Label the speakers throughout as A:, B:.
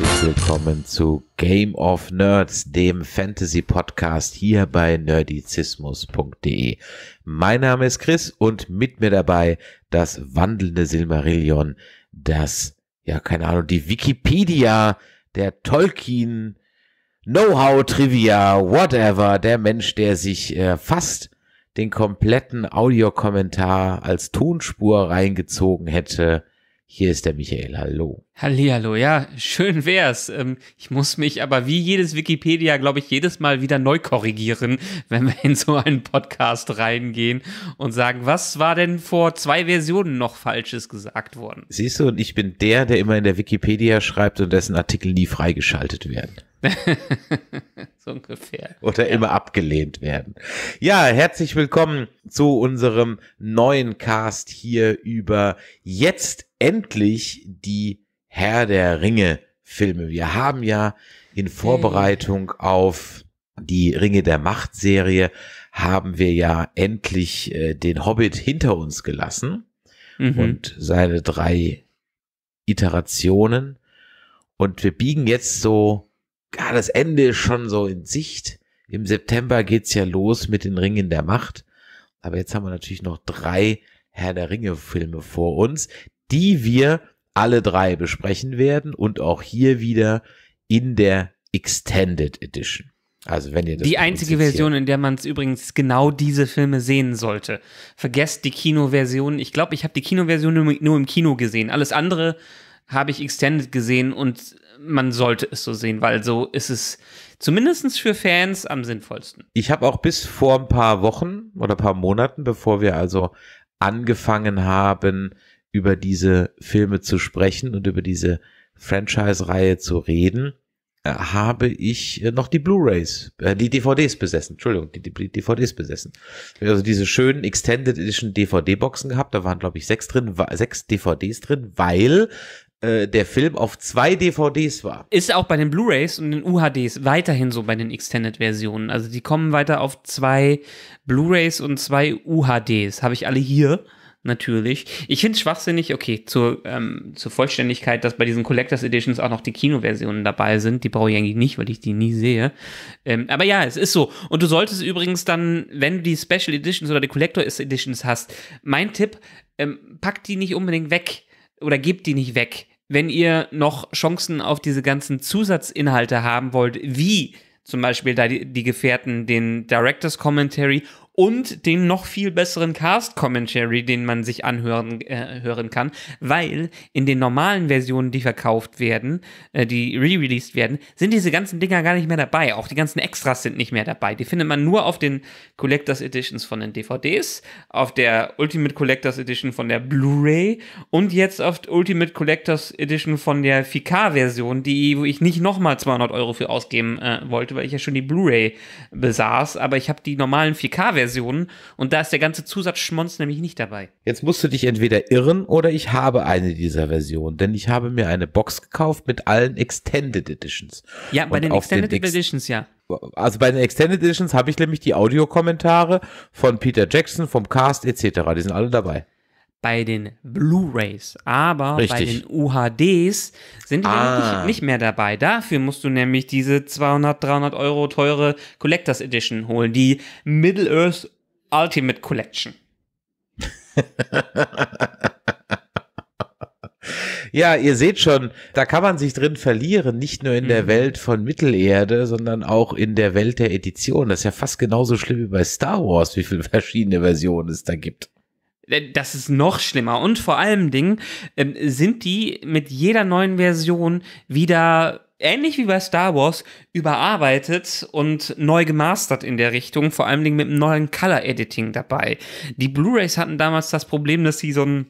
A: herzlich willkommen zu Game of Nerds, dem Fantasy-Podcast hier bei nerdizismus.de. Mein Name ist Chris und mit mir dabei das wandelnde Silmarillion, das, ja, keine Ahnung, die Wikipedia, der Tolkien, Know-how, Trivia, whatever, der Mensch, der sich äh, fast den kompletten Audiokommentar als Tonspur reingezogen hätte. Hier ist der Michael, hallo.
B: Hallihallo, ja, schön wär's. Ähm, ich muss mich aber wie jedes Wikipedia, glaube ich, jedes Mal wieder neu korrigieren, wenn wir in so einen Podcast reingehen und sagen, was war denn vor zwei Versionen noch Falsches gesagt worden?
A: Siehst du, und ich bin der, der immer in der Wikipedia schreibt und dessen Artikel nie freigeschaltet werden.
B: so ungefähr.
A: Oder ja. immer abgelehnt werden. Ja, herzlich willkommen zu unserem neuen Cast hier über jetzt endlich die Herr der Ringe Filme. Wir haben ja in Vorbereitung auf die Ringe der Macht Serie haben wir ja endlich äh, den Hobbit hinter uns gelassen mhm. und seine drei Iterationen. Und wir biegen jetzt so, ja, das Ende ist schon so in Sicht. Im September geht's ja los mit den Ringen der Macht. Aber jetzt haben wir natürlich noch drei Herr der Ringe Filme vor uns, die wir alle drei besprechen werden und auch hier wieder in der Extended Edition. Also wenn ihr das die einzige Version,
B: in der man es übrigens genau diese Filme sehen sollte. Vergesst die Kinoversion. Ich glaube, ich habe die Kinoversion nur, nur im Kino gesehen. Alles andere habe ich Extended gesehen und man sollte es so sehen, weil so ist es zumindest für Fans am sinnvollsten.
A: Ich habe auch bis vor ein paar Wochen oder ein paar Monaten, bevor wir also angefangen haben, über diese Filme zu sprechen und über diese Franchise-Reihe zu reden, äh, habe ich äh, noch die Blu-rays, äh, die DVDs besessen. Entschuldigung, die, die DVDs besessen. Also diese schönen Extended Edition DVD-Boxen gehabt. Da waren glaube ich sechs drin, sechs DVDs drin, weil äh, der Film auf
B: zwei DVDs war. Ist auch bei den Blu-rays und den UHDs weiterhin so bei den Extended-Versionen. Also die kommen weiter auf zwei Blu-rays und zwei UHDs. Habe ich alle hier natürlich. Ich finde es schwachsinnig, okay, zur, ähm, zur Vollständigkeit, dass bei diesen Collectors Editions auch noch die Kinoversionen dabei sind. Die brauche ich eigentlich nicht, weil ich die nie sehe. Ähm, aber ja, es ist so. Und du solltest übrigens dann, wenn du die Special Editions oder die Collector Editions hast, mein Tipp, ähm, pack die nicht unbedingt weg oder gebt die nicht weg. Wenn ihr noch Chancen auf diese ganzen Zusatzinhalte haben wollt, wie zum Beispiel da die, die Gefährten, den Directors Commentary und den noch viel besseren Cast-Commentary, den man sich anhören äh, hören kann, weil in den normalen Versionen, die verkauft werden, äh, die re-released werden, sind diese ganzen Dinger gar nicht mehr dabei. Auch die ganzen Extras sind nicht mehr dabei. Die findet man nur auf den Collectors Editions von den DVDs, auf der Ultimate Collectors Edition von der Blu-ray und jetzt auf Ultimate Collectors Edition von der fika version die wo ich nicht nochmal 200 Euro für ausgeben äh, wollte, weil ich ja schon die Blu-ray besaß, aber ich habe die normalen fika versionen Versionen und da ist der ganze Zusatzschmonz nämlich nicht dabei.
A: Jetzt musst du dich entweder irren oder ich habe eine dieser Versionen, denn ich habe mir eine Box gekauft mit allen Extended Editions. Ja, bei den Extended den Ex Editions, ja. Also bei den Extended Editions habe ich nämlich die Audiokommentare von Peter Jackson, vom Cast etc. Die sind alle
B: dabei bei den Blu-rays, aber Richtig. bei den UHDs sind die ah. nicht, mehr dabei. Dafür musst du nämlich diese 200, 300 Euro teure Collectors Edition holen, die Middle Earth Ultimate Collection. ja, ihr seht schon, da
A: kann man sich drin verlieren, nicht nur in mhm. der Welt von Mittelerde, sondern auch in der Welt der Edition. Das ist ja fast genauso schlimm wie bei Star Wars, wie viele verschiedene Versionen es da gibt.
B: Äh, das ist noch schlimmer. Und vor allem Dingen ähm, sind die mit jeder neuen Version wieder ähnlich wie bei Star Wars überarbeitet und neu gemastert in der Richtung, vor allem mit einem neuen Color Editing dabei. Die Blu-rays hatten damals das Problem, dass sie so einen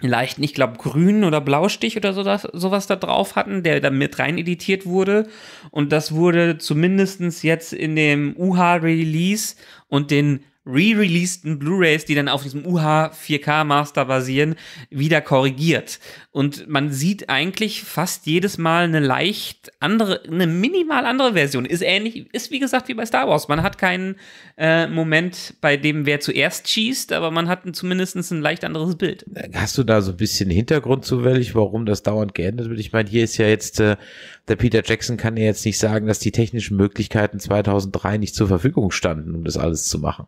B: leichten, ich glaube, grünen oder blaustich oder so, das, sowas da drauf hatten, der dann mit rein editiert wurde. Und das wurde zumindest jetzt in dem UH-Release und den re-releaseden Blu-rays, die dann auf diesem UH 4K Master basieren, wieder korrigiert. Und man sieht eigentlich fast jedes Mal eine leicht andere, eine minimal andere Version. Ist ähnlich, ist wie gesagt wie bei Star Wars. Man hat keinen äh, Moment, bei dem wer zuerst schießt, aber man hat zumindest ein leicht anderes Bild.
A: Hast du da so ein bisschen Hintergrund zufällig, warum das dauernd geändert wird? Ich meine, hier ist ja jetzt, äh, der Peter Jackson kann ja jetzt nicht sagen, dass die technischen Möglichkeiten 2003 nicht zur Verfügung standen, um das alles zu machen.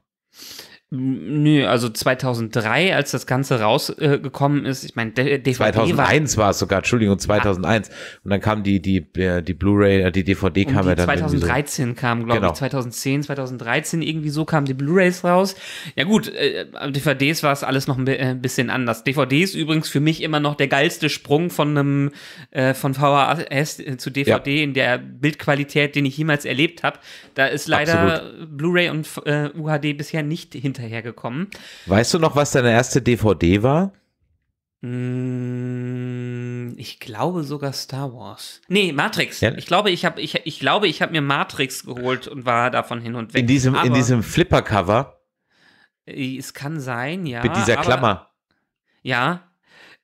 B: Nö, also 2003, als das Ganze rausgekommen äh, ist, ich meine, DVD 2001
A: war, es sogar, Entschuldigung, 2001. Ah. Und dann kam die, die, äh, die Blu-ray, äh, die DVD kam die ja dann. 2013
B: so. kam, glaube genau. ich, 2010, 2013 irgendwie so kamen die Blu-rays raus. Ja gut, äh, DVDs war es alles noch ein äh, bisschen anders. DVDs übrigens für mich immer noch der geilste Sprung von einem, äh, von VHS zu DVD ja. in der Bildqualität, den ich jemals erlebt habe. Da ist leider Blu-ray und UHD bisher nicht hinter hinterhergekommen.
A: Weißt du noch, was deine erste
B: DVD war? Mm, ich glaube sogar Star Wars. Nee, Matrix. Ja? Ich glaube, ich habe ich, ich glaube, ich habe mir Matrix geholt und war davon hin und weg. In diesem aber in diesem
A: Flipper Cover.
B: Äh, es kann sein, ja. Mit dieser aber, Klammer. Ja,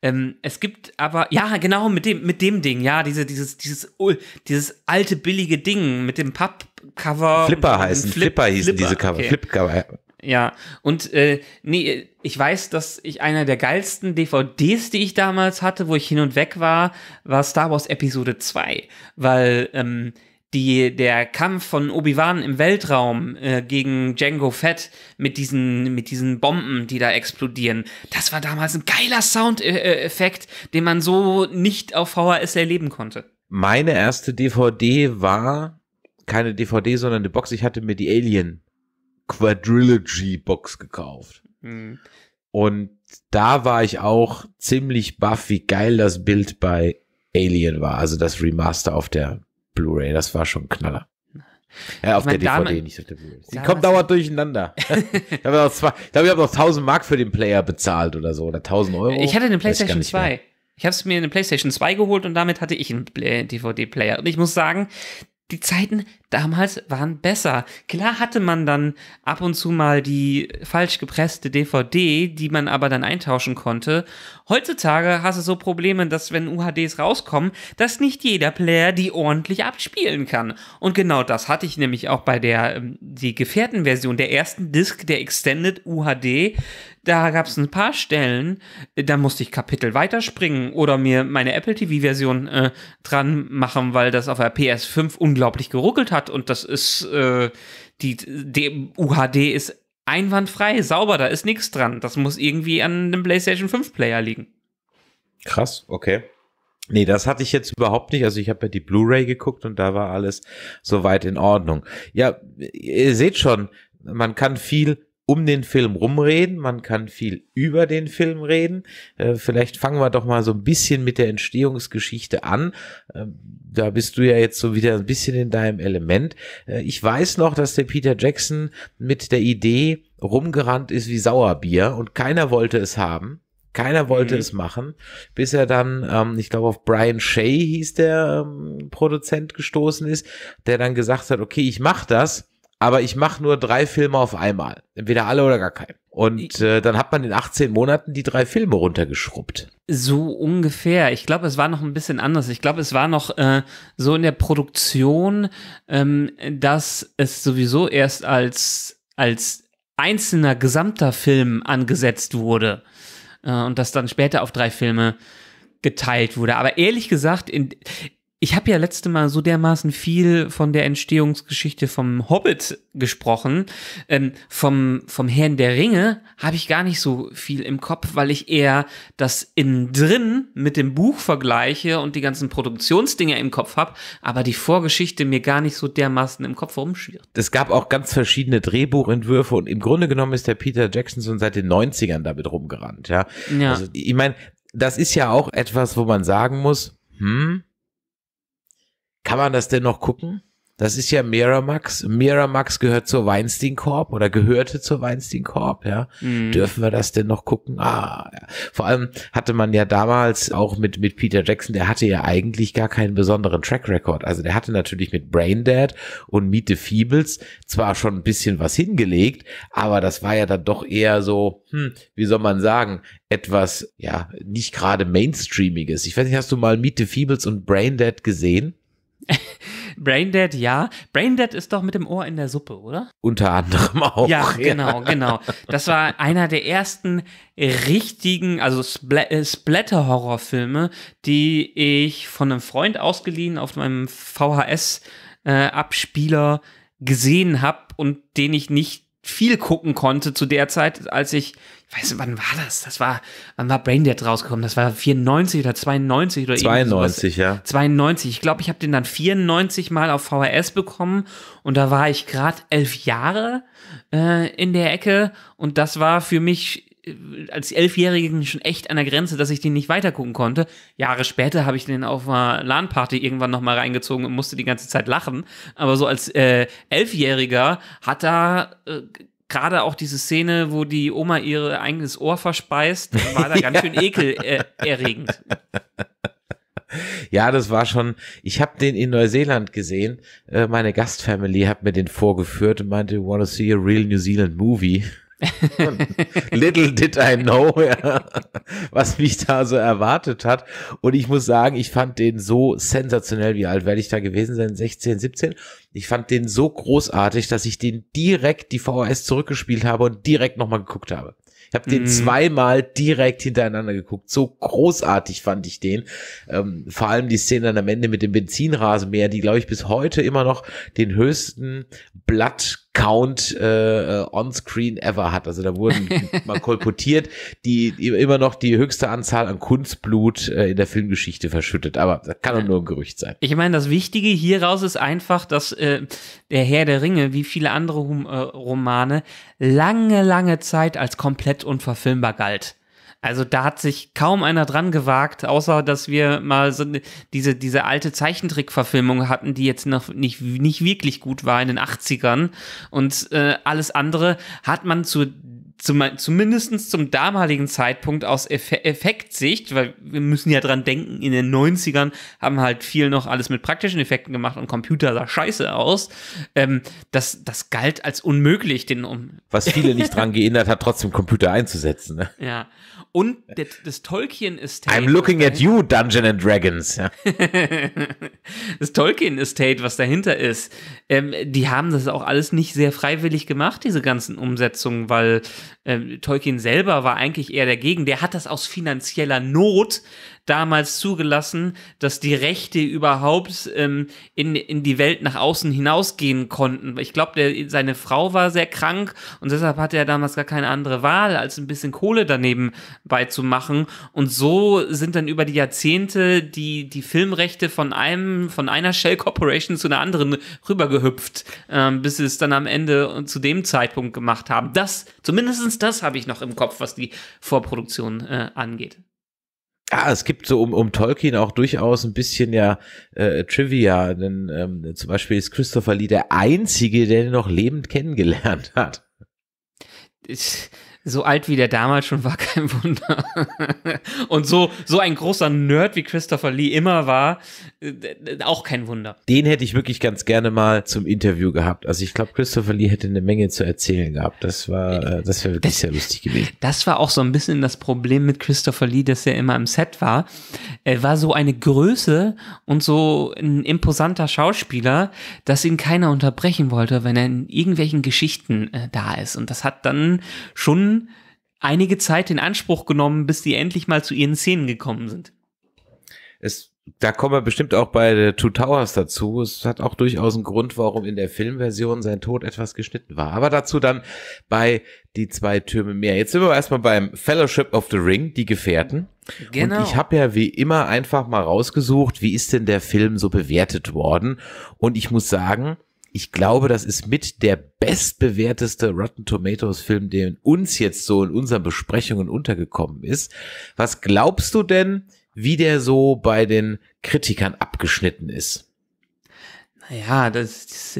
B: ähm, es gibt aber, ja, genau, mit dem, mit dem Ding, ja, diese, dieses, dieses, oh, dieses alte billige Ding mit dem Pappcover. Flipper heißen, Flip, Flipper hießen Flipper, diese Cover, okay. Flipcover. Ja, und äh, nee, ich weiß, dass ich einer der geilsten DVDs, die ich damals hatte, wo ich hin und weg war, war Star Wars Episode 2, weil ähm, die, der Kampf von Obi-Wan im Weltraum äh, gegen Django Fett mit diesen, mit diesen Bomben, die da explodieren, das war damals ein geiler Soundeffekt, den man so nicht auf VHS erleben konnte.
A: Meine erste DVD war keine DVD, sondern eine Box. Ich hatte mir die Alien Quadrilogy-Box gekauft. Mhm. Und da war ich auch ziemlich baff, wie geil das Bild bei Alien war. Also das Remaster auf der Blu-ray, das war schon ein Knaller. Ja,
B: äh, ich auf mein, der DVD,
A: nicht auf der Blu-ray. Die kommt dauernd durcheinander. ich glaube, ich habe noch 1000 Mark für den Player bezahlt oder so, oder 1000 Euro. Ich hatte eine PlayStation 2.
B: Ich habe es mir in eine PlayStation 2 geholt und damit hatte ich einen DVD-Player. Und ich muss sagen, die Zeiten, damals halt, waren besser. Klar hatte man dann ab und zu mal die falsch gepresste DVD, die man aber dann eintauschen konnte. Heutzutage hast du so Probleme, dass wenn UHDs rauskommen, dass nicht jeder Player die ordentlich abspielen kann. Und genau das hatte ich nämlich auch bei der ähm, die Gefährtenversion der ersten Disk der Extended UHD. Da gab es ein paar Stellen, äh, da musste ich Kapitel weiterspringen oder mir meine Apple TV-Version äh, dran machen, weil das auf der PS5 unglaublich geruckelt hat hat und das ist, äh, die, die UHD ist einwandfrei, sauber, da ist nichts dran. Das muss irgendwie an einem PlayStation 5 Player liegen.
A: Krass, okay. Nee, das hatte ich jetzt überhaupt nicht. Also ich habe ja die Blu-ray geguckt und da war alles soweit in Ordnung. Ja, ihr seht schon, man kann viel um den Film rumreden, man kann viel über den Film reden. Äh, vielleicht fangen wir doch mal so ein bisschen mit der Entstehungsgeschichte an. Ähm, da bist du ja jetzt so wieder ein bisschen in deinem Element. Äh, ich weiß noch, dass der Peter Jackson mit der Idee rumgerannt ist wie Sauerbier und keiner wollte es haben. Keiner wollte mhm. es machen, bis er dann, ähm, ich glaube, auf Brian Shea hieß der ähm, Produzent gestoßen ist, der dann gesagt hat, okay, ich mache das aber ich mache nur drei Filme auf einmal. Entweder alle oder gar keinen. Und äh, dann hat man in 18 Monaten die drei Filme runtergeschrubbt.
B: So ungefähr. Ich glaube, es war noch ein bisschen anders. Ich glaube, es war noch äh, so in der Produktion, ähm, dass es sowieso erst als, als einzelner gesamter Film angesetzt wurde. Äh, und das dann später auf drei Filme geteilt wurde. Aber ehrlich gesagt, in, ich habe ja letzte Mal so dermaßen viel von der Entstehungsgeschichte vom Hobbit gesprochen. Ähm, vom, vom Herrn der Ringe habe ich gar nicht so viel im Kopf, weil ich eher das innen drin mit dem Buch vergleiche und die ganzen Produktionsdinge im Kopf habe, aber die Vorgeschichte mir gar nicht so dermaßen im Kopf rumschwirrt.
A: Es gab auch ganz verschiedene Drehbuchentwürfe und im Grunde genommen ist der Peter Jackson schon seit den 90ern damit rumgerannt. Ja. ja. Also, ich meine, das ist ja auch etwas, wo man sagen muss, hm, kann man das denn noch gucken? Das ist ja Miramax. Miramax gehört zur Weinstein Corp oder gehörte zur Weinstein Corp, ja. Mm. Dürfen wir das denn noch gucken? Ah, ja. Vor allem hatte man ja damals auch mit, mit Peter Jackson, der hatte ja eigentlich gar keinen besonderen Track Record. Also der hatte natürlich mit Braindead und Meet the Feebles zwar schon ein bisschen was hingelegt, aber das war ja dann doch eher so, hm, wie soll man sagen, etwas, ja, nicht gerade Mainstreamiges. Ich weiß nicht, hast du mal Meet the Feebles und Braindead gesehen?
B: Braindead, ja. Braindead ist doch mit dem Ohr in der Suppe, oder?
A: Unter anderem auch. Ja, genau, ja. genau.
B: Das war einer der ersten richtigen, also Spl äh, Splatter-Horrorfilme, die ich von einem Freund ausgeliehen auf meinem VHS-Abspieler äh, gesehen habe und den ich nicht viel gucken konnte zu der Zeit, als ich, ich weiß nicht, wann war das? Das war, wann war Braindead rausgekommen? Das war 94 oder 92 oder 92, ja. 92. Ich glaube, ich habe den dann 94 mal auf VHS bekommen und da war ich gerade elf Jahre äh, in der Ecke und das war für mich als Elfjährigen schon echt an der Grenze, dass ich den nicht weitergucken konnte. Jahre später habe ich den auf einer LAN-Party irgendwann nochmal reingezogen und musste die ganze Zeit lachen. Aber so als äh, Elfjähriger hat da äh, gerade auch diese Szene, wo die Oma ihr eigenes Ohr verspeist, war da ganz schön ekelerregend. Äh,
A: ja, das war schon, ich habe den in Neuseeland gesehen, äh, meine Gastfamily hat mir den vorgeführt und meinte, you wanna see a real New Zealand movie? Little did I know, ja, was mich da so erwartet hat. Und ich muss sagen, ich fand den so sensationell. Wie alt werde ich da gewesen sein? 16, 17? Ich fand den so großartig, dass ich den direkt die VHS zurückgespielt habe und direkt nochmal geguckt habe. Ich habe den mm. zweimal direkt hintereinander geguckt. So großartig fand ich den. Ähm, vor allem die Szene dann am Ende mit dem Benzinrasenmäher, die, glaube ich, bis heute immer noch den höchsten Blatt Count äh, on-screen ever hat. Also da wurden mal kolportiert, die immer noch die höchste Anzahl an Kunstblut äh, in der Filmgeschichte verschüttet. Aber das kann doch nur ein
B: Gerücht sein. Ich meine, das Wichtige hieraus ist einfach, dass äh, der Herr der Ringe, wie viele andere hum äh, Romane, lange, lange Zeit als komplett unverfilmbar galt. Also da hat sich kaum einer dran gewagt, außer dass wir mal so diese, diese alte Zeichentrickverfilmung hatten, die jetzt noch nicht, nicht wirklich gut war in den 80ern. Und äh, alles andere hat man zu zum, zumindest zum damaligen Zeitpunkt aus Eff Effektsicht, weil wir müssen ja dran denken, in den 90ern haben halt viel noch alles mit praktischen Effekten gemacht und Computer sah scheiße aus. Ähm, das, das galt als unmöglich, den um. Was viele nicht dran
A: geändert hat, trotzdem Computer einzusetzen. Ne?
B: Ja. Und das, das Tolkien Estate. I'm looking at
A: you, Dungeon and Dragons. Ja.
B: das Tolkien Estate, was dahinter ist, ähm, die haben das auch alles nicht sehr freiwillig gemacht, diese ganzen Umsetzungen, weil ähm, Tolkien selber war eigentlich eher dagegen. Der hat das aus finanzieller Not damals zugelassen, dass die Rechte überhaupt ähm, in, in die Welt nach außen hinausgehen konnten. Ich glaube, seine Frau war sehr krank und deshalb hatte er damals gar keine andere Wahl, als ein bisschen Kohle daneben beizumachen. Und so sind dann über die Jahrzehnte die, die Filmrechte von einem, von einer Shell Corporation zu einer anderen rübergehüpft, äh, bis sie es dann am Ende und zu dem Zeitpunkt gemacht haben. Das, zumindest das habe ich noch im Kopf, was die Vorproduktion äh, angeht.
A: Ja, es gibt so um, um Tolkien auch durchaus ein bisschen ja äh, Trivia, denn ähm, zum Beispiel ist Christopher Lee der Einzige, der ihn noch lebend kennengelernt hat.
B: Ich, so alt wie der damals schon war, kein Wunder. Und so, so ein großer Nerd wie Christopher Lee immer war, äh, äh, auch kein Wunder.
A: Den hätte ich wirklich ganz gerne mal zum Interview gehabt. Also ich glaube, Christopher Lee hätte eine Menge zu erzählen gehabt. Das war, äh, das wäre wirklich das, sehr lustig gewesen.
B: Das war auch so ein bisschen das Problem mit Christopher Lee, dass er immer im Set war. Er war so eine Größe und so ein imposanter Schauspieler, dass ihn keiner unterbrechen wollte, wenn er in irgendwelchen Geschichten äh, da ist. Und das hat dann schon einige Zeit in Anspruch genommen, bis die endlich mal zu ihren Szenen gekommen sind.
A: Es da kommen wir bestimmt auch bei The Two Towers dazu. Es hat auch durchaus einen Grund, warum in der Filmversion sein Tod etwas geschnitten war. Aber dazu dann bei Die zwei Türme mehr. Jetzt sind wir erstmal beim Fellowship of the Ring, die Gefährten. Genau. Und ich habe ja wie immer einfach mal rausgesucht, wie ist denn der Film so bewertet worden? Und ich muss sagen, ich glaube, das ist mit der bestbewerteste Rotten Tomatoes Film, den uns jetzt so in unseren Besprechungen untergekommen ist. Was glaubst du denn, wie der so bei den Kritikern abgeschnitten ist.
B: Naja, das, das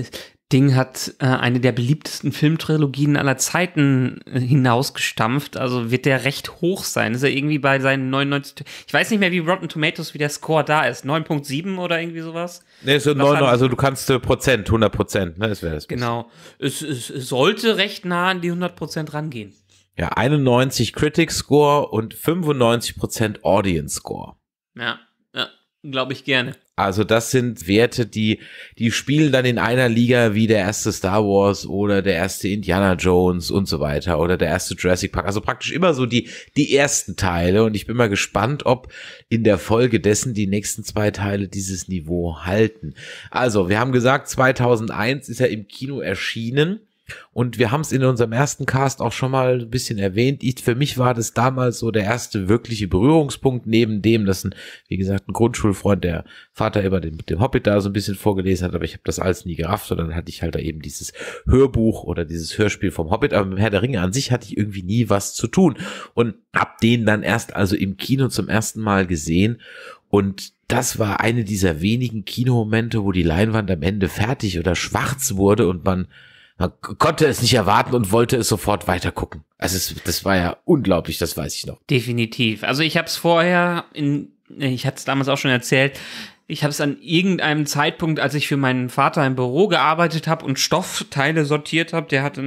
B: Ding hat äh, eine der beliebtesten Filmtrilogien aller Zeiten äh, hinausgestampft, also wird der recht hoch sein. Ist er irgendwie bei seinen 99, ich weiß nicht mehr, wie Rotten Tomatoes, wie der Score da ist, 9.7 oder irgendwie sowas? Ne, ist 9, also du
A: kannst äh, Prozent, 100 Prozent, ne, das wäre das.
B: Genau, es, es sollte recht nah an die 100 Prozent rangehen.
A: Ja, 91 Critic Score und 95% Audience Score.
B: Ja, ja glaube ich gerne.
A: Also das sind Werte, die, die spielen dann in einer Liga wie der erste Star Wars oder der erste Indiana Jones und so weiter oder der erste Jurassic Park. Also praktisch immer so die, die ersten Teile. Und ich bin mal gespannt, ob in der Folge dessen die nächsten zwei Teile dieses Niveau halten. Also wir haben gesagt, 2001 ist er im Kino erschienen. Und wir haben es in unserem ersten Cast auch schon mal ein bisschen erwähnt. Ich, für mich war das damals so der erste wirkliche Berührungspunkt, neben dem, dass ein, wie gesagt, ein Grundschulfreund, der Vater über den, dem Hobbit da so ein bisschen vorgelesen hat, aber ich habe das alles nie gerafft sondern hatte ich halt da eben dieses Hörbuch oder dieses Hörspiel vom Hobbit, aber mit Herr der Ringe an sich hatte ich irgendwie nie was zu tun und hab den dann erst also im Kino zum ersten Mal gesehen und das war eine dieser wenigen Kinomomente, wo die Leinwand am Ende fertig oder schwarz wurde und man man konnte es nicht erwarten und wollte es sofort weitergucken. Also es, das war ja unglaublich, das weiß ich noch.
B: Definitiv. Also ich habe es vorher in ich hatte es damals auch schon erzählt, ich habe es an irgendeinem Zeitpunkt, als ich für meinen Vater im Büro gearbeitet habe und Stoffteile sortiert habe, der hatte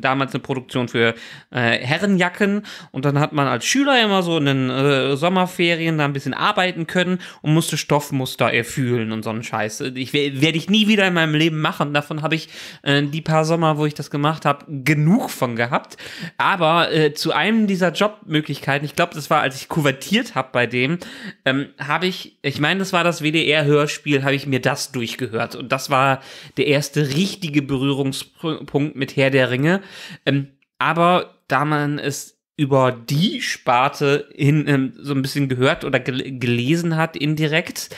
B: damals eine Produktion für äh, Herrenjacken und dann hat man als Schüler immer so in den äh, Sommerferien da ein bisschen arbeiten können und musste Stoffmuster erfüllen und so einen Scheiß. Ich werde ich nie wieder in meinem Leben machen. Davon habe ich äh, die paar Sommer, wo ich das gemacht habe, genug von gehabt. Aber äh, zu einem dieser Jobmöglichkeiten, ich glaube, das war, als ich kuvertiert habe bei dem, ähm, habe ich, ich meine, das war das WDR-Hörspiel habe ich mir das durchgehört. Und das war der erste richtige Berührungspunkt mit Herr der Ringe. Ähm, aber da man es über die Sparte hin ähm, so ein bisschen gehört oder gel gelesen hat indirekt,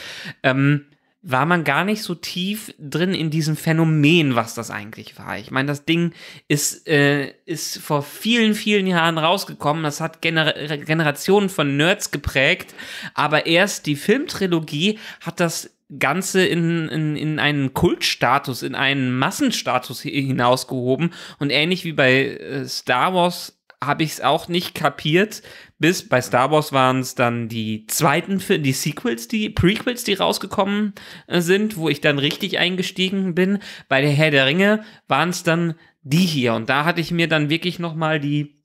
B: ähm, war man gar nicht so tief drin in diesem Phänomen, was das eigentlich war. Ich meine, das Ding ist, äh, ist vor vielen, vielen Jahren rausgekommen. Das hat Gener Generationen von Nerds geprägt. Aber erst die Filmtrilogie hat das Ganze in, in, in einen Kultstatus, in einen Massenstatus hinausgehoben. Und ähnlich wie bei äh, Star Wars habe ich es auch nicht kapiert, bis bei Star Wars waren es dann die zweiten, die Sequels, die Prequels, die rausgekommen äh, sind, wo ich dann richtig eingestiegen bin. Bei der Herr der Ringe waren es dann die hier und da hatte ich mir dann wirklich noch mal die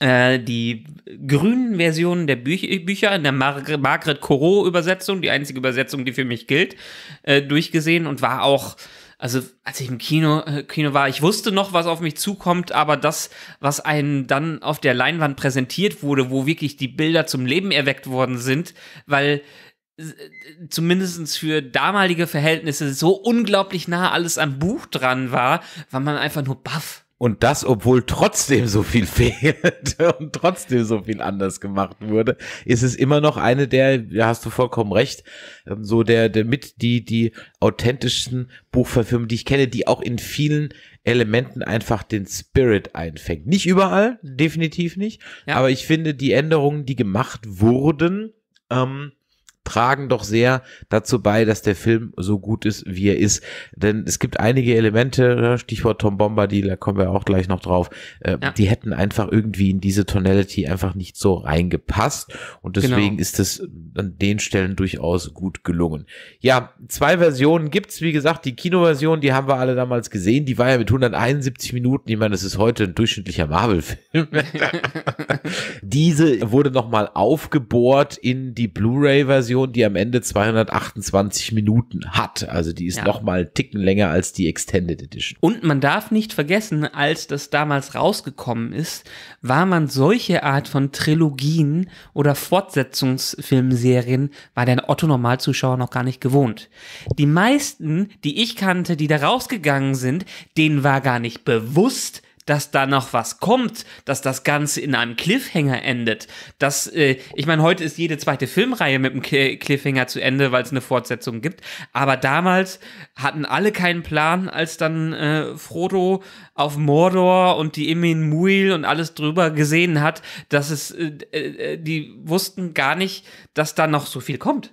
B: äh, die grünen Versionen der Büch Bücher in der Mar Margaret Corot Übersetzung, die einzige Übersetzung, die für mich gilt, äh, durchgesehen und war auch also als ich im Kino, äh, Kino war, ich wusste noch, was auf mich zukommt, aber das, was einem dann auf der Leinwand präsentiert wurde, wo wirklich die Bilder zum Leben erweckt worden sind, weil äh, zumindestens für damalige Verhältnisse so unglaublich nah alles am Buch dran war, war man einfach nur baff.
A: Und das, obwohl trotzdem so viel fehlt und trotzdem so viel anders gemacht wurde, ist es immer noch eine der, ja, hast du vollkommen recht, ähm, so der, der mit die, die authentischsten Buchverfilme, die ich kenne, die auch in vielen Elementen einfach den Spirit einfängt. Nicht überall, definitiv nicht, ja. aber ich finde die Änderungen, die gemacht wurden, ähm, tragen doch sehr dazu bei, dass der Film so gut ist, wie er ist. Denn es gibt einige Elemente, ne, Stichwort Tom Bombadil, da kommen wir auch gleich noch drauf, äh, ja. die hätten einfach irgendwie in diese Tonality einfach nicht so reingepasst. Und genau. deswegen genau. ist es an den Stellen durchaus gut gelungen. Ja, zwei Versionen gibt's, wie gesagt, die Kinoversion, die haben wir alle damals gesehen, die war ja mit 171 Minuten, ich meine, das ist heute ein durchschnittlicher Marvel-Film. Diese wurde nochmal aufgebohrt in die Blu-ray-Version Version, die am Ende 228 Minuten hat. Also die ist ja. noch mal einen Ticken länger als die Extended Edition.
B: Und man darf nicht vergessen, als das damals rausgekommen ist, war man solche Art von Trilogien oder Fortsetzungsfilmserien, war der Otto Normalzuschauer noch gar nicht gewohnt. Die meisten, die ich kannte, die da rausgegangen sind, denen war gar nicht bewusst, dass da noch was kommt, dass das Ganze in einem Cliffhanger endet. Dass, äh, ich meine, heute ist jede zweite Filmreihe mit einem Cliffhanger zu Ende, weil es eine Fortsetzung gibt. Aber damals hatten alle keinen Plan, als dann äh, Frodo auf Mordor und die Imin Muil und alles drüber gesehen hat, dass es, äh, äh, die wussten gar nicht, dass da noch so viel kommt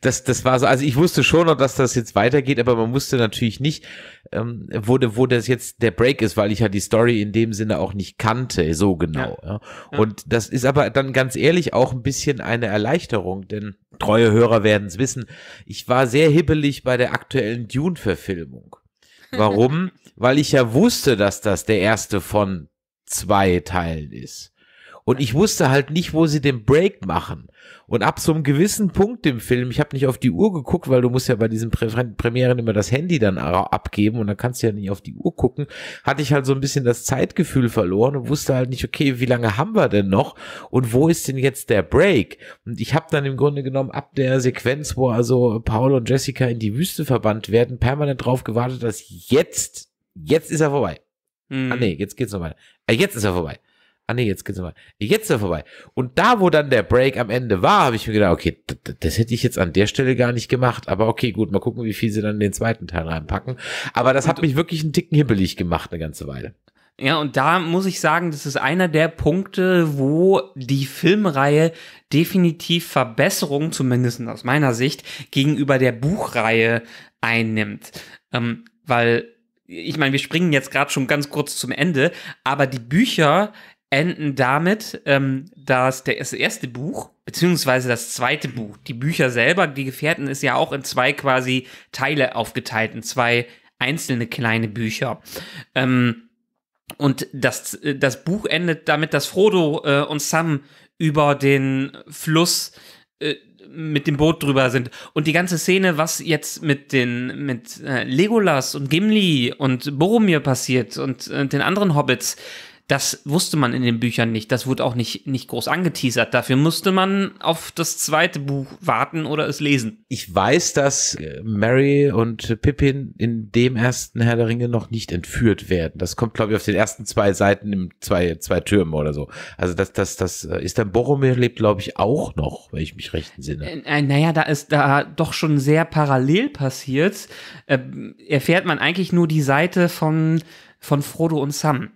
A: das, das war so, also ich wusste schon noch, dass das jetzt weitergeht, aber man wusste natürlich nicht, ähm, wo, wo das jetzt der Break ist, weil ich ja die Story in dem Sinne auch nicht kannte, so genau. Ja. Ja. Und das ist aber dann ganz ehrlich auch ein bisschen eine Erleichterung, denn treue Hörer werden es wissen, ich war sehr hibbelig bei der aktuellen Dune-Verfilmung. Warum? weil ich ja wusste, dass das der erste von zwei Teilen ist. Und ich wusste halt nicht, wo sie den Break machen. Und ab so einem gewissen Punkt im Film, ich habe nicht auf die Uhr geguckt, weil du musst ja bei diesen Prä Premieren immer das Handy dann abgeben und dann kannst du ja nicht auf die Uhr gucken, hatte ich halt so ein bisschen das Zeitgefühl verloren und wusste halt nicht, okay, wie lange haben wir denn noch und wo ist denn jetzt der Break? Und ich habe dann im Grunde genommen ab der Sequenz, wo also Paul und Jessica in die Wüste verbannt werden, permanent drauf gewartet, dass jetzt, jetzt ist er vorbei. Ah, hm. Ah nee, jetzt geht's noch weiter. Äh, jetzt ist er vorbei. Ah nee, jetzt geht's nochmal. Jetzt ist er vorbei. Und da, wo dann der Break am Ende war, habe ich mir gedacht, okay, das hätte ich jetzt an der Stelle gar nicht gemacht. Aber okay, gut, mal gucken, wie viel sie dann in den zweiten Teil reinpacken. Aber das hat mich wirklich einen Ticken hibbelig gemacht eine ganze Weile.
B: Ja, und da muss ich sagen, das ist einer der Punkte, wo die Filmreihe definitiv Verbesserungen, zumindest aus meiner Sicht, gegenüber der Buchreihe einnimmt. Ähm, weil, ich meine, wir springen jetzt gerade schon ganz kurz zum Ende, aber die Bücher enden damit, ähm, dass der, das erste Buch, beziehungsweise das zweite Buch, die Bücher selber, die Gefährten, ist ja auch in zwei quasi Teile aufgeteilt, in zwei einzelne kleine Bücher. Ähm, und das, das Buch endet damit, dass Frodo äh, und Sam über den Fluss äh, mit dem Boot drüber sind. Und die ganze Szene, was jetzt mit den, mit äh, Legolas und Gimli und Boromir passiert und äh, den anderen Hobbits, das wusste man in den Büchern nicht. Das wurde auch nicht, nicht groß angeteasert. Dafür musste man auf das zweite Buch warten oder es lesen. Ich weiß, dass äh,
A: Mary und Pippin in dem ersten Herr der Ringe noch nicht entführt werden. Das kommt, glaube ich, auf den ersten zwei Seiten im zwei, zwei Türmen oder so. Also das, das, das äh, ist dann Boromir lebt, glaube ich, auch noch, wenn ich mich recht
B: entsinne. Äh, naja, da ist da doch schon sehr parallel passiert. Ähm, erfährt man eigentlich nur die Seite von, von Frodo und Sam.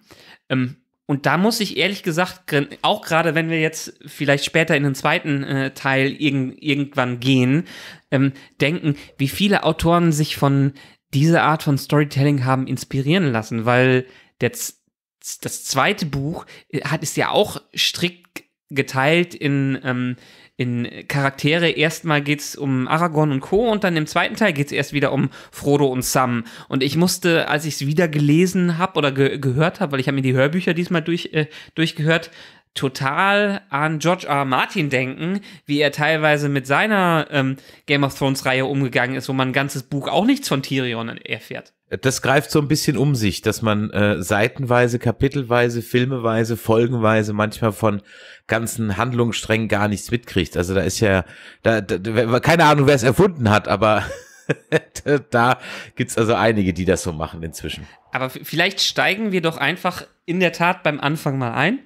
B: Ähm, und da muss ich ehrlich gesagt, auch gerade wenn wir jetzt vielleicht später in den zweiten äh, Teil irg irgendwann gehen, ähm, denken, wie viele Autoren sich von dieser Art von Storytelling haben inspirieren lassen, weil der das zweite Buch äh, hat ist ja auch strikt geteilt in ähm, in Charaktere. Erstmal geht es um Aragorn und Co. und dann im zweiten Teil geht es erst wieder um Frodo und Sam. Und ich musste, als ich es wieder gelesen habe oder ge gehört habe, weil ich habe mir die Hörbücher diesmal durch, äh, durchgehört, total an George R. R. Martin denken, wie er teilweise mit seiner ähm, Game of Thrones-Reihe umgegangen ist, wo man ein ganzes Buch auch nichts von Tyrion erfährt.
A: Das greift so ein bisschen um sich, dass man äh, seitenweise, kapitelweise, filmeweise, folgenweise manchmal von ganzen Handlungssträngen gar nichts mitkriegt. Also da ist ja, da, da keine Ahnung, wer es erfunden hat, aber da gibt's also einige, die das so machen inzwischen.
B: Aber vielleicht steigen wir doch einfach in der Tat beim Anfang mal ein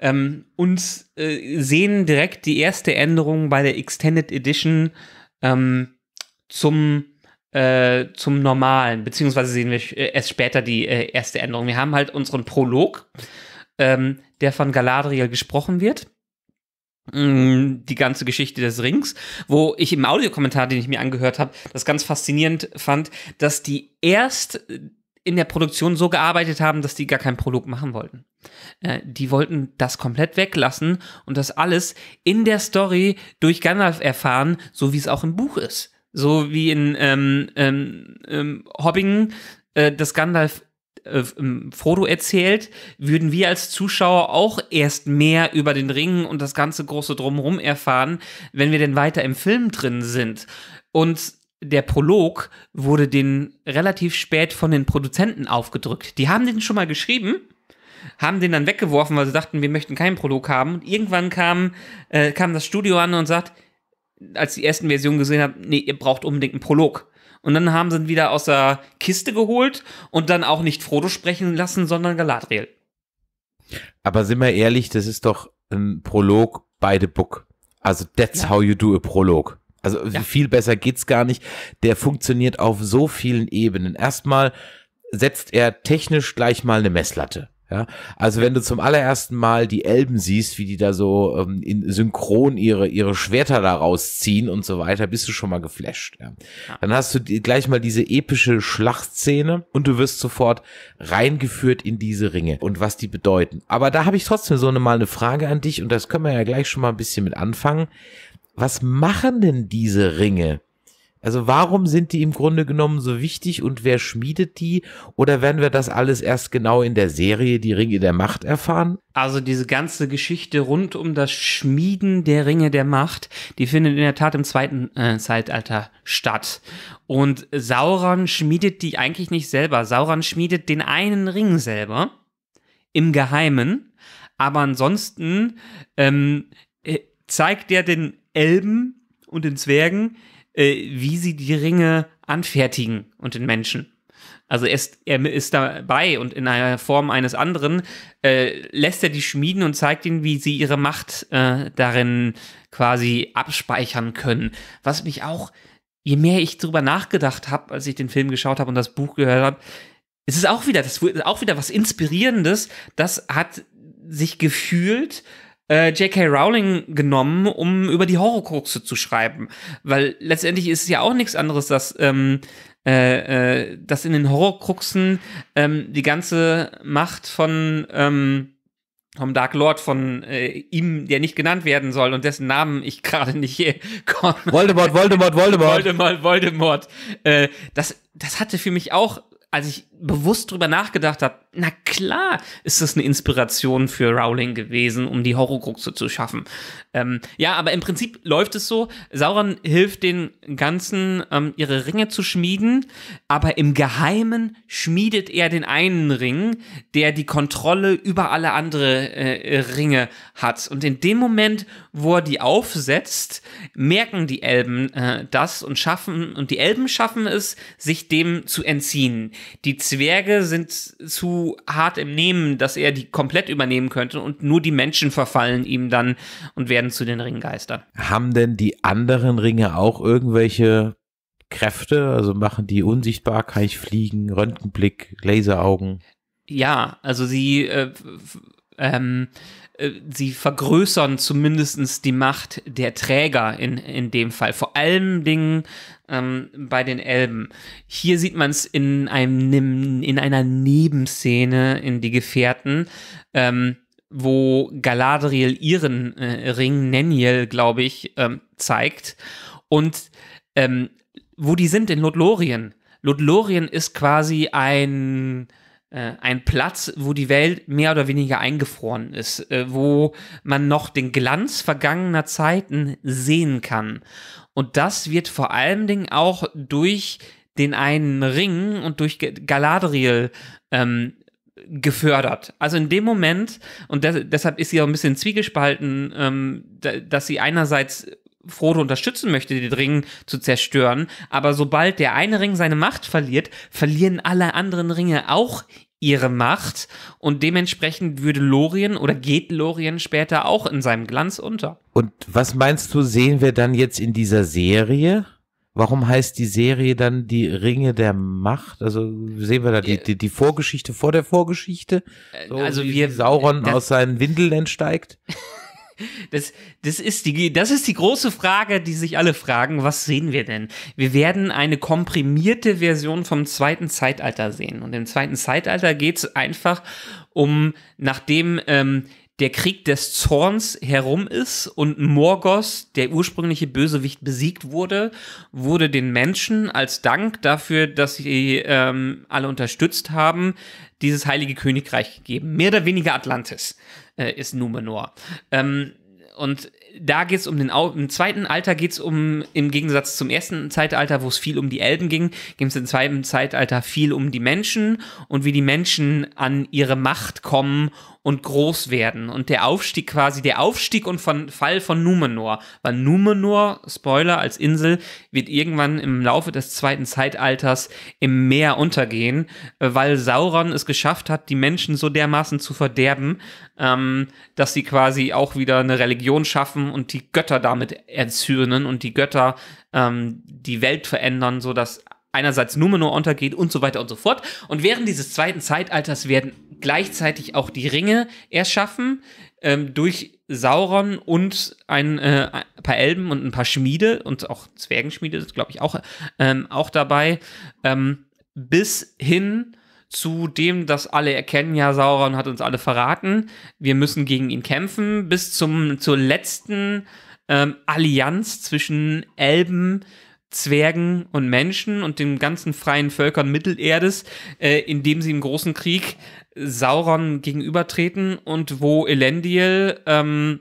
B: ähm, und äh, sehen direkt die erste Änderung bei der Extended Edition ähm, zum, äh, zum normalen, beziehungsweise sehen wir äh, erst später die äh, erste Änderung. Wir haben halt unseren Prolog, ähm, der von Galadriel gesprochen wird mm, die ganze Geschichte des Rings, wo ich im Audiokommentar, den ich mir angehört habe, das ganz faszinierend fand, dass die erst in der Produktion so gearbeitet haben, dass die gar keinen Prolog machen wollten. Äh, die wollten das komplett weglassen und das alles in der Story durch Gandalf erfahren, so wie es auch im Buch ist. So wie in ähm, ähm, ähm Hobbingen, äh, das Gandalf äh, ähm, Frodo erzählt, würden wir als Zuschauer auch erst mehr über den Ring und das ganze große Drumherum erfahren, wenn wir denn weiter im Film drin sind. Und der Prolog wurde den relativ spät von den Produzenten aufgedrückt. Die haben den schon mal geschrieben haben den dann weggeworfen, weil sie dachten, wir möchten keinen Prolog haben. Und irgendwann kam, äh, kam das Studio an und sagt, als die ersten Versionen gesehen haben, nee, ihr braucht unbedingt einen Prolog. Und dann haben sie ihn wieder aus der Kiste geholt und dann auch nicht Frodo sprechen lassen, sondern Galadriel.
A: Aber sind wir ehrlich, das ist doch ein Prolog by the book. Also that's ja. how you do a Prolog. Also ja. viel besser geht's gar nicht. Der funktioniert auf so vielen Ebenen. Erstmal setzt er technisch gleich mal eine Messlatte. Ja, also wenn du zum allerersten Mal die Elben siehst, wie die da so ähm, in synchron ihre ihre Schwerter da rausziehen und so weiter, bist du schon mal geflasht. Ja. Dann hast du die, gleich mal diese epische Schlachtszene und du wirst sofort reingeführt in diese Ringe und was die bedeuten. Aber da habe ich trotzdem so eine mal eine Frage an dich und das können wir ja gleich schon mal ein bisschen mit anfangen. Was machen denn diese Ringe also warum sind die im Grunde genommen so wichtig und wer schmiedet die? Oder werden wir das alles erst genau in der Serie Die Ringe der Macht
B: erfahren? Also diese ganze Geschichte rund um das Schmieden der Ringe der Macht, die findet in der Tat im zweiten äh, Zeitalter statt. Und Sauron schmiedet die eigentlich nicht selber. Sauron schmiedet den einen Ring selber im Geheimen. Aber ansonsten ähm, äh, zeigt er den Elben und den Zwergen, äh, wie sie die Ringe anfertigen und den Menschen. Also er ist, er ist dabei und in einer Form eines anderen äh, lässt er die schmieden und zeigt ihnen, wie sie ihre Macht äh, darin quasi abspeichern können. Was mich auch, je mehr ich drüber nachgedacht habe, als ich den Film geschaut habe und das Buch gehört habe, es ist auch wieder, das auch wieder was Inspirierendes. Das hat sich gefühlt äh, J.K. Rowling genommen, um über die Horrorkruxe zu schreiben. Weil letztendlich ist es ja auch nichts anderes, dass, ähm, äh, äh, dass in den Horrorkruxen ähm, die ganze Macht von ähm, vom Dark Lord, von äh, ihm, der nicht genannt werden soll und dessen Namen ich gerade nicht hier komme. Voldemort, Voldemort, Voldemort. Voldemort, Voldemort. Äh, das, das hatte für mich auch, als ich bewusst drüber nachgedacht habe, na klar ist das eine Inspiration für Rowling gewesen, um die Horrorgruxe zu schaffen. Ähm, ja, aber im Prinzip läuft es so, Sauron hilft den Ganzen, ähm, ihre Ringe zu schmieden, aber im Geheimen schmiedet er den einen Ring, der die Kontrolle über alle anderen äh, Ringe hat. Und in dem Moment, wo er die aufsetzt, merken die Elben äh, das und schaffen, und die Elben schaffen es, sich dem zu entziehen. Die Zwerge sind zu hart im Nehmen, dass er die komplett übernehmen könnte und nur die Menschen verfallen ihm dann und werden zu den Ringgeistern.
A: Haben denn die anderen Ringe auch irgendwelche Kräfte? Also machen die unsichtbar, kann ich fliegen, Röntgenblick, Laseraugen?
B: Ja, also sie äh, ähm, äh, sie vergrößern zumindest die Macht der Träger in, in dem Fall. Vor allem Dingen ähm, bei den Elben. Hier sieht man es in, in einer Nebenszene in Die Gefährten, ähm, wo Galadriel ihren äh, Ring Neniel, glaube ich, ähm, zeigt. Und ähm, wo die sind in Lothlorien. Lothlorien ist quasi ein äh, ein Platz, wo die Welt mehr oder weniger eingefroren ist, äh, wo man noch den Glanz vergangener Zeiten sehen kann. Und das wird vor allen Dingen auch durch den einen Ring und durch Galadriel ähm, gefördert. Also in dem Moment, und das, deshalb ist sie auch ein bisschen zwiegespalten, ähm, dass sie einerseits Frodo unterstützen möchte, den Ring zu zerstören. Aber sobald der eine Ring seine Macht verliert, verlieren alle anderen Ringe auch ihre Macht und dementsprechend würde Lorien oder geht Lorien später auch in seinem Glanz unter.
A: Und was meinst du, sehen wir dann jetzt in dieser Serie? Warum heißt die Serie dann die Ringe der Macht? Also sehen wir da die, die, die Vorgeschichte vor der Vorgeschichte?
B: Äh, so also wie wir, Sauron das, aus
A: seinen Windeln entsteigt?
B: Das, das, ist die, das ist die große Frage, die sich alle fragen. Was sehen wir denn? Wir werden eine komprimierte Version vom zweiten Zeitalter sehen. Und im zweiten Zeitalter geht es einfach um, nachdem ähm, der Krieg des Zorns herum ist und Morgos, der ursprüngliche Bösewicht, besiegt wurde, wurde den Menschen als Dank dafür, dass sie ähm, alle unterstützt haben, dieses heilige Königreich gegeben. Mehr oder weniger Atlantis äh, ist Numenor. Ähm, und da geht es um den Au im zweiten Alter geht es um im Gegensatz zum ersten Zeitalter, wo es viel um die Elben ging, ging es im zweiten Zeitalter viel um die Menschen und wie die Menschen an ihre Macht kommen und groß werden. Und der Aufstieg quasi, der Aufstieg und von, Fall von Numenor. Weil Numenor, Spoiler, als Insel, wird irgendwann im Laufe des zweiten Zeitalters im Meer untergehen, äh, weil Sauron es geschafft hat, die Menschen so dermaßen zu verderben, ähm, dass sie quasi auch wieder eine Religion schaffen und die Götter damit erzürnen und die Götter ähm, die Welt verändern, sodass einerseits Numenor untergeht und so weiter und so fort. Und während dieses zweiten Zeitalters werden gleichzeitig auch die Ringe erschaffen ähm, durch Sauron und ein, äh, ein, paar Elben und ein paar Schmiede und auch Zwergenschmiede sind, glaube ich, auch, ähm, auch dabei, ähm, bis hin zu dem, dass alle erkennen, ja, Sauron hat uns alle verraten, wir müssen gegen ihn kämpfen, bis zum, zur letzten ähm, Allianz zwischen Elben, Zwergen und Menschen und den ganzen freien Völkern Mittelerdes, äh, in sie im großen Krieg Sauron gegenübertreten und wo Elendil, ähm,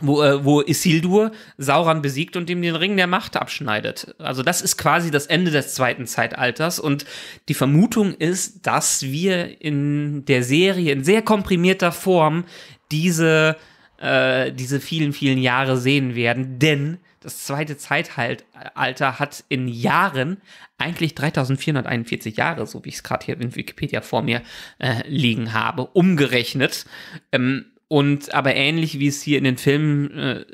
B: wo, äh, wo Isildur Sauron besiegt und ihm den Ring der Macht abschneidet. Also das ist quasi das Ende des zweiten Zeitalters und die Vermutung ist, dass wir in der Serie in sehr komprimierter Form diese, äh, diese vielen, vielen Jahre sehen werden, denn das zweite Zeitalter hat in Jahren eigentlich 3441 Jahre, so wie ich es gerade hier in Wikipedia vor mir äh, liegen habe, umgerechnet. Ähm, und aber ähnlich wie es hier in den Filmen äh,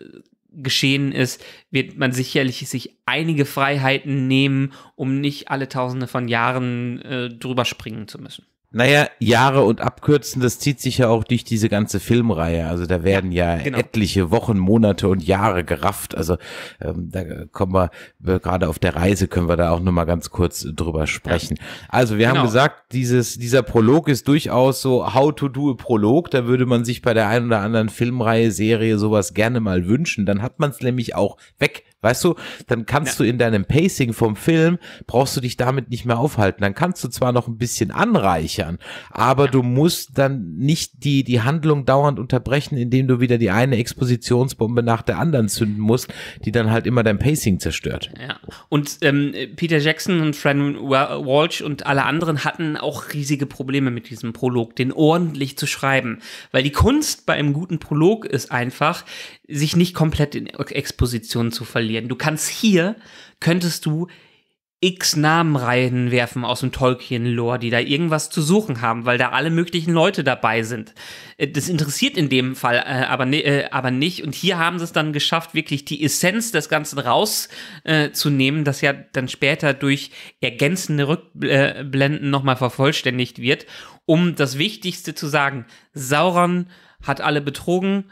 B: geschehen ist, wird man sicherlich sich einige Freiheiten nehmen, um nicht alle Tausende von Jahren äh, drüber springen zu müssen.
A: Naja, Jahre und Abkürzen, das zieht sich ja auch durch diese ganze Filmreihe. Also da werden ja, ja genau. etliche Wochen, Monate und Jahre gerafft. Also ähm, da kommen wir, wir gerade auf der Reise können wir da auch nochmal ganz kurz drüber sprechen. Ja. Also wir genau. haben gesagt, dieses, dieser Prolog ist durchaus so How to do Prolog. Da würde man sich bei der einen oder anderen Filmreihe, Serie sowas gerne mal wünschen. Dann hat man es nämlich auch weg Weißt du, dann kannst ja. du in deinem Pacing vom Film, brauchst du dich damit nicht mehr aufhalten. Dann kannst du zwar noch ein bisschen anreichern, aber ja. du musst dann nicht die, die Handlung dauernd unterbrechen, indem du wieder die eine Expositionsbombe nach der anderen zünden musst, die dann halt immer dein Pacing zerstört.
B: Ja. Und ähm, Peter Jackson und Fran Walsh und alle anderen hatten auch riesige Probleme mit diesem Prolog, den ordentlich zu schreiben. Weil die Kunst bei einem guten Prolog ist einfach, sich nicht komplett in Expositionen zu verlieren verlieren. Du kannst hier, könntest du x Namen reinwerfen aus dem Tolkien-Lore, die da irgendwas zu suchen haben, weil da alle möglichen Leute dabei sind. Äh, das interessiert in dem Fall äh, aber, äh, aber nicht. Und hier haben sie es dann geschafft, wirklich die Essenz des Ganzen rauszunehmen, äh, das ja dann später durch ergänzende Rückblenden nochmal vervollständigt wird, um das Wichtigste zu sagen. Sauron hat alle betrogen,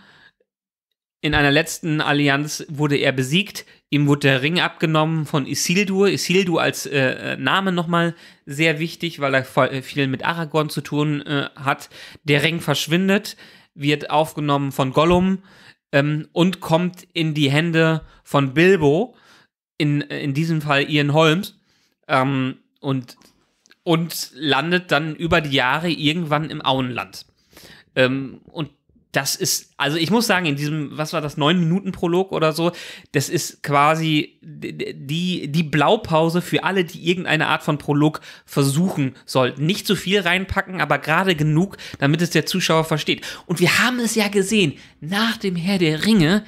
B: in einer letzten Allianz wurde er besiegt, ihm wurde der Ring abgenommen von Isildur. Isildur als äh, Name nochmal sehr wichtig, weil er äh, viel mit Aragorn zu tun äh, hat. Der Ring verschwindet, wird aufgenommen von Gollum ähm, und kommt in die Hände von Bilbo, in, äh, in diesem Fall Ian Holmes, ähm, und, und landet dann über die Jahre irgendwann im Auenland. Ähm, und das ist, also ich muss sagen, in diesem, was war das, neun Minuten Prolog oder so, das ist quasi die, die Blaupause für alle, die irgendeine Art von Prolog versuchen sollten. Nicht zu viel reinpacken, aber gerade genug, damit es der Zuschauer versteht. Und wir haben es ja gesehen, nach dem Herr der Ringe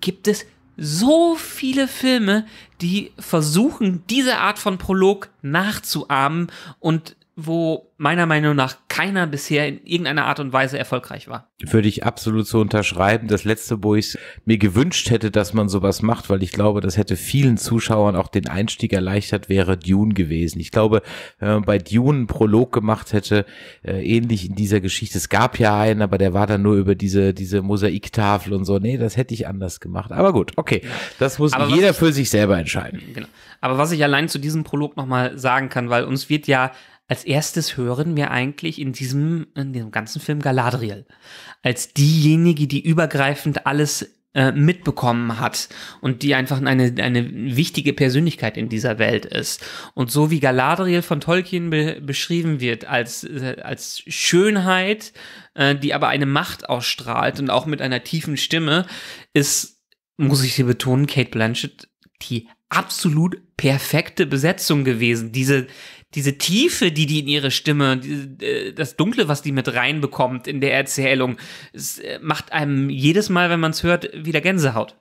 B: gibt es so viele Filme, die versuchen, diese Art von Prolog nachzuahmen und wo meiner Meinung nach keiner bisher in irgendeiner Art und Weise erfolgreich war.
A: Würde ich absolut so unterschreiben. Das letzte, wo ich mir gewünscht hätte, dass man sowas macht, weil ich glaube, das hätte vielen Zuschauern auch den Einstieg erleichtert, wäre Dune gewesen. Ich glaube, wenn man bei Dune einen Prolog gemacht hätte, äh, ähnlich in dieser Geschichte, es gab ja einen, aber der war dann nur über diese, diese Mosaiktafel und so. Nee, das hätte ich anders gemacht. Aber gut, okay. Das muss aber jeder ich, für sich selber entscheiden.
B: Genau. Aber was ich allein zu diesem Prolog nochmal sagen kann, weil uns wird ja als erstes hören wir eigentlich in diesem, in diesem ganzen Film Galadriel. Als diejenige, die übergreifend alles äh, mitbekommen hat und die einfach eine, eine wichtige Persönlichkeit in dieser Welt ist. Und so wie Galadriel von Tolkien be beschrieben wird, als, äh, als Schönheit, äh, die aber eine Macht ausstrahlt und auch mit einer tiefen Stimme, ist, muss ich hier betonen, Kate Blanchett die absolut perfekte Besetzung gewesen. Diese, diese Tiefe, die die in ihre Stimme, die, äh, das Dunkle, was die mit reinbekommt in der Erzählung, äh, macht einem jedes Mal, wenn man es hört, wieder Gänsehaut.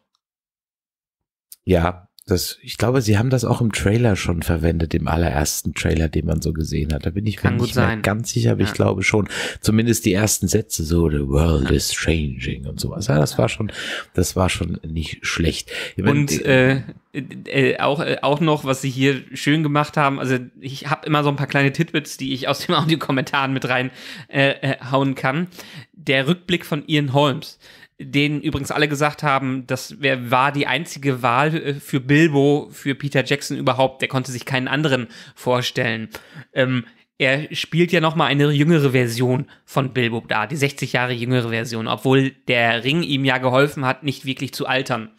A: Ja, das, ich glaube, sie haben das auch im Trailer schon verwendet, im allerersten Trailer, den man so gesehen hat. Da bin ich mir nicht mehr ganz sicher, aber ja. ich glaube schon. Zumindest die ersten Sätze, so The World ja. is changing und sowas. Ja, das war schon, das war schon nicht schlecht. Ich und meine,
B: äh, äh, äh, auch, äh, auch noch, was sie hier schön gemacht haben, also ich habe immer so ein paar kleine Titbits, die ich aus den Audiokommentaren mit reinhauen äh, äh, hauen kann. Der Rückblick von Ian Holmes denen übrigens alle gesagt haben, das wär, war die einzige Wahl äh, für Bilbo, für Peter Jackson überhaupt. Der konnte sich keinen anderen vorstellen. Ähm, er spielt ja noch mal eine jüngere Version von Bilbo da, die 60 Jahre jüngere Version, obwohl der Ring ihm ja geholfen hat, nicht wirklich zu altern.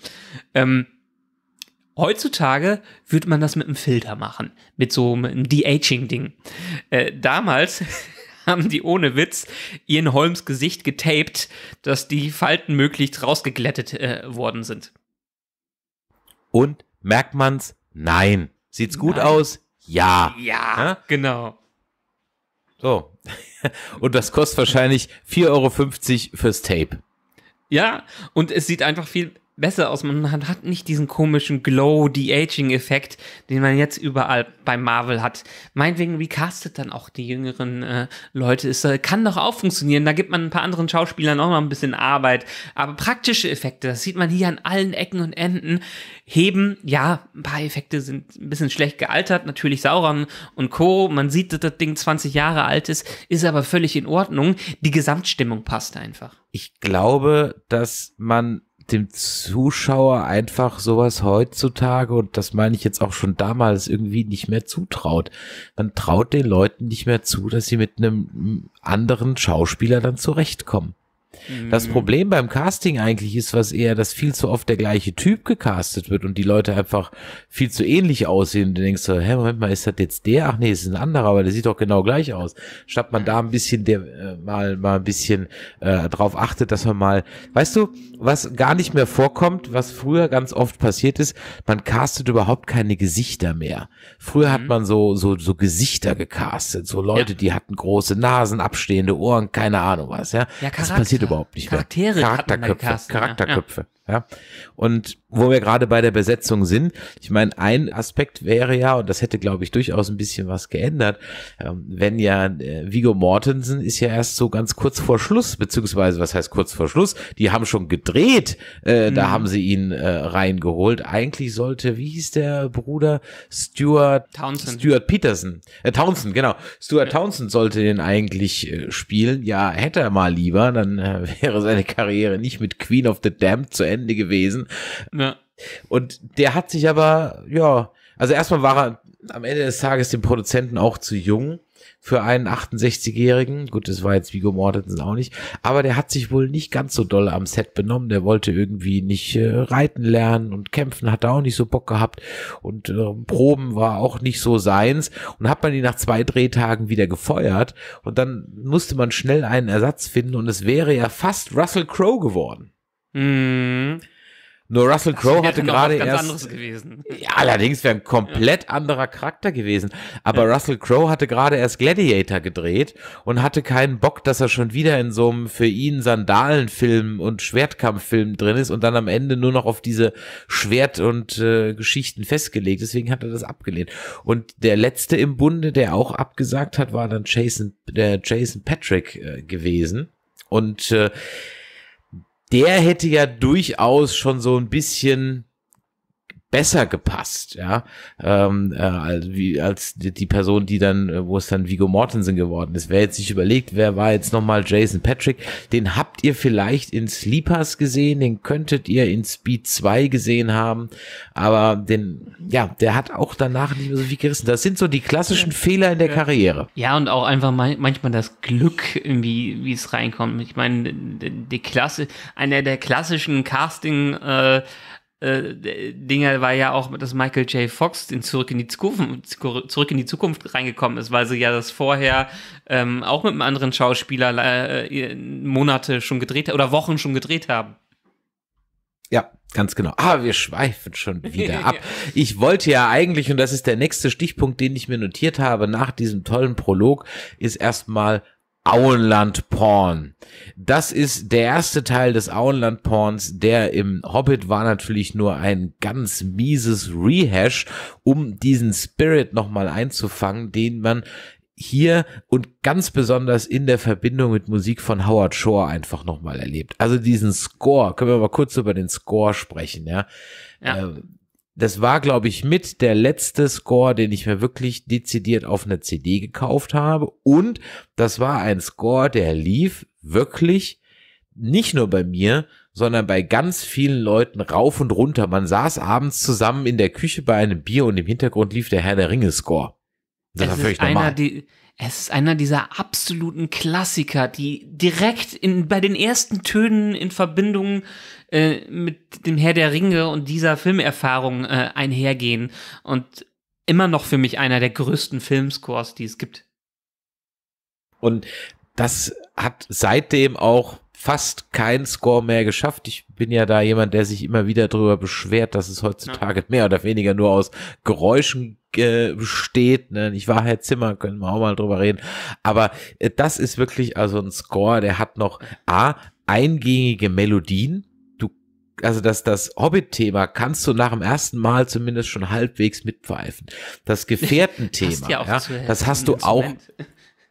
B: Ähm, Heutzutage würde man das mit einem Filter machen, mit so einem De-Aging-Ding. Äh, damals haben die ohne Witz ihren Holmes Gesicht getaped, dass die Falten möglichst rausgeglättet äh, worden sind.
A: Und merkt man's? Nein. Sieht's gut Nein. aus? Ja.
B: ja. Ja,
A: genau. So. und das kostet wahrscheinlich 4,50 Euro fürs Tape.
B: Ja, und es sieht einfach viel besser aus. Man hat nicht diesen komischen Glow, De-Aging-Effekt, den man jetzt überall bei Marvel hat. Meinetwegen recastet dann auch die jüngeren äh, Leute. Es äh, kann doch auch funktionieren. Da gibt man ein paar anderen Schauspielern auch mal ein bisschen Arbeit. Aber praktische Effekte, das sieht man hier an allen Ecken und Enden. Heben, ja, ein paar Effekte sind ein bisschen schlecht gealtert. Natürlich Sauron und Co. Man sieht, dass das Ding 20 Jahre alt ist, ist aber völlig in Ordnung. Die Gesamtstimmung passt einfach.
A: Ich glaube, dass man dem Zuschauer einfach sowas heutzutage, und das meine ich jetzt auch schon damals, irgendwie nicht mehr zutraut. Man traut den Leuten nicht mehr zu, dass sie mit einem anderen Schauspieler dann zurechtkommen. Das mhm. Problem beim Casting eigentlich ist was eher, dass viel zu oft der gleiche Typ gecastet wird und die Leute einfach viel zu ähnlich aussehen. du denkst so, hä, Moment mal, ist das jetzt der? Ach nee, ist ein anderer, aber der sieht doch genau gleich aus. Statt man da ein bisschen der, äh, mal, mal ein bisschen äh, drauf achtet, dass man mal, weißt du, was gar nicht mehr vorkommt, was früher ganz oft passiert ist, man castet überhaupt keine Gesichter mehr. Früher mhm. hat man so, so, so Gesichter gecastet, so Leute, ja. die hatten große Nasen, abstehende Ohren, keine Ahnung was, ja. ja das passiert überhaupt nicht. Charaktere. Charakterköpfe. Charakterköpfe. Ja. Und wo wir gerade bei der Besetzung sind, ich meine, ein Aspekt wäre ja, und das hätte, glaube ich, durchaus ein bisschen was geändert, ähm, wenn ja äh, Vigo Mortensen ist ja erst so ganz kurz vor Schluss, beziehungsweise was heißt kurz vor Schluss, die haben schon gedreht, äh, mhm. da haben sie ihn äh, reingeholt. Eigentlich sollte, wie hieß der Bruder, Stuart Townsend. Stuart Peterson, äh, Townsend, genau. Stuart ja. Townsend sollte den eigentlich äh, spielen. Ja, hätte er mal lieber, dann äh, wäre seine Karriere nicht mit Queen of the Damned zu Ende Ende gewesen. Ja. Und der hat sich aber, ja, also erstmal war er am Ende des Tages dem Produzenten auch zu jung für einen 68-Jährigen. Gut, das war jetzt Vigo Mortensen auch nicht. Aber der hat sich wohl nicht ganz so doll am Set benommen. Der wollte irgendwie nicht äh, reiten lernen und kämpfen hat er auch nicht so Bock gehabt. Und äh, Proben war auch nicht so seins. Und hat man ihn nach zwei Drehtagen wieder gefeuert. Und dann musste man schnell einen Ersatz finden. Und es wäre ja fast Russell Crowe geworden. Mhm. Nur Russell Crowe hatte gerade erst. Anderes gewesen. Ja, allerdings wäre ein komplett ja. anderer Charakter gewesen. Aber ja. Russell Crowe hatte gerade erst Gladiator gedreht und hatte keinen Bock, dass er schon wieder in so einem für ihn Sandalenfilm und Schwertkampffilm drin ist und dann am Ende nur noch auf diese Schwert- und äh, Geschichten festgelegt. Deswegen hat er das abgelehnt. Und der letzte im Bunde, der auch abgesagt hat, war dann Jason, der Jason Patrick äh, gewesen. Und äh, der hätte ja durchaus schon so ein bisschen besser gepasst, ja, ähm, äh, als, wie, als die, die Person, die dann, äh, wo es dann Vigo Mortensen geworden ist. Wer jetzt sich überlegt, wer war jetzt nochmal Jason Patrick, den habt ihr vielleicht in Sleepers gesehen, den könntet ihr in Speed 2 gesehen haben, aber den, ja, der hat auch danach nicht mehr so viel gerissen. Das sind so die klassischen Fehler in der Karriere.
B: Ja, und auch einfach manchmal das Glück, irgendwie, wie es reinkommt. Ich meine, die, die Klasse, einer der klassischen Casting, äh, äh, Dinger war ja auch, dass Michael J. Fox in zurück, in die Zukunft, zurück in die Zukunft reingekommen ist, weil sie ja das vorher ähm, auch mit einem anderen Schauspieler äh, äh, Monate schon gedreht oder Wochen schon gedreht haben.
A: Ja, ganz genau. Ah, wir schweifen schon wieder ab. Ich wollte ja eigentlich, und das ist der nächste Stichpunkt, den ich mir notiert habe, nach diesem tollen Prolog, ist erstmal Auenland-Porn. Das ist der erste Teil des Auenland-Porns. Der im Hobbit war natürlich nur ein ganz mieses Rehash, um diesen Spirit nochmal einzufangen, den man hier und ganz besonders in der Verbindung mit Musik von Howard Shore einfach nochmal erlebt. Also diesen Score, können wir mal kurz über den Score sprechen, ja. ja. Ähm, das war, glaube ich, mit der letzte Score, den ich mir wirklich dezidiert auf einer CD gekauft habe. Und das war ein Score, der lief wirklich nicht nur bei mir, sondern bei ganz vielen Leuten rauf und runter. Man saß abends zusammen in der Küche bei einem Bier und im Hintergrund lief der Herr der Ringe Score.
B: Das es war völlig normal. Die, es ist einer dieser absoluten Klassiker, die direkt in, bei den ersten Tönen in Verbindung äh, mit dem Herr der Ringe und dieser Filmerfahrung äh, einhergehen und immer noch für mich einer der größten Filmscores, die es gibt.
A: Und das hat seitdem auch fast kein Score mehr geschafft. Ich bin ja da jemand, der sich immer wieder darüber beschwert, dass es heutzutage ja. mehr oder weniger nur aus Geräuschen äh, besteht. Ne? Ich war Herr Zimmer, können wir auch mal drüber reden. Aber äh, das ist wirklich also ein Score, der hat noch A, eingängige Melodien, also das, das Hobbit-Thema kannst du nach dem ersten Mal zumindest schon halbwegs mitpfeifen. Das Gefährtenthema, ja ja, das hast du auch.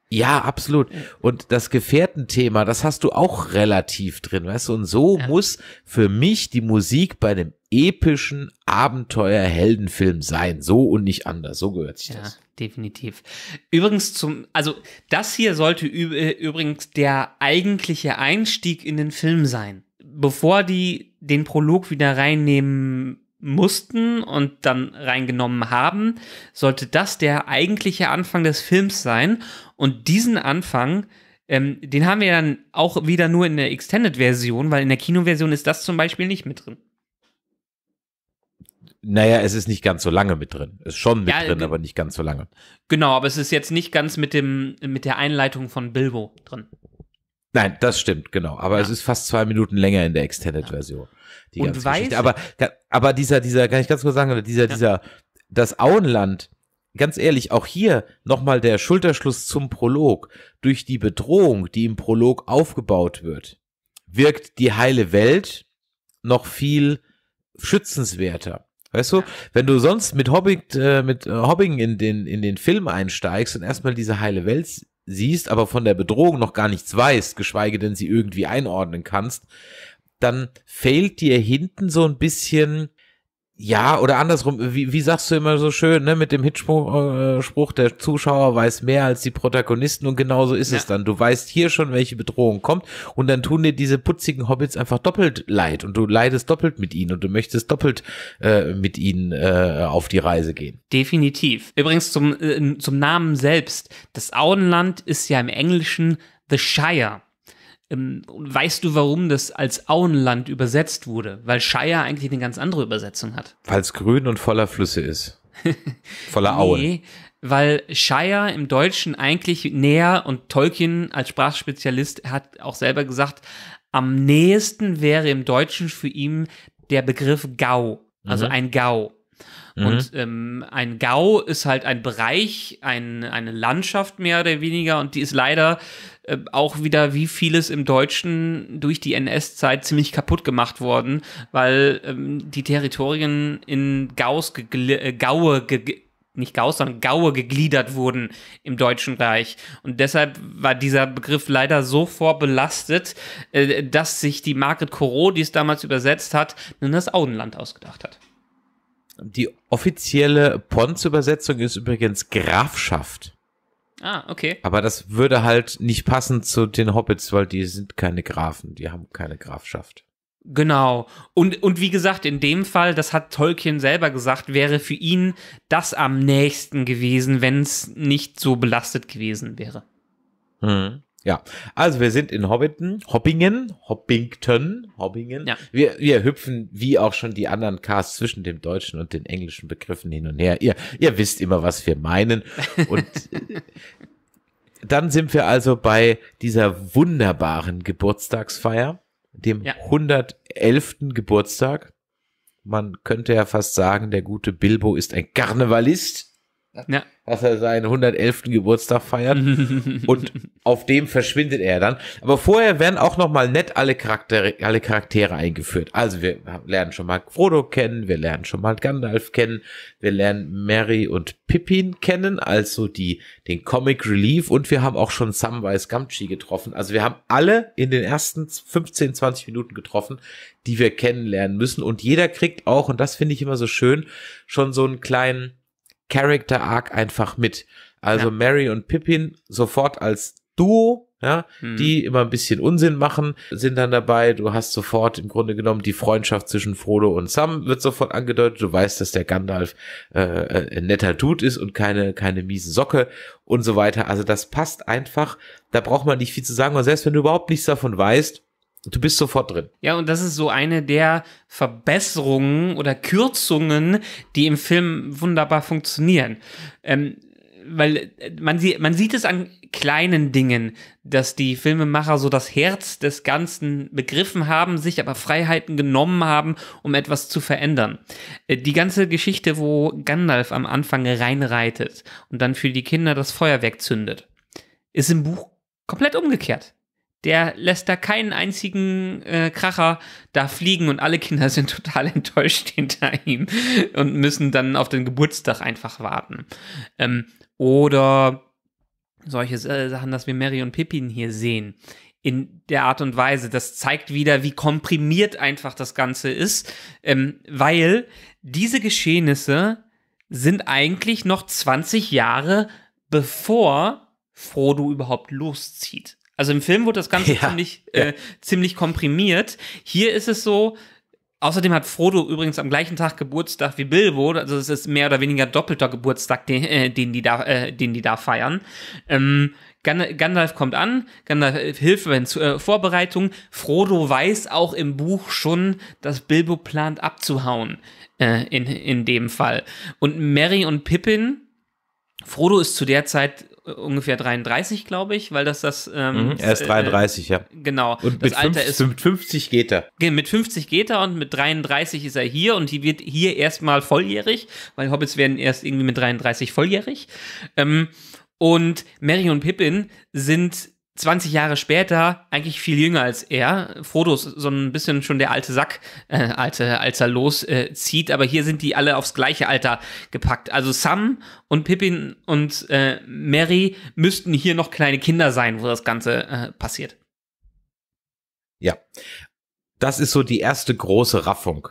A: Ja, absolut. Und das Gefährtenthema, das hast du auch relativ drin, weißt du? Und so ja. muss für mich die Musik bei einem epischen Abenteuer-Heldenfilm sein. So und nicht anders. So gehört sich ja, das.
B: Definitiv. Übrigens zum, also das hier sollte äh, übrigens der eigentliche Einstieg in den Film sein. Bevor die den Prolog wieder reinnehmen mussten und dann reingenommen haben, sollte das der eigentliche Anfang des Films sein. Und diesen Anfang, ähm, den haben wir dann auch wieder nur in der Extended-Version, weil in der Kinoversion ist das zum Beispiel nicht mit drin.
A: Naja, es ist nicht ganz so lange mit drin. Es Ist schon mit ja, drin, aber nicht ganz so lange.
B: Genau, aber es ist jetzt nicht ganz mit, dem, mit der Einleitung von Bilbo drin.
A: Nein, das stimmt, genau. Aber ja. es ist fast zwei Minuten länger in der Extended-Version. Ja die und ganze weiß Geschichte. Aber, aber dieser, dieser, kann ich ganz kurz sagen, dieser, ja. dieser, das Auenland, ganz ehrlich, auch hier nochmal der Schulterschluss zum Prolog. Durch die Bedrohung, die im Prolog aufgebaut wird, wirkt die heile Welt noch viel schützenswerter. Weißt du, wenn du sonst mit Hobbing, äh, mit äh, Hobbing in den, in den Film einsteigst und erstmal diese heile Welt siehst, aber von der Bedrohung noch gar nichts weißt, geschweige denn sie irgendwie einordnen kannst, dann fehlt dir hinten so ein bisschen ja, oder andersrum, wie, wie sagst du immer so schön, ne, mit dem Hitspruch, äh, Spruch, der Zuschauer weiß mehr als die Protagonisten und genauso ist ja. es dann. Du weißt hier schon, welche Bedrohung kommt und dann tun dir diese putzigen Hobbits einfach doppelt leid und du leidest doppelt mit ihnen und du möchtest doppelt äh, mit ihnen äh, auf die Reise gehen.
B: Definitiv. Übrigens zum, äh, zum Namen selbst. Das Auenland ist ja im Englischen The Shire. Ähm, weißt du, warum das als Auenland übersetzt wurde? Weil Shire eigentlich eine ganz andere Übersetzung hat. Weil
A: es grün und voller Flüsse ist. Voller Auen. Nee,
B: weil Shire im Deutschen eigentlich näher und Tolkien als Sprachspezialist hat auch selber gesagt, am nächsten wäre im Deutschen für ihn der Begriff Gau, also mhm. ein Gau. Mhm. Und ähm, ein Gau ist halt ein Bereich, ein, eine Landschaft mehr oder weniger und die ist leider äh, auch wieder wie vieles im Deutschen durch die NS-Zeit ziemlich kaputt gemacht worden, weil ähm, die Territorien in Gaus äh, Gaue ge nicht Gauss, sondern Gaue gegliedert wurden im Deutschen Reich. Und deshalb war dieser Begriff leider so vorbelastet, äh, dass sich die Margaret Corot, die es damals übersetzt hat, nun das Auenland ausgedacht hat.
A: Die offizielle Pons-Übersetzung ist übrigens Grafschaft. Ah, okay. Aber das würde halt nicht passen zu den Hobbits, weil die sind keine Grafen, die haben keine Grafschaft.
B: Genau. Und, und wie gesagt, in dem Fall, das hat Tolkien selber gesagt, wäre für ihn das am nächsten gewesen, wenn es nicht so belastet gewesen wäre.
A: Mhm. Ja, also wir sind in Hobbiton, Hoppingen, Hoppington, Hoppingen. Ja. Wir, wir hüpfen wie auch schon die anderen Casts zwischen dem deutschen und den englischen Begriffen hin und her. Ihr, ihr wisst immer, was wir meinen. Und dann sind wir also bei dieser wunderbaren Geburtstagsfeier, dem ja. 111. Geburtstag. Man könnte ja fast sagen, der gute Bilbo ist ein Karnevalist. Ja dass er seinen 111. Geburtstag feiert und auf dem verschwindet er dann. Aber vorher werden auch noch mal nett alle Charaktere, alle Charaktere eingeführt. Also wir lernen schon mal Frodo kennen, wir lernen schon mal Gandalf kennen, wir lernen Mary und Pippin kennen, also die den Comic Relief und wir haben auch schon Samwise Gamgee getroffen. Also wir haben alle in den ersten 15, 20 Minuten getroffen, die wir kennenlernen müssen und jeder kriegt auch und das finde ich immer so schön, schon so einen kleinen Character Arc einfach mit. Also ja. Mary und Pippin sofort als Duo, ja, hm. die immer ein bisschen Unsinn machen, sind dann dabei. Du hast sofort im Grunde genommen die Freundschaft zwischen Frodo und Sam wird sofort angedeutet. Du weißt, dass der Gandalf äh, äh ein netter Dude ist und keine keine miese Socke und so weiter. Also das passt einfach. Da braucht man nicht viel zu sagen. Und selbst wenn du überhaupt
B: nichts davon weißt, Du bist sofort drin. Ja, und das ist so eine der Verbesserungen oder Kürzungen, die im Film wunderbar funktionieren. Ähm, weil äh, man, sie, man sieht es an kleinen Dingen, dass die Filmemacher so das Herz des Ganzen begriffen haben, sich aber Freiheiten genommen haben, um etwas zu verändern. Äh, die ganze Geschichte, wo Gandalf am Anfang reinreitet und dann für die Kinder das Feuerwerk zündet, ist im Buch komplett umgekehrt der lässt da keinen einzigen äh, Kracher da fliegen und alle Kinder sind total enttäuscht hinter ihm und müssen dann auf den Geburtstag einfach warten. Ähm, oder solche äh, Sachen, dass wir Mary und Pippin hier sehen. In der Art und Weise, das zeigt wieder, wie komprimiert einfach das Ganze ist, ähm, weil diese Geschehnisse sind eigentlich noch 20 Jahre bevor Frodo überhaupt loszieht. Also im Film wurde das Ganze ja, ziemlich, ja. Äh, ziemlich komprimiert. Hier ist es so, Außerdem hat Frodo übrigens am gleichen Tag Geburtstag wie Bilbo, also es ist mehr oder weniger doppelter Geburtstag, den, äh, den, die, da, äh, den die da feiern. Ähm, Gandalf kommt an, Gandalf hilft bei äh, äh Vorbereitungen. Frodo weiß auch im Buch schon, dass Bilbo plant abzuhauen, äh, in, in dem Fall. Und Mary und Pippin, Frodo ist zu der Zeit ungefähr 33, glaube ich, weil das das. Ähm, mhm, er ist 33, äh, ja. Äh, genau. Und das mit Alter 50, ist. Mit 50 geht er. Mit 50 geht er und mit 33 ist er hier und die wird hier erstmal volljährig, weil Hobbits werden erst irgendwie mit 33 volljährig. Ähm, und Mary und Pippin sind 20 Jahre später, eigentlich viel jünger als er. Frodo ist so ein bisschen schon der alte Sack, äh, alte, als er loszieht, äh, aber hier sind die alle aufs gleiche Alter gepackt. Also Sam und Pippin und äh, Mary müssten hier noch kleine Kinder sein, wo das Ganze äh, passiert.
A: Ja. Das ist so die erste große Raffung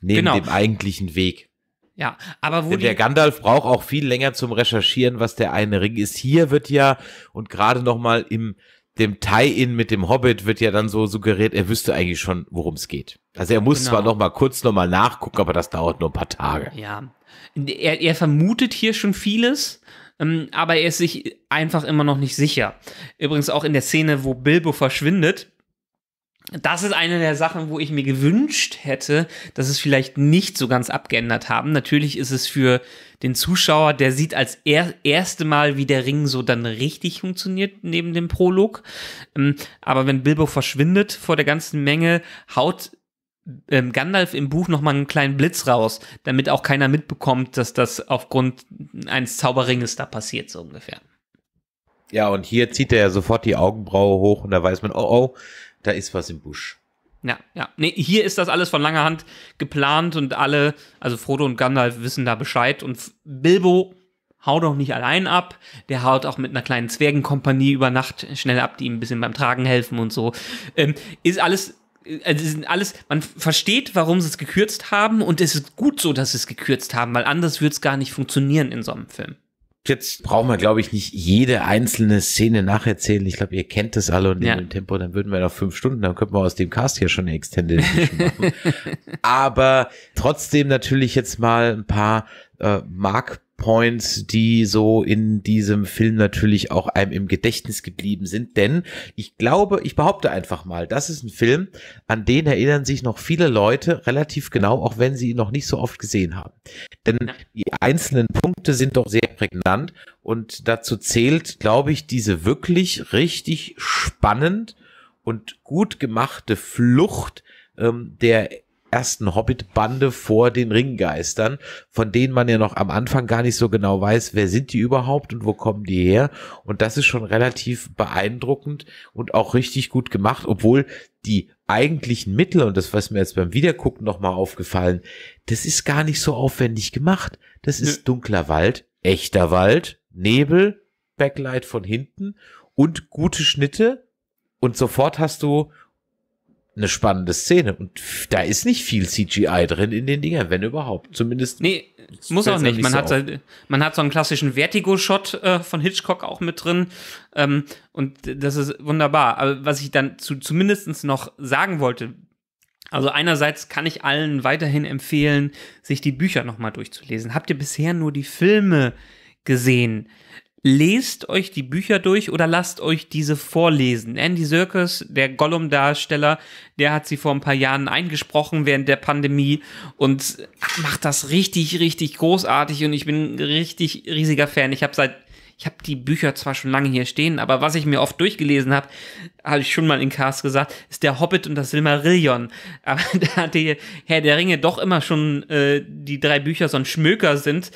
A: neben genau. dem eigentlichen Weg.
B: Ja, aber wo der
A: Gandalf braucht auch viel länger zum Recherchieren, was der eine Ring ist. Hier wird ja und gerade noch mal im dem Tie-in mit dem Hobbit wird ja dann so suggeriert, er wüsste eigentlich schon, worum es geht. Also er muss genau. zwar noch mal kurz noch mal nachgucken, aber das dauert nur ein paar Tage.
B: Ja, er, er vermutet hier schon vieles, ähm, aber er ist sich einfach immer noch nicht sicher. Übrigens auch in der Szene, wo Bilbo verschwindet, das ist eine der Sachen, wo ich mir gewünscht hätte, dass es vielleicht nicht so ganz abgeändert haben. Natürlich ist es für den Zuschauer, der sieht als er erste Mal, wie der Ring so dann richtig funktioniert neben dem Prolog. Ähm, aber wenn Bilbo verschwindet vor der ganzen Menge, haut ähm, Gandalf im Buch nochmal einen kleinen Blitz raus, damit auch keiner mitbekommt, dass das aufgrund eines Zauberringes da passiert, so ungefähr.
A: Ja, und hier zieht er ja sofort die Augenbraue hoch und da weiß man, oh, oh, da ist was im Busch.
B: Ja, ja. Nee, hier ist das alles von langer Hand geplant und alle, also Frodo und Gandalf wissen da Bescheid und Bilbo haut auch nicht allein ab. Der haut auch mit einer kleinen Zwergenkompanie über Nacht schnell ab, die ihm ein bisschen beim Tragen helfen und so. Ähm, ist alles äh, also sind alles, man versteht, warum sie es gekürzt haben und es ist gut so, dass sie es gekürzt haben, weil anders würde es gar nicht funktionieren in so einem Film.
A: Jetzt brauchen wir, glaube ich, nicht jede einzelne Szene nacherzählen. Ich glaube, ihr kennt das alle und ja. dem Tempo, dann würden wir noch fünf Stunden, dann könnten wir aus dem Cast hier schon eine Extended Edition machen. Aber trotzdem natürlich jetzt mal ein paar äh, Mark Plotpoints, die so in diesem Film natürlich auch einem im Gedächtnis geblieben sind. Denn ich glaube, ich behaupte einfach mal, das ist ein Film, an den erinnern sich noch viele Leute relativ genau, auch wenn sie ihn noch nicht so oft gesehen haben. Denn die einzelnen Punkte sind doch sehr prägnant und dazu zählt, glaube ich, diese wirklich richtig spannend und gut gemachte Flucht ähm, der ersten Hobbit-Bande vor den Ringgeistern, von denen man ja noch am Anfang gar nicht so genau weiß, wer sind die überhaupt und wo kommen die her. Und das ist schon relativ beeindruckend und auch richtig gut gemacht, obwohl die eigentlichen Mittel und das, was mir jetzt beim Wiedergucken nochmal aufgefallen, das ist gar nicht so aufwendig gemacht. Das ist dunkler Wald, echter Wald, Nebel, Backlight von hinten und gute Schnitte und sofort hast du eine spannende Szene. Und da ist nicht viel CGI drin in
B: den Dingern, wenn überhaupt. Zumindest. Nee, muss auch nicht. Man, so hat, so, man hat so einen klassischen Vertigo-Shot äh, von Hitchcock auch mit drin. Ähm, und das ist wunderbar. Aber was ich dann zu, zumindest noch sagen wollte, also einerseits kann ich allen weiterhin empfehlen, sich die Bücher nochmal durchzulesen. Habt ihr bisher nur die Filme gesehen? lest euch die Bücher durch oder lasst euch diese vorlesen. Andy Serkis, der Gollum-Darsteller, der hat sie vor ein paar Jahren eingesprochen während der Pandemie und macht das richtig, richtig großartig und ich bin richtig riesiger Fan. Ich habe seit ich habe die Bücher zwar schon lange hier stehen, aber was ich mir oft durchgelesen habe, habe ich schon mal in Cast gesagt, ist der Hobbit und das Silmarillion. Aber da die Herr der Ringe doch immer schon äh, die drei Bücher so ein Schmöker sind,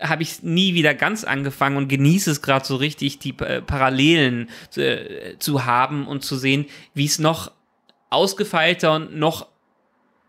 B: habe ich nie wieder ganz angefangen und genieße es gerade so richtig, die äh, Parallelen äh, zu haben und zu sehen, wie es noch ausgefeilter und noch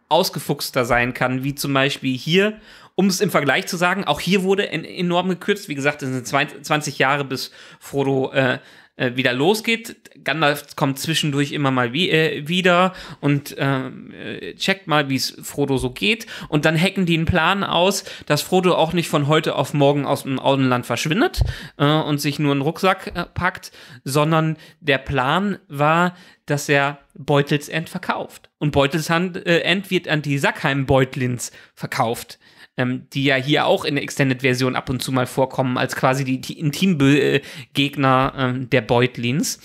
B: ausgefuchster sein kann, wie zum Beispiel hier, um es im Vergleich zu sagen, auch hier wurde enorm gekürzt. Wie gesagt, es sind 20 Jahre, bis Frodo äh, äh, wieder losgeht. Gandalf kommt zwischendurch immer mal wie, äh, wieder und ähm, äh, checkt mal, wie es Frodo so geht. Und dann hacken die einen Plan aus, dass Frodo auch nicht von heute auf morgen aus dem Audenland verschwindet äh, und sich nur einen Rucksack äh, packt, sondern der Plan war, dass er Beutelsend verkauft. Und Beutelsend äh, wird an die Sackheim-Beutlins verkauft ähm, die ja hier auch in der Extended-Version ab und zu mal vorkommen, als quasi die, die Intim-Gegner äh, der Beutlins.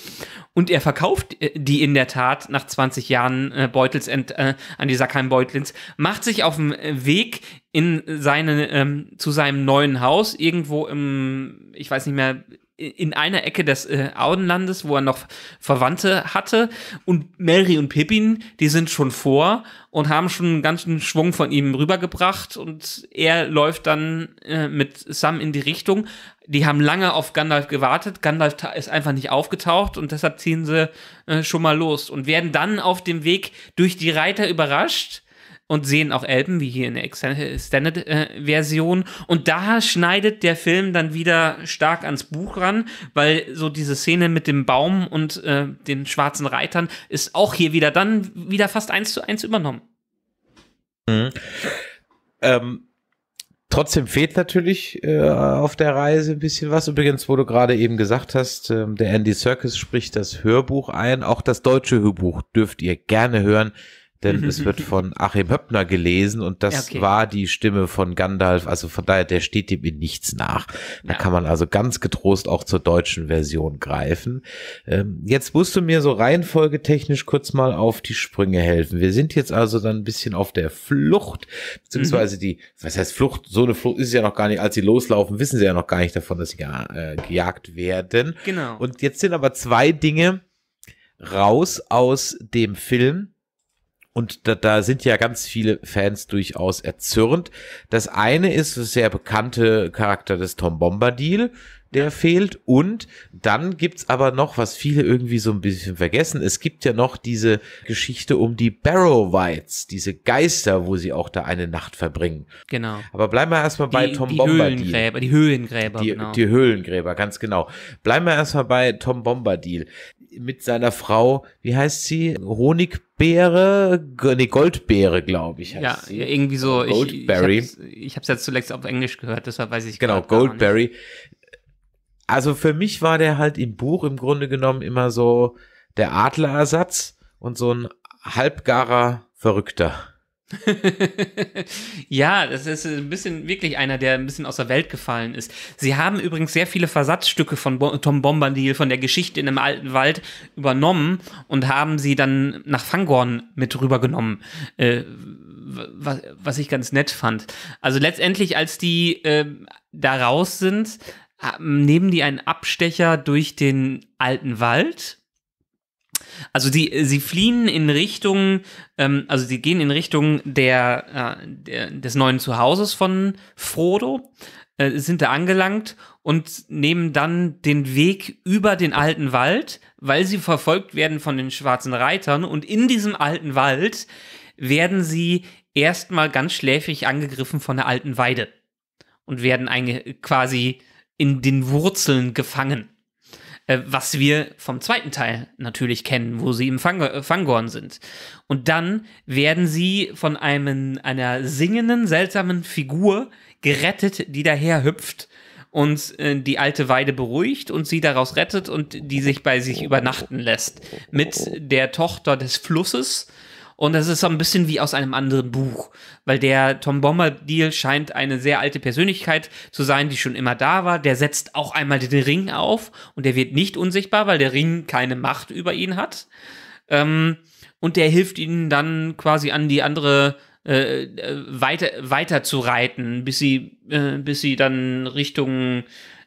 B: Und er verkauft äh, die in der Tat nach 20 Jahren äh, Beutels ent, äh, an die Sackheim Beutlins, macht sich auf dem äh, Weg in seine, ähm, zu seinem neuen Haus, irgendwo im, ich weiß nicht mehr, in einer Ecke des äh, Auenlandes, wo er noch Verwandte hatte. Und Melry und Pippin, die sind schon vor und haben schon einen ganzen Schwung von ihm rübergebracht. Und er läuft dann äh, mit Sam in die Richtung. Die haben lange auf Gandalf gewartet. Gandalf ist einfach nicht aufgetaucht und deshalb ziehen sie äh, schon mal los und werden dann auf dem Weg durch die Reiter überrascht und sehen auch Elben, wie hier in der Extended-Version. Äh, und da schneidet der Film dann wieder stark ans Buch ran, weil so diese Szene mit dem Baum und äh, den schwarzen Reitern ist auch hier wieder dann wieder fast eins zu eins übernommen.
A: Mhm. Ähm, trotzdem fehlt natürlich äh, auf der Reise ein bisschen was. Übrigens, wo du gerade eben gesagt hast, äh, der Andy Serkis spricht das Hörbuch ein. Auch das deutsche Hörbuch dürft ihr gerne hören denn es wird von Achim Höppner gelesen und das okay. war die Stimme von Gandalf. Also von daher, der steht dem in nichts nach. Da ja. kann man also ganz getrost auch zur deutschen Version greifen. Ähm, jetzt musst du mir so reihenfolgetechnisch kurz mal auf die Sprünge helfen. Wir sind jetzt also dann ein bisschen auf der Flucht, beziehungsweise mhm. die, was heißt Flucht? So eine Flucht ist ja noch gar nicht. Als sie loslaufen, wissen sie ja noch gar nicht davon, dass sie äh, gejagt werden. Genau. Und jetzt sind aber zwei Dinge raus aus dem Film und da, da sind ja ganz viele Fans durchaus erzürnt. Das eine ist das sehr bekannte Charakter des Tom Bombadil, der fehlt. Und dann gibt's aber noch, was viele irgendwie so ein bisschen vergessen, es gibt ja noch diese Geschichte um die Barrowites, diese Geister, wo sie auch da eine Nacht verbringen.
B: Genau. Aber bleiben wir erstmal bei Tom die Bombadil. Höhlengräber, die Höhlengräber, die, genau. die
A: Höhlengräber, ganz genau. Bleiben wir erstmal bei Tom Bombadil mit seiner Frau, wie heißt sie? Honigbeere, nee, Goldbeere, glaube ich. Ja,
B: sie. irgendwie so. Goldberry. Ich, habe es ja zuletzt auf Englisch gehört, deshalb weiß ich Genau, Goldberry.
A: Also für mich war der halt im Buch im Grunde genommen immer so der Adlerersatz und so ein halbgarer Verrückter.
B: ja, das ist ein bisschen wirklich einer, der ein bisschen aus der Welt gefallen ist. Sie haben übrigens sehr viele Versatzstücke von Bo Tom Bombadil von der Geschichte in einem alten Wald übernommen und haben sie dann nach Fangorn mit rübergenommen. Äh, was, was, ich ganz nett fand. Also letztendlich, als die äh, da raus sind, nehmen die einen Abstecher durch den alten Wald also die, sie fliehen in Richtung, ähm, also sie gehen in Richtung der, äh, der, des neuen Zuhauses von Frodo, äh, sind da angelangt und nehmen dann den Weg über den alten Wald, weil sie verfolgt werden von den schwarzen Reitern und in diesem alten Wald werden sie erstmal ganz schläfrig angegriffen von der alten Weide und werden quasi in den Wurzeln gefangen äh, was wir vom zweiten Teil natürlich kennen, wo sie im Fang äh, Fangorn sind. Und dann werden sie von einem, einer singenden, seltsamen Figur gerettet, die daher hüpft und äh, die alte Weide beruhigt und sie daraus rettet und die sich bei sich übernachten lässt. Mit der Tochter des Flusses, und das ist so ein bisschen wie aus einem anderen Buch, weil der Tom Bombadil scheint eine sehr alte Persönlichkeit zu sein, die schon immer da war. Der setzt auch einmal den Ring auf und der wird nicht unsichtbar, weil der Ring keine Macht über ihn hat. Ähm, und der hilft ihnen dann quasi an die andere äh, äh weiter, weiter zu reiten, bis sie, äh, bis sie dann Richtung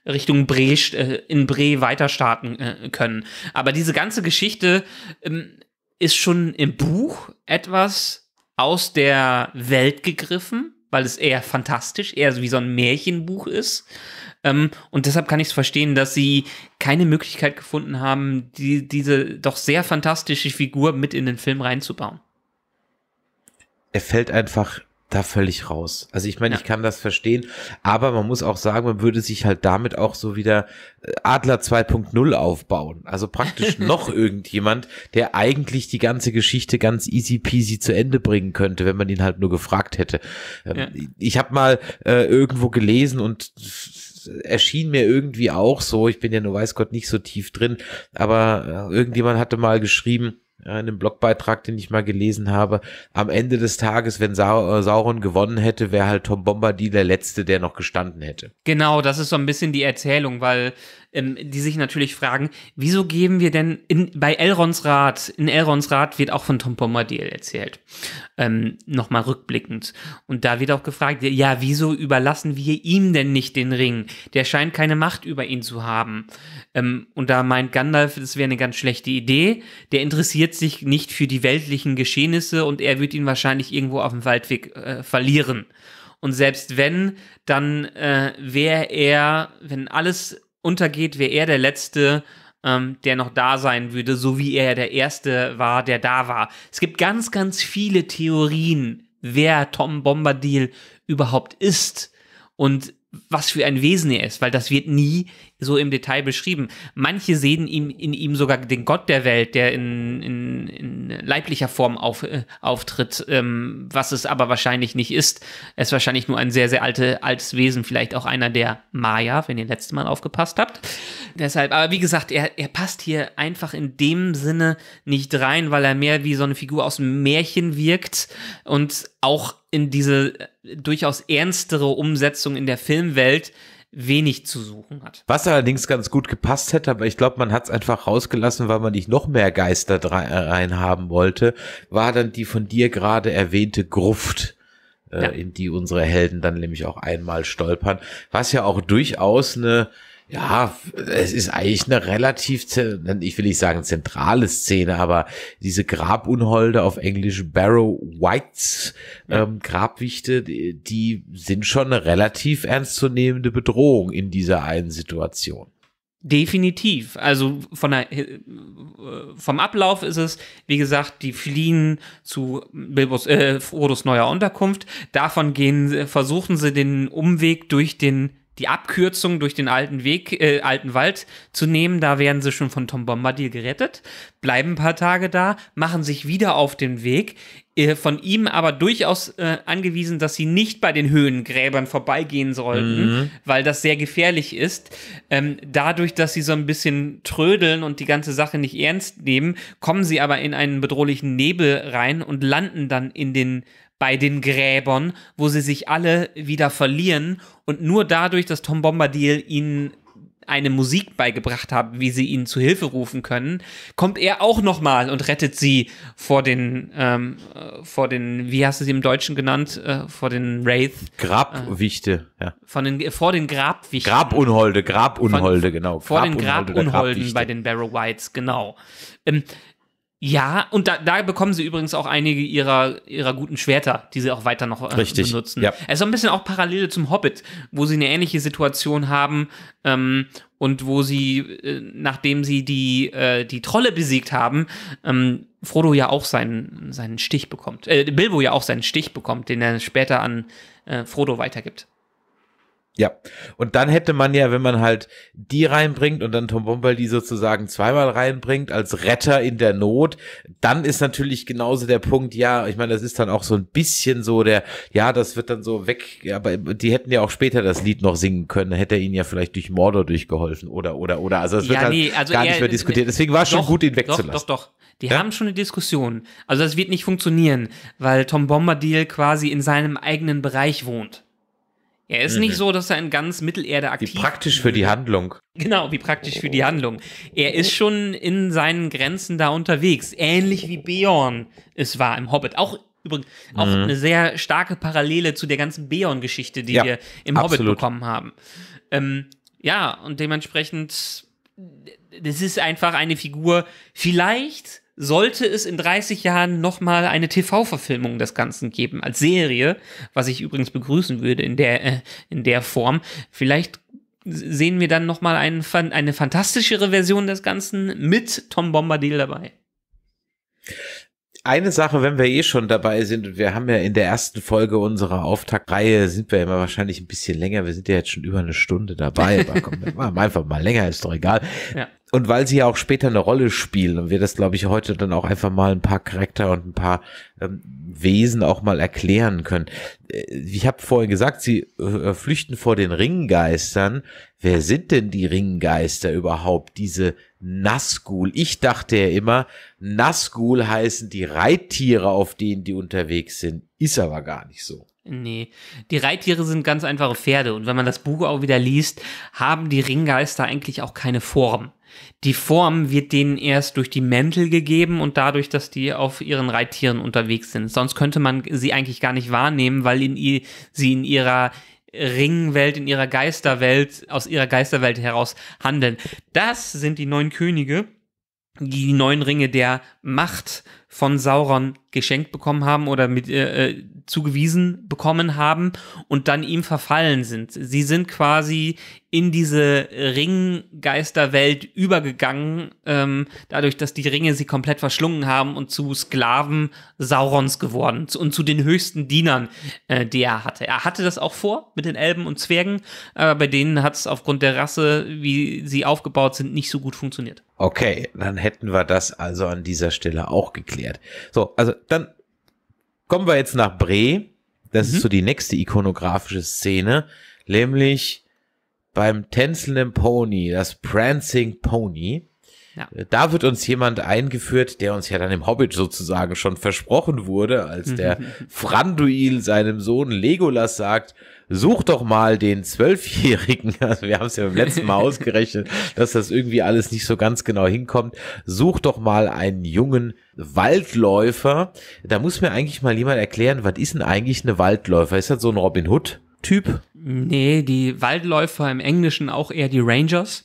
B: Richtung Bre, äh, in Bre weiter starten äh, können. Aber diese ganze Geschichte ähm, ist schon im Buch etwas aus der Welt gegriffen, weil es eher fantastisch, eher wie so ein Märchenbuch ist. Ähm, und deshalb kann ich es verstehen, dass sie keine Möglichkeit gefunden haben, die, diese doch sehr fantastische Figur mit in den Film reinzubauen.
A: Er fällt einfach da völlig raus. Also ich meine, ja. ich kann das verstehen, aber man muss auch sagen, man würde sich halt damit auch so wieder äh, Adler 2.0 aufbauen. Also praktisch noch irgendjemand, der eigentlich die ganze Geschichte ganz easy peasy zu Ende bringen könnte, wenn man ihn halt nur gefragt hätte. Ähm, ja. Ich habe mal äh, irgendwo gelesen und erschien mir irgendwie auch so, ich bin ja nur weiß Gott nicht so tief drin, aber äh, irgendjemand hatte mal geschrieben, ja, in einem Blogbeitrag, den ich mal gelesen habe. Am Ende des Tages, wenn äh, Sauron gewonnen hätte, wäre halt Tom Bombadil der Letzte, der noch gestanden hätte.
B: Genau, das ist so ein bisschen die Erzählung, weil ähm, die sich natürlich fragen, wieso geben wir denn in, bei Elrons Rat, in Elrons Rat wird auch von Tom Bombadil erzählt, ähm, nochmal rückblickend. Und da wird auch gefragt, ja, wieso überlassen wir ihm denn nicht den Ring? Der scheint keine Macht über ihn zu haben. Ähm, und da meint Gandalf, das wäre eine ganz schlechte Idee. Der interessiert sich nicht für die weltlichen Geschehnisse und er wird ihn wahrscheinlich irgendwo auf dem Waldweg äh, verlieren. Und selbst wenn, dann äh, wäre er, wenn alles untergeht, wäre er der Letzte, ähm, der noch da sein würde, so wie er der Erste war, der da war. Es gibt ganz, ganz viele Theorien, wer Tom Bombadil überhaupt ist und was für ein Wesen er ist, weil das wird nie so im Detail beschrieben. Manche sehen ihm, in ihm sogar den Gott der Welt, der in, in, in leiblicher Form auf, äh, auftritt, ähm, was es aber wahrscheinlich nicht ist. Er ist wahrscheinlich nur ein sehr, sehr alte, altes Wesen, vielleicht auch einer der Maya, wenn ihr letztes Mal aufgepasst habt. Deshalb, aber wie gesagt, er, er passt hier einfach in dem Sinne nicht rein, weil er mehr wie so eine Figur aus dem Märchen wirkt und auch in diese äh, durchaus ernstere Umsetzung in der Filmwelt wenig zu suchen hat. Was
A: allerdings ganz gut gepasst hätte, aber ich glaube, man hat es einfach rausgelassen, weil man nicht noch mehr Geister äh, rein haben wollte, war dann die von dir gerade erwähnte Gruft. Äh, ja. in die unsere Helden dann nämlich auch einmal stolpern, was ja auch durchaus eine ja, es ist eigentlich eine relativ, ich will nicht sagen zentrale Szene, aber diese Grabunholde auf Englisch Barrow Whites, ähm, Grabwichte, die, die sind schon eine relativ ernstzunehmende Bedrohung in dieser einen Situation.
B: Definitiv. Also von der, äh, vom Ablauf ist es, wie gesagt, die fliehen zu Bilbos, äh, Frodos neuer Unterkunft. Davon gehen, versuchen sie den Umweg durch den die Abkürzung durch den alten Weg, äh, alten Wald zu nehmen. Da werden sie schon von Tom Bombadil gerettet, bleiben ein paar Tage da, machen sich wieder auf den Weg. Äh, von ihm aber durchaus äh, angewiesen, dass sie nicht bei den Höhengräbern vorbeigehen sollten, mhm. weil das sehr gefährlich ist. Ähm, dadurch, dass sie so ein bisschen trödeln und die ganze Sache nicht ernst nehmen, kommen sie aber in einen bedrohlichen Nebel rein und landen dann in den bei den Gräbern, wo sie sich alle wieder verlieren und nur dadurch, dass Tom Bombadil ihnen eine Musik beigebracht hat, wie sie ihnen zu Hilfe rufen können, kommt er auch nochmal und rettet sie vor den, ähm, äh, vor den, wie hast du sie im Deutschen genannt, äh, vor den Wraith. Grabwichte, äh, ja. Von den, äh, vor den Grabwichten. Grabunholde,
A: Grabunholde, von, genau. Vor Grabunholde den Grabunholden bei
B: den Barrow Whites, genau. Ähm, ja, und da, da bekommen sie übrigens auch einige ihrer, ihrer guten Schwerter, die sie auch weiter noch äh, Richtig, benutzen. Ja. Also ein bisschen auch Parallele zum Hobbit, wo sie eine ähnliche Situation haben ähm, und wo sie, äh, nachdem sie die, äh, die Trolle besiegt haben, ähm, Frodo ja auch seinen, seinen Stich bekommt, äh, Bilbo ja auch seinen Stich bekommt, den er später an äh, Frodo weitergibt.
A: Ja, und dann hätte man ja, wenn man halt die reinbringt und dann Tom Bombaldi sozusagen zweimal reinbringt als Retter in der Not, dann ist natürlich genauso der Punkt, ja, ich meine, das ist dann auch so ein bisschen so der, ja, das wird dann so weg, ja, aber die hätten ja auch später das Lied noch singen können, hätte er ihnen ja vielleicht durch Mordor durchgeholfen oder, oder, oder, also das wird ja, halt also gar eher, nicht mehr äh, diskutiert, deswegen war es schon gut, ihn wegzulassen. Doch, doch,
B: doch. Die ja? haben schon eine Diskussion. Also das wird nicht funktionieren, weil Tom Bombadil quasi in seinem eigenen Bereich wohnt. Er ist mhm. nicht so, dass er in ganz Mittelerde aktiv ist. Wie praktisch für die mhm. Handlung. Genau, wie praktisch für die Handlung. Er ist schon in seinen Grenzen da unterwegs, ähnlich wie Beorn es war im Hobbit. Auch übrigens auch mhm. eine sehr starke Parallele zu der ganzen Beorn-Geschichte, die ja, wir im absolut. Hobbit bekommen haben. Ähm, ja, und dementsprechend, das ist einfach eine Figur, vielleicht sollte es in 30 Jahren nochmal eine TV-Verfilmung des Ganzen geben, als Serie, was ich übrigens begrüßen würde in der, äh, in der Form. Vielleicht sehen wir dann nochmal einen, eine fantastischere Version des Ganzen mit Tom Bombadil dabei
A: eine Sache, wenn wir eh schon dabei sind, und wir haben ja in der ersten Folge unserer Auftaktreihe, sind wir immer wahrscheinlich ein bisschen länger, wir sind ja jetzt schon über eine Stunde dabei, aber komm, einfach mal länger, ist doch egal. Ja. Und weil sie ja auch später eine Rolle spielen und wir das, glaube ich, heute dann auch einfach mal ein paar Charakter und ein paar ähm, Wesen auch mal erklären können. Äh, ich habe vorhin gesagt, sie äh, flüchten vor den Ringgeistern. Wer sind denn die Ringgeister überhaupt? Diese Nazgul. Ich dachte ja immer, Nazgul heißen die Reittiere, auf denen die unterwegs sind. Ist aber gar nicht so.
B: Nee, die Reittiere sind ganz einfache Pferde und wenn man das Buch auch wieder liest, haben die Ringgeister eigentlich auch keine Form. Die Form wird denen erst durch die Mäntel gegeben und dadurch, dass die auf ihren Reittieren unterwegs sind. Sonst könnte man sie eigentlich gar nicht wahrnehmen, weil in sie in ihrer Ringwelt, in ihrer Geisterwelt, aus ihrer Geisterwelt heraus handeln. Das sind die neun Könige, die neun Ringe der Macht von Sauron geschenkt bekommen haben oder mit äh, äh, zugewiesen bekommen haben und dann ihm verfallen sind. Sie sind quasi in diese Ringgeisterwelt übergegangen, ähm, dadurch, dass die Ringe sie komplett verschlungen haben und zu Sklaven Saurons geworden und zu den höchsten Dienern, äh, die er hatte. Er hatte das auch vor mit den Elben und Zwergen, aber bei denen hat es aufgrund der Rasse, wie sie aufgebaut sind, nicht so gut funktioniert.
A: Okay, dann hätten wir das also an dieser Stelle auch geklärt. So, also dann kommen wir jetzt nach Bre. Das mhm. ist so die nächste ikonografische Szene, nämlich beim tänzelnden Pony, das Prancing Pony. Ja. Äh, da wird uns jemand eingeführt, der uns ja dann im Hobbit sozusagen schon versprochen wurde, als der Franduil seinem Sohn Legolas sagt, such doch mal den Zwölfjährigen, also wir haben es ja beim letzten Mal ausgerechnet, dass das irgendwie alles nicht so ganz genau hinkommt, such doch mal einen jungen Waldläufer. Da muss mir eigentlich mal jemand erklären, was ist denn eigentlich eine Waldläufer? Ist das so ein Robin Hood?
B: Typ? Nee, die Waldläufer im Englischen auch eher die Rangers.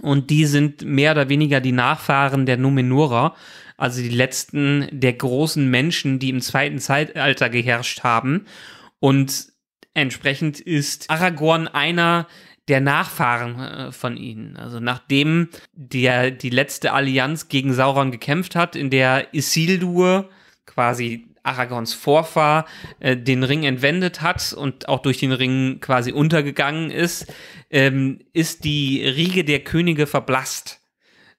B: Und die sind mehr oder weniger die Nachfahren der Numenorer, also die letzten der großen Menschen, die im zweiten Zeitalter geherrscht haben. Und entsprechend ist Aragorn einer der Nachfahren äh, von ihnen. Also nachdem der die letzte Allianz gegen Sauron gekämpft hat, in der Isildur quasi Aragons Vorfahr äh, den Ring entwendet hat und auch durch den Ring quasi untergegangen ist, ähm, ist die Riege der Könige verblasst.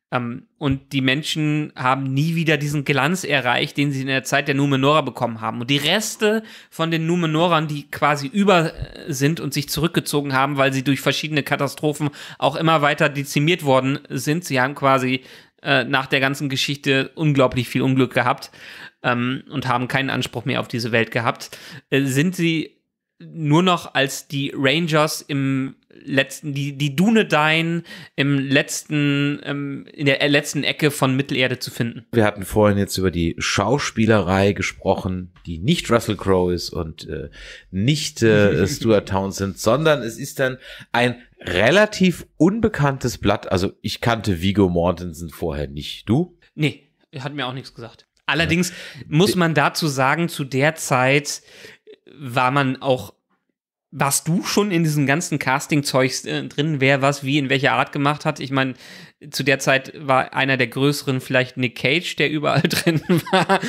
B: Ähm, und die Menschen haben nie wieder diesen Glanz erreicht, den sie in der Zeit der Numenora bekommen haben. Und die Reste von den Numenorern, die quasi über äh, sind und sich zurückgezogen haben, weil sie durch verschiedene Katastrophen auch immer weiter dezimiert worden sind, sie haben quasi äh, nach der ganzen Geschichte unglaublich viel Unglück gehabt ähm, und haben keinen Anspruch mehr auf diese Welt gehabt, äh, sind sie nur noch als die Rangers im letzten, die, die Dunedain im letzten, ähm, in der äh, letzten Ecke von Mittelerde zu finden. Wir hatten
A: vorhin jetzt über die Schauspielerei gesprochen, die nicht Russell Crowe ist und äh, nicht äh, Stuart Townsend, sondern es ist dann ein relativ unbekanntes Blatt. Also ich kannte Vigo Mortensen vorher nicht. Du?
B: Nee, hat mir auch nichts gesagt. Allerdings muss man dazu sagen, zu der Zeit war man auch warst du schon in diesem ganzen Casting-Zeugs äh, drin, wer was wie in welcher Art gemacht hat? Ich meine, zu der Zeit war einer der größeren vielleicht Nick Cage, der überall drin war.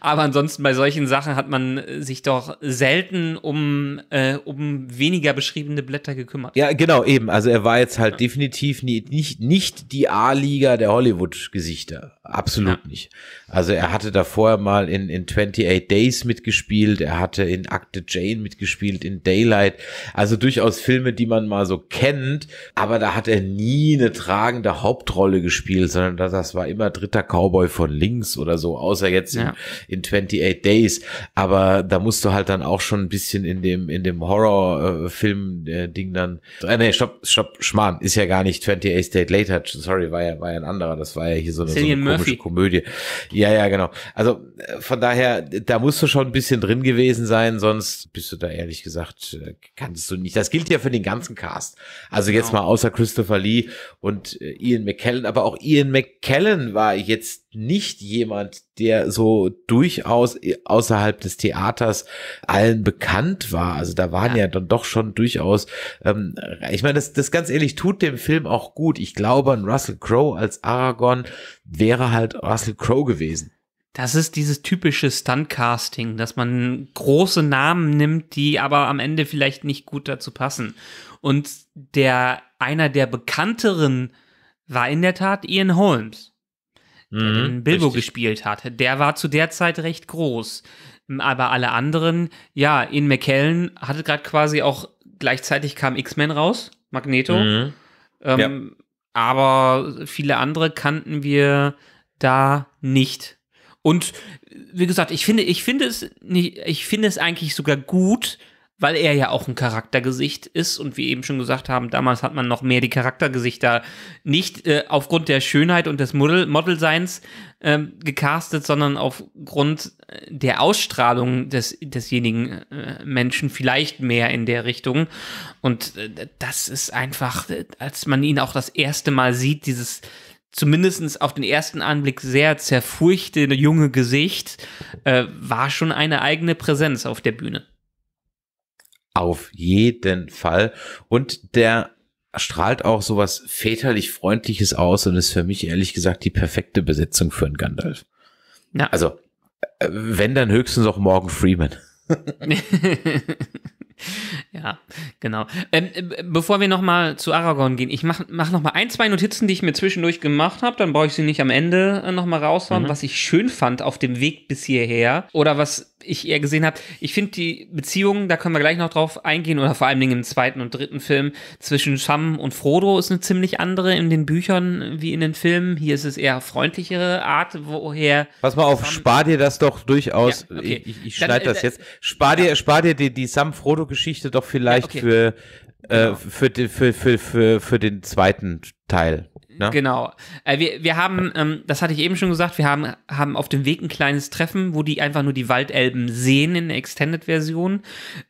B: Aber ansonsten bei solchen Sachen hat man sich doch selten um, äh, um weniger beschriebene Blätter gekümmert.
A: Ja, genau, eben. Also er war jetzt halt ja. definitiv nie, nicht, nicht die A-Liga der Hollywood-Gesichter. Absolut ja. nicht. Also er hatte davor mal in, in 28 Days mitgespielt, er hatte in Akte Jane mitgespielt, in Daylight. Also durchaus Filme, die man mal so kennt, aber da hat er nie eine tragende keine Hauptrolle gespielt, sondern das, das war immer dritter Cowboy von links oder so, außer jetzt ja. in, in 28 Days. Aber da musst du halt dann auch schon ein bisschen in dem, in dem Horror-Film-Ding äh, dann. Äh, nee, stopp, stopp, Schmarrn, ist ja gar nicht 28 Days Later. Sorry, war ja, war ja ein anderer. Das war ja hier so eine, so eine komische Murphy. Komödie. Ja, ja, genau. Also äh, von daher, da musst du schon ein bisschen drin gewesen sein, sonst bist du da ehrlich gesagt, äh, kannst du nicht. Das gilt ja für den ganzen Cast. Also genau. jetzt mal außer Christopher Lee und Ian McKellen, aber auch Ian McKellen war jetzt nicht jemand, der so durchaus außerhalb des Theaters allen bekannt war. Also da waren ja, ja dann doch schon durchaus, ähm, ich meine, das, das ganz ehrlich tut dem Film auch gut. Ich glaube, ein Russell Crowe als Aragorn wäre halt Russell Crowe
B: gewesen. Das ist dieses typische Stuntcasting, dass man große Namen nimmt, die aber am Ende vielleicht nicht gut dazu passen. Und der einer der bekannteren war in der Tat Ian Holmes,
C: der mhm, den Bilbo richtig.
B: gespielt hat. Der war zu der Zeit recht groß. Aber alle anderen, ja, Ian McKellen hatte gerade quasi auch gleichzeitig kam X-Men raus, Magneto. Mhm. Ähm, ja. Aber viele andere kannten wir da nicht. Und wie gesagt, ich finde, ich finde es nicht, ich finde es eigentlich sogar gut, weil er ja auch ein Charaktergesicht ist und wie eben schon gesagt haben, damals hat man noch mehr die Charaktergesichter nicht äh, aufgrund der Schönheit und des Model Modelseins ähm, gecastet, sondern aufgrund äh, der Ausstrahlung des, desjenigen äh, Menschen vielleicht mehr in der Richtung. Und äh, das ist einfach, äh, als man ihn auch das erste Mal sieht, dieses zumindestens auf den ersten Anblick sehr zerfurchte junge Gesicht, äh, war schon eine eigene Präsenz auf der Bühne.
A: Auf jeden Fall. Und der strahlt auch sowas väterlich Freundliches aus und ist für mich ehrlich gesagt die perfekte Besetzung für einen Gandalf. Ja. Also, äh, wenn dann höchstens auch Morgan Freeman.
B: ja, genau. Ähm, äh, bevor wir nochmal zu Aragorn gehen, ich mache mach nochmal ein, zwei Notizen, die ich mir zwischendurch gemacht habe, dann brauche ich sie nicht am Ende äh, nochmal raushauen, mhm. was ich schön fand auf dem Weg bis hierher oder was ich eher gesehen habe. Ich finde die Beziehung, da können wir gleich noch drauf eingehen, oder vor allen Dingen im zweiten und dritten Film zwischen Sam und Frodo ist eine ziemlich andere in den Büchern wie in den Filmen. Hier ist es eher freundlichere Art, woher. Pass mal auf, Sam
A: spar dir das doch durchaus. Ja, okay. Ich, ich schneide das äh, jetzt. Spar ja. dir, spar dir die,
B: die Sam-Frodo-Geschichte doch vielleicht ja, okay. für, äh, genau. für, für, für, für, für den zweiten Teil ne? Genau. Äh, wir, wir haben, ähm, das hatte ich eben schon gesagt, wir haben, haben auf dem Weg ein kleines Treffen, wo die einfach nur die Waldelben sehen in der Extended-Version.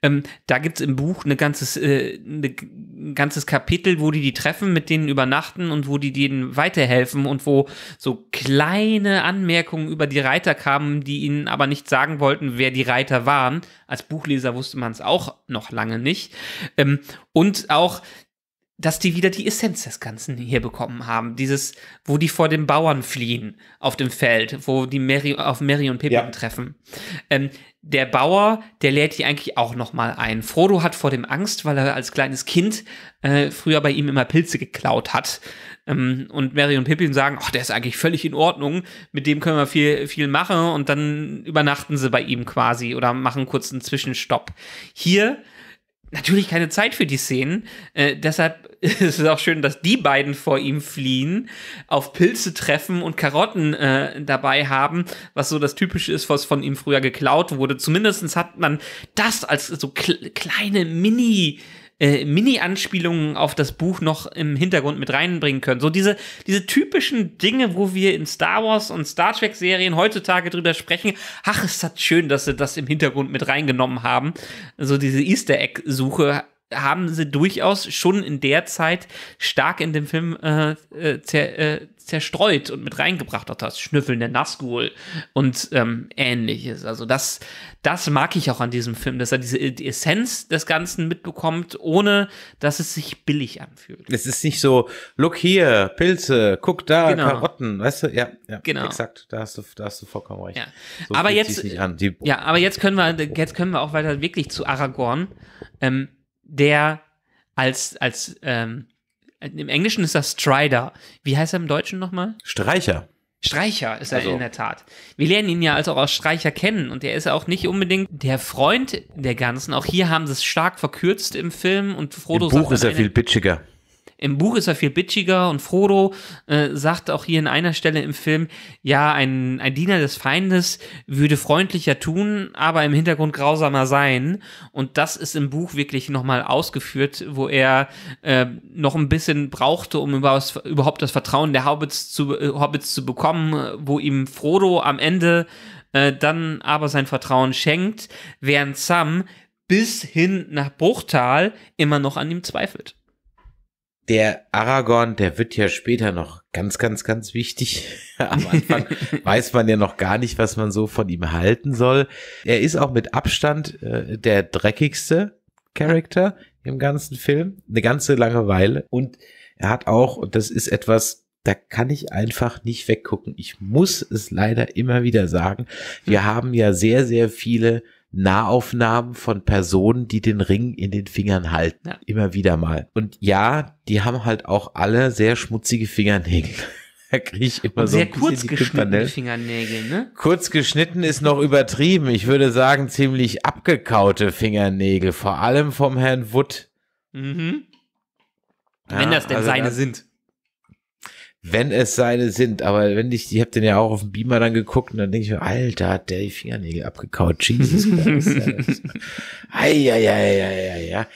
B: Ähm, da gibt es im Buch eine ganzes, äh, eine, ein ganzes Kapitel, wo die die treffen, mit denen übernachten und wo die denen weiterhelfen und wo so kleine Anmerkungen über die Reiter kamen, die ihnen aber nicht sagen wollten, wer die Reiter waren. Als Buchleser wusste man es auch noch lange nicht. Ähm, und auch dass die wieder die Essenz des Ganzen hier bekommen haben. Dieses, wo die vor den Bauern fliehen auf dem Feld, wo die Mary, auf Mary und Pippin ja. treffen. Ähm, der Bauer, der lädt die eigentlich auch nochmal ein. Frodo hat vor dem Angst, weil er als kleines Kind äh, früher bei ihm immer Pilze geklaut hat. Ähm, und Mary und Pippin sagen, ach, der ist eigentlich völlig in Ordnung, mit dem können wir viel, viel machen und dann übernachten sie bei ihm quasi oder machen kurz einen Zwischenstopp. Hier natürlich keine Zeit für die Szenen. Äh, deshalb ist es auch schön, dass die beiden vor ihm fliehen, auf Pilze treffen und Karotten äh, dabei haben, was so das Typische ist, was von ihm früher geklaut wurde. Zumindest hat man das als so kle kleine Mini- äh, Mini-Anspielungen auf das Buch noch im Hintergrund mit reinbringen können. So diese, diese typischen Dinge, wo wir in Star Wars und Star Trek-Serien heutzutage drüber sprechen. Ach, ist das schön, dass sie das im Hintergrund mit reingenommen haben. So also diese Easter Egg-Suche haben sie durchaus schon in der Zeit stark in dem Film äh, äh, äh zerstreut und mit reingebracht hat, das Schnüffeln der Nazgul und ähm, ähnliches. Also das, das mag ich auch an diesem Film, dass er diese die Essenz des Ganzen mitbekommt, ohne dass es sich billig anfühlt.
A: Es ist nicht so, look hier, Pilze, guck da, genau. Karotten, weißt du? Ja, ja genau. exakt, da hast du, da hast du vollkommen recht. Ja. So aber jetzt, ja,
B: aber jetzt können wir, jetzt können wir auch weiter wirklich zu Aragorn, ähm, der als, als ähm, äh, Im Englischen ist das Strider. Wie heißt er im Deutschen nochmal? Streicher. Streicher ist er also. in der Tat. Wir lernen ihn ja also auch als Streicher kennen und er ist auch nicht unbedingt der Freund der Ganzen. Auch hier haben sie es stark verkürzt im Film und Frodo Im Buch sagt ist er viel bitchiger. Im Buch ist er viel bitchiger und Frodo äh, sagt auch hier in einer Stelle im Film, ja, ein, ein Diener des Feindes würde freundlicher tun, aber im Hintergrund grausamer sein. Und das ist im Buch wirklich nochmal ausgeführt, wo er äh, noch ein bisschen brauchte, um überhaupt das Vertrauen der Hobbits zu, äh, Hobbits zu bekommen, wo ihm Frodo am Ende äh, dann aber sein Vertrauen schenkt, während Sam bis hin nach Bruchtal immer noch an ihm zweifelt
A: der Aragorn, der wird ja später noch ganz, ganz, ganz wichtig. Am Anfang weiß man ja noch gar nicht, was man so von ihm halten soll. Er ist auch mit Abstand äh, der dreckigste Charakter im ganzen Film. Eine ganze Langeweile. Und er hat auch, und das ist etwas, da kann ich einfach nicht weggucken. Ich muss es leider immer wieder sagen. Wir haben ja sehr, sehr viele Nahaufnahmen von Personen, die den Ring in den Fingern halten. Ja. Immer wieder mal. Und ja, die haben halt auch alle sehr schmutzige Fingernägel. da kriege ich immer Und so sehr kurz geschnittene
B: Fingernägel, ne?
A: Kurz geschnitten ist noch übertrieben. Ich würde sagen, ziemlich abgekaute Fingernägel, vor allem vom Herrn Wood.
C: Mhm. Ja, Wenn das denn also seine das sind.
A: Wenn es seine sind, aber wenn ich, ich habe den ja auch auf dem Beamer dann geguckt und dann denke ich mir, Alter, hat der die Fingernägel abgekaut. Jesus Christ. ja, ja, ja, ja,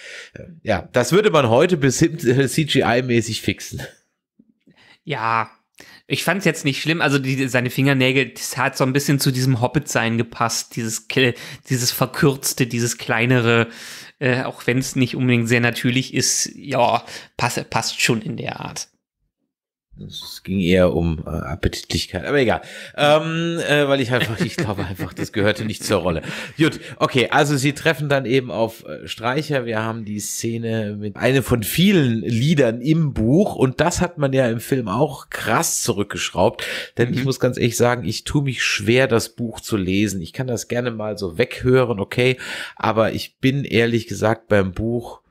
A: ja. das würde man heute bis äh, CGI-mäßig fixen.
B: Ja, ich fand es jetzt nicht schlimm. Also die, seine Fingernägel, das hat so ein bisschen zu diesem Hobbit-Sein gepasst, dieses, dieses verkürzte, dieses kleinere, äh, auch wenn es nicht unbedingt sehr natürlich ist. Ja, passt, passt schon in der Art.
A: Es ging eher um äh, Appetitlichkeit, aber
B: egal. Ähm,
A: äh, weil ich einfach, ich glaube einfach, das gehörte nicht zur Rolle. Gut, okay, also sie treffen dann eben auf äh, Streicher. Wir haben die Szene mit einem von vielen Liedern im Buch und das hat man ja im Film auch krass zurückgeschraubt. Denn mhm. ich muss ganz ehrlich sagen, ich tue mich schwer, das Buch zu lesen. Ich kann das gerne mal so weghören, okay, aber ich bin ehrlich gesagt beim Buch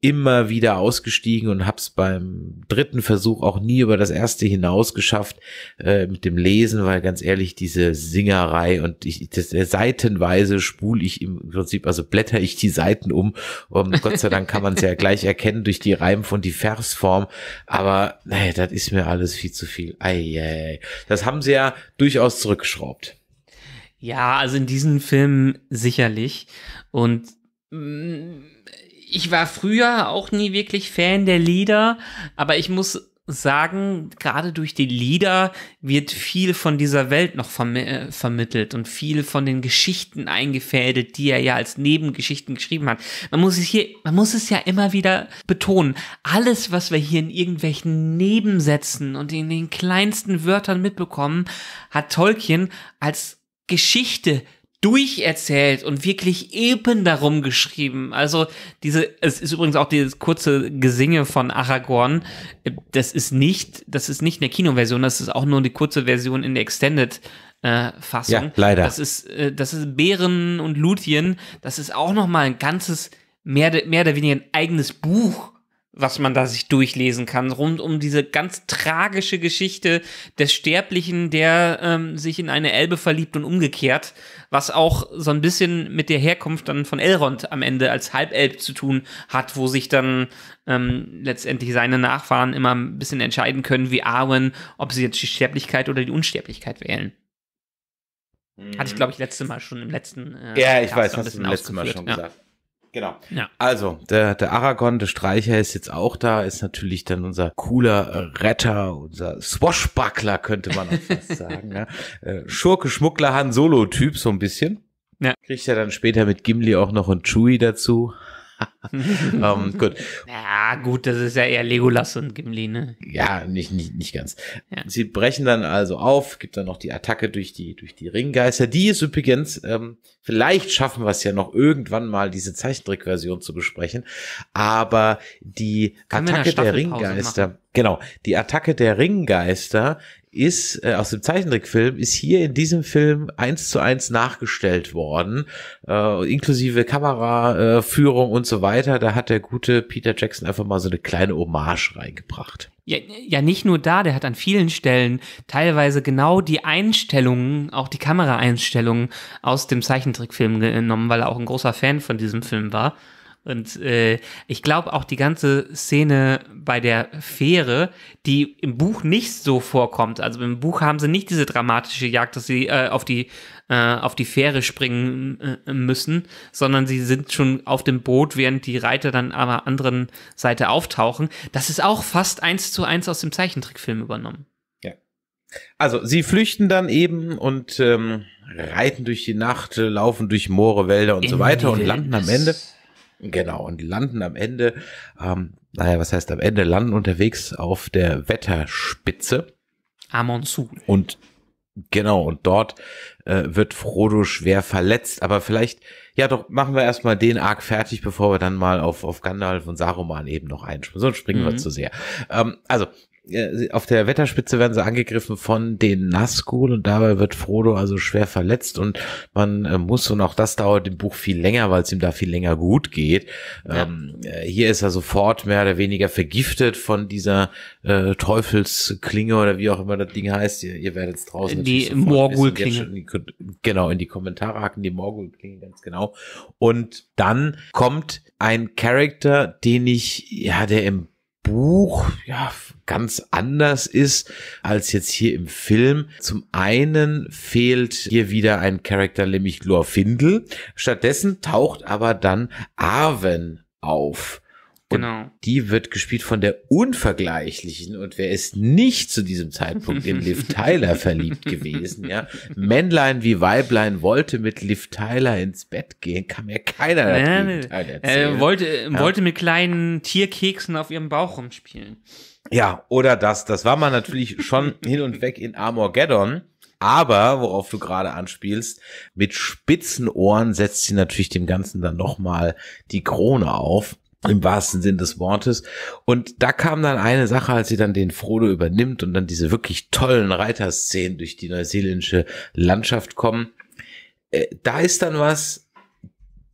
A: immer wieder ausgestiegen und hab's beim dritten Versuch auch nie über das erste hinaus geschafft äh, mit dem Lesen, weil ganz ehrlich, diese Singerei und ich, das, äh, seitenweise spule ich im Prinzip, also blätter ich die Seiten um. um ähm, Gott sei Dank kann man es ja gleich erkennen durch die Reim- von die Versform, aber naja, das ist mir alles viel zu viel. Ei, Das haben sie ja durchaus zurückgeschraubt.
B: Ja, also in diesen Filmen sicherlich und mh, mm, ich war früher auch nie wirklich Fan der Lieder, aber ich muss sagen, gerade durch die Lieder wird viel von dieser Welt noch verm äh, vermittelt und viel von den Geschichten eingefädelt, die er ja als Nebengeschichten geschrieben hat. Man muss es hier, man muss es ja immer wieder betonen. Alles, was wir hier in irgendwelchen Nebensätzen und in den kleinsten Wörtern mitbekommen, hat Tolkien als Geschichte durcherzählt und wirklich eben darum geschrieben. Also diese, es ist übrigens auch dieses kurze Gesinge von Aragorn. Das ist nicht, das ist nicht eine Kinoversion, das ist auch nur die kurze Version in der Extended äh, Fassung. Ja, leider. Das ist, äh, das ist Bären und Luthien. Das ist auch noch mal ein ganzes mehr, mehr oder weniger ein eigenes Buch was man da sich durchlesen kann, rund um diese ganz tragische Geschichte des Sterblichen, der ähm, sich in eine Elbe verliebt und umgekehrt, was auch so ein bisschen mit der Herkunft dann von Elrond am Ende als Halbelb zu tun hat, wo sich dann ähm, letztendlich seine Nachfahren immer ein bisschen entscheiden können, wie Arwen, ob sie jetzt die Sterblichkeit oder die Unsterblichkeit wählen. Hatte ich, mhm. glaube ich, letzte Mal schon im letzten. Äh, ja, ich Cast weiß, hast du im letzten Mal schon ja. gesagt. Genau.
A: Ja. Also, der, der Aragon, der Streicher ist jetzt auch da, ist natürlich dann unser cooler äh, Retter, unser Swashbuckler, könnte man auch fast sagen. ja. Äh, Schurke, Schmuggler, Han Solo-Typ, so ein bisschen. Ja. Kriegt er dann später mit Gimli auch noch einen Chewie dazu um, ähm, gut.
B: Ja, gut, das ist ja eher Legolas und Gimli,
A: ne? Ja, nicht, nicht, nicht ganz. Ja. Sie brechen dann also auf, gibt dann noch die Attacke durch die, durch die Ringgeister. Die ist übrigens, ähm, vielleicht schaffen wir es ja noch irgendwann mal, diese Zeichentrickversion zu besprechen, aber die Können Attacke der Ringgeister, genau, die Attacke der Ringgeister ist äh, aus dem Zeichentrickfilm ist hier in diesem Film eins zu eins nachgestellt worden, äh, inklusive Kameraführung äh, und so weiter. Da hat der gute Peter Jackson einfach mal so eine kleine Hommage reingebracht.
B: Ja, ja, nicht nur da, der hat an vielen Stellen teilweise genau die Einstellungen, auch die Kameraeinstellungen aus dem Zeichentrickfilm genommen, weil er auch ein großer Fan von diesem Film war. Und äh, ich glaube auch die ganze Szene bei der Fähre, die im Buch nicht so vorkommt. Also im Buch haben sie nicht diese dramatische Jagd, dass sie äh, auf die äh, auf die Fähre springen äh, müssen, sondern sie sind schon auf dem Boot, während die Reiter dann an der anderen Seite auftauchen. Das ist auch fast eins zu eins aus dem Zeichentrickfilm übernommen. Ja.
A: Also sie flüchten dann eben und ähm, reiten durch die Nacht, äh, laufen durch Moore, Wälder und In so weiter und landen am Ende Genau, und landen am Ende, ähm, naja, was heißt am Ende, landen unterwegs auf der Wetterspitze. Amonsul. Und genau, und dort äh, wird Frodo schwer verletzt, aber vielleicht, ja doch, machen wir erstmal den Arc fertig, bevor wir dann mal auf, auf Gandalf und Saruman eben noch einspringen, sonst springen mhm. wir zu sehr. Ähm, also, auf der Wetterspitze werden sie angegriffen von den Nazgul und dabei wird Frodo also schwer verletzt und man äh, muss, und auch das dauert im Buch viel länger, weil es ihm da viel länger gut geht. Ja. Ähm, äh, hier ist er sofort mehr oder weniger vergiftet von dieser äh, Teufelsklinge oder wie auch immer das Ding heißt. Ihr, ihr werdet es draußen. Die Morgul-Klinge. Genau, in die Kommentare haken die Morgul-Klinge ganz genau. Und dann kommt ein Charakter, den ich, ja, der im Buch ja ganz anders ist als jetzt hier im Film. Zum einen fehlt hier wieder ein Charakter, nämlich Glorfindel. Stattdessen taucht aber dann Arwen auf. Genau. Und die wird gespielt von der Unvergleichlichen. Und wer ist nicht zu diesem Zeitpunkt in Liv Tyler verliebt gewesen? Ja, Männlein wie Weiblein wollte mit Liv Tyler ins Bett gehen, kann mir keiner das erzählen. Ne. Er wollte, ja. wollte
B: mit kleinen Tierkeksen auf ihrem Bauch rumspielen.
A: Ja, oder das. Das war man natürlich schon hin und weg in Armageddon. Aber, worauf du gerade anspielst, mit spitzen Ohren setzt sie natürlich dem Ganzen dann nochmal die Krone auf im wahrsten Sinn des Wortes. Und da kam dann eine Sache, als sie dann den Frodo übernimmt und dann diese wirklich tollen Reiterszenen durch die neuseeländische Landschaft kommen. Äh, da ist dann was,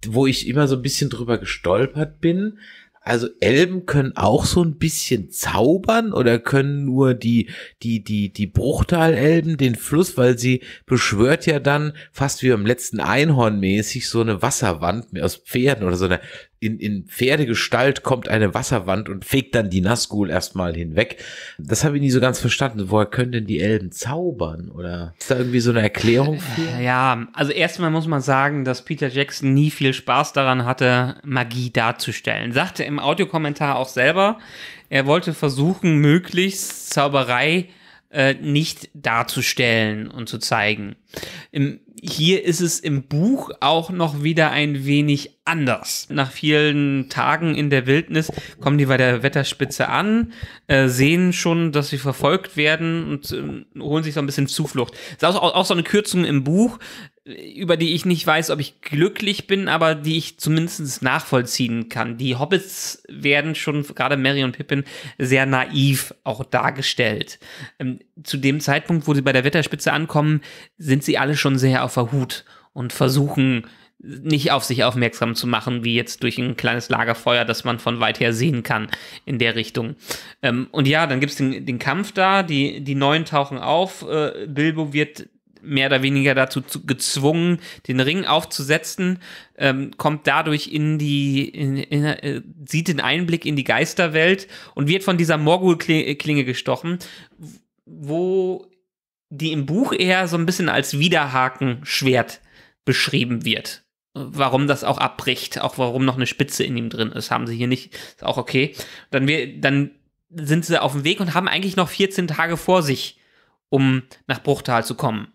A: wo ich immer so ein bisschen drüber gestolpert bin. Also Elben können auch so ein bisschen zaubern oder können nur die, die, die, die Bruchtalelben den Fluss, weil sie beschwört ja dann fast wie beim letzten Einhorn mäßig so eine Wasserwand aus Pferden oder so eine in, in Pferdegestalt kommt eine Wasserwand und fegt dann die Nazgul erstmal hinweg. Das habe ich nie so ganz verstanden. Woher können denn die Elben zaubern? Oder ist da irgendwie so eine Erklärung
B: für? Ja, also erstmal muss man sagen, dass Peter Jackson nie viel Spaß daran hatte, Magie darzustellen. Sagte im Audiokommentar auch selber, er wollte versuchen, möglichst Zauberei äh, äh, nicht darzustellen und zu zeigen. Im, hier ist es im Buch auch noch wieder ein wenig anders. Nach vielen Tagen in der Wildnis kommen die bei der Wetterspitze an, äh, sehen schon, dass sie verfolgt werden und äh, holen sich so ein bisschen Zuflucht. Das ist auch, auch so eine Kürzung im Buch über die ich nicht weiß, ob ich glücklich bin, aber die ich zumindest nachvollziehen kann. Die Hobbits werden schon, gerade Mary und Pippin, sehr naiv auch dargestellt. Ähm, zu dem Zeitpunkt, wo sie bei der Wetterspitze ankommen, sind sie alle schon sehr auf der Hut und versuchen nicht auf sich aufmerksam zu machen, wie jetzt durch ein kleines Lagerfeuer, das man von weit her sehen kann in der Richtung. Ähm, und ja, dann gibt es den, den, Kampf da, die, die Neuen tauchen auf, äh, Bilbo wird mehr oder weniger dazu gezwungen, den Ring aufzusetzen, ähm, kommt dadurch in die, in, in, äh, sieht den Einblick in die Geisterwelt und wird von dieser Morgul-Klinge gestochen, wo die im Buch eher so ein bisschen als Widerhakenschwert beschrieben wird. Warum das auch abbricht, auch warum noch eine Spitze in ihm drin ist, haben sie hier nicht, ist auch okay. Dann, wir, dann sind sie auf dem Weg und haben eigentlich noch 14 Tage vor sich, um nach Bruchtal zu kommen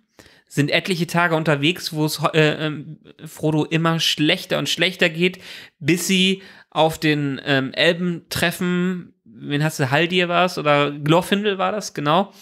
B: sind etliche Tage unterwegs, wo es äh, ähm, Frodo immer schlechter und schlechter geht, bis sie auf den ähm, Elben treffen. Wen hast du? Haldir war es oder Glorfindel war das, genau.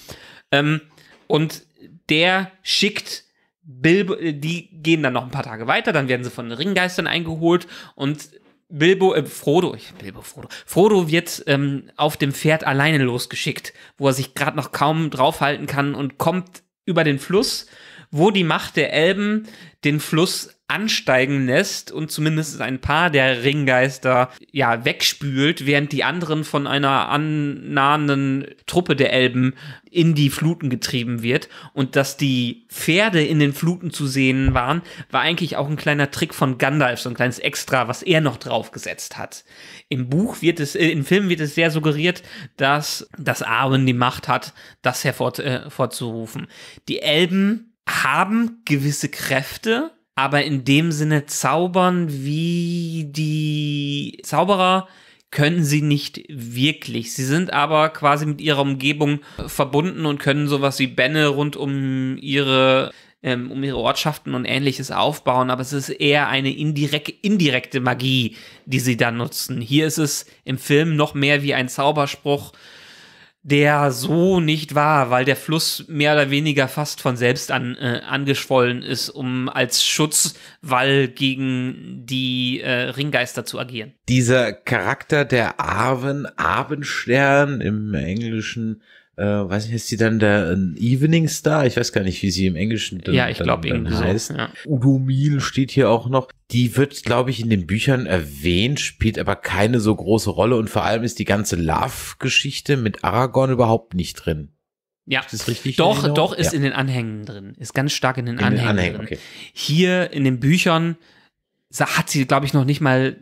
B: Ähm, und der schickt Bilbo, äh, die gehen dann noch ein paar Tage weiter, dann werden sie von den Ringgeistern eingeholt und Bilbo, äh, Frodo, ich, Bilbo, Frodo, Frodo wird ähm, auf dem Pferd alleine losgeschickt, wo er sich gerade noch kaum draufhalten kann und kommt über den Fluss wo die Macht der Elben den Fluss ansteigen lässt und zumindest ein paar der Ringgeister ja wegspült, während die anderen von einer annahenden Truppe der Elben in die Fluten getrieben wird und dass die Pferde in den Fluten zu sehen waren, war eigentlich auch ein kleiner Trick von Gandalf, so ein kleines Extra, was er noch draufgesetzt hat. Im Buch wird es, äh, im Film wird es sehr suggeriert, dass das Arwen die Macht hat, das hervorzurufen. Äh, die Elben haben gewisse Kräfte, aber in dem Sinne zaubern wie die Zauberer können sie nicht wirklich. Sie sind aber quasi mit ihrer Umgebung verbunden und können sowas wie Bänne rund um ihre ähm, um ihre Ortschaften und ähnliches aufbauen, aber es ist eher eine indirekte, indirekte Magie, die sie da nutzen. Hier ist es im Film noch mehr wie ein Zauberspruch, der so nicht war, weil der Fluss mehr oder weniger fast von selbst an, äh, angeschwollen ist, um als Schutzwall gegen die äh, Ringgeister zu agieren.
A: Dieser Charakter der Arven, Abendstern im Englischen, äh, weiß nicht, ist sie dann der Evening Star? Ich weiß gar nicht, wie sie im Englischen dann, ja, ich glaub, dann, dann heißt. So, ja. Udo Miel steht hier auch noch. Die wird, glaube ich, in den Büchern erwähnt, spielt aber keine so große Rolle und vor allem ist die ganze Love-Geschichte mit Aragorn überhaupt nicht drin. Ja, ist das richtig doch, doch ist ja.
B: in den Anhängen drin, ist ganz stark in den in Anhängen. Den Anhängen drin. Okay. Hier in den Büchern hat sie, glaube ich, noch nicht mal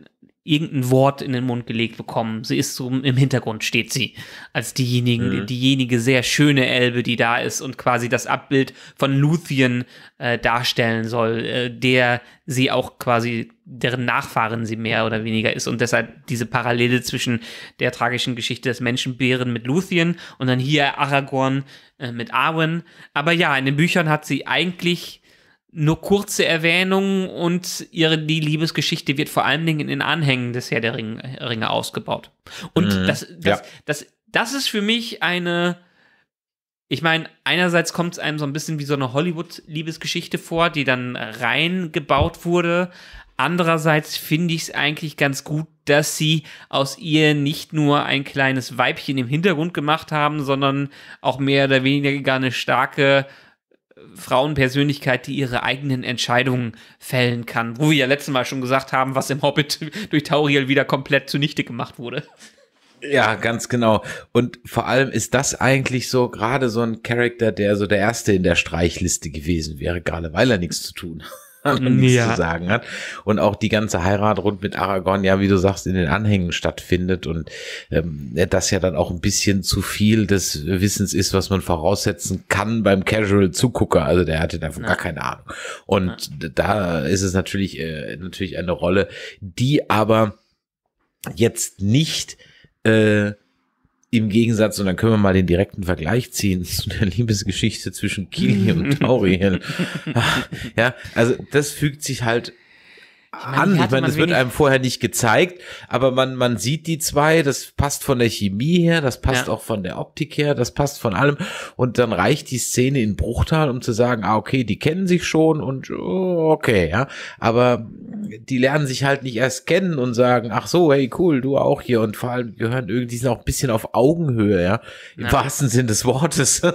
B: irgendein Wort in den Mund gelegt bekommen. Sie ist so im Hintergrund steht sie als diejenigen, mhm. diejenige sehr schöne Elbe, die da ist und quasi das Abbild von Luthien äh, darstellen soll, äh, der sie auch quasi deren Nachfahren sie mehr oder weniger ist und deshalb diese Parallele zwischen der tragischen Geschichte des Menschenbären mit Luthien und dann hier Aragorn äh, mit Arwen. Aber ja, in den Büchern hat sie eigentlich nur kurze Erwähnung und ihre, die Liebesgeschichte wird vor allen Dingen in den Anhängen des Herr der Ring, Ringe ausgebaut. Und mhm, das, das, ja. das, das ist für mich eine, ich meine, einerseits kommt es einem so ein bisschen wie so eine Hollywood-Liebesgeschichte vor, die dann reingebaut wurde. Andererseits finde ich es eigentlich ganz gut, dass sie aus ihr nicht nur ein kleines Weibchen im Hintergrund gemacht haben, sondern auch mehr oder weniger eine starke Frauenpersönlichkeit, die ihre eigenen Entscheidungen fällen kann. Wo wir ja letztes Mal schon gesagt haben, was im Hobbit durch Tauriel wieder komplett zunichte gemacht wurde.
A: Ja, ganz genau. Und vor allem ist das eigentlich so gerade so ein Charakter, der so der erste in der Streichliste gewesen wäre, gerade weil er nichts zu tun hat. nichts ja. zu sagen hat. Und auch die ganze Heirat rund mit Aragorn, ja, wie du sagst, in den Anhängen stattfindet und ähm, das ja dann auch ein bisschen zu viel des Wissens ist, was man voraussetzen kann beim Casual Zugucker. Also der hatte davon ja. gar keine Ahnung. Und ja. da ist es natürlich, äh, natürlich eine Rolle, die aber jetzt nicht äh, im Gegensatz, und dann können wir mal den direkten Vergleich ziehen zu der Liebesgeschichte zwischen Kili und Tauriel. Ah, ja, also das fügt sich halt ich meine, an. Ich meine, das wird einem vorher nicht gezeigt, aber man, man sieht die zwei, das passt von der Chemie her, das passt ja. auch von der Optik her, das passt von allem. Und dann reicht die Szene in Bruchtal, um zu sagen, ah, okay, die kennen sich schon und oh, okay, ja. Aber die lernen sich halt nicht erst kennen und sagen, ach so, hey, cool, du auch hier. Und vor allem gehören irgendwie, die sind auch ein bisschen auf Augenhöhe, ja. Im ja. wahrsten Sinn des Wortes.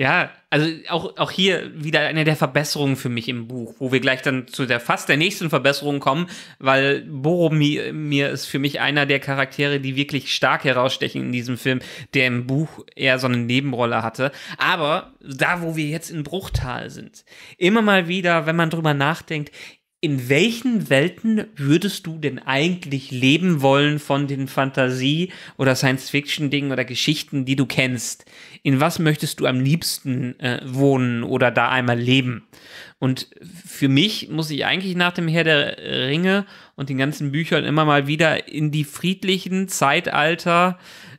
B: Ja, also auch, auch hier wieder eine der Verbesserungen für mich im Buch, wo wir gleich dann zu der fast der nächsten Verbesserung kommen, weil Boromir mir ist für mich einer der Charaktere, die wirklich stark herausstechen in diesem Film, der im Buch eher so eine Nebenrolle hatte. Aber da, wo wir jetzt in Bruchtal sind, immer mal wieder, wenn man drüber nachdenkt, in welchen Welten würdest du denn eigentlich leben wollen von den Fantasie- oder Science-Fiction-Dingen oder Geschichten, die du kennst? In was möchtest du am liebsten äh, wohnen oder da einmal leben? Und für mich muss ich eigentlich nach dem Herr der Ringe und den ganzen Büchern immer mal wieder in die friedlichen Zeitalter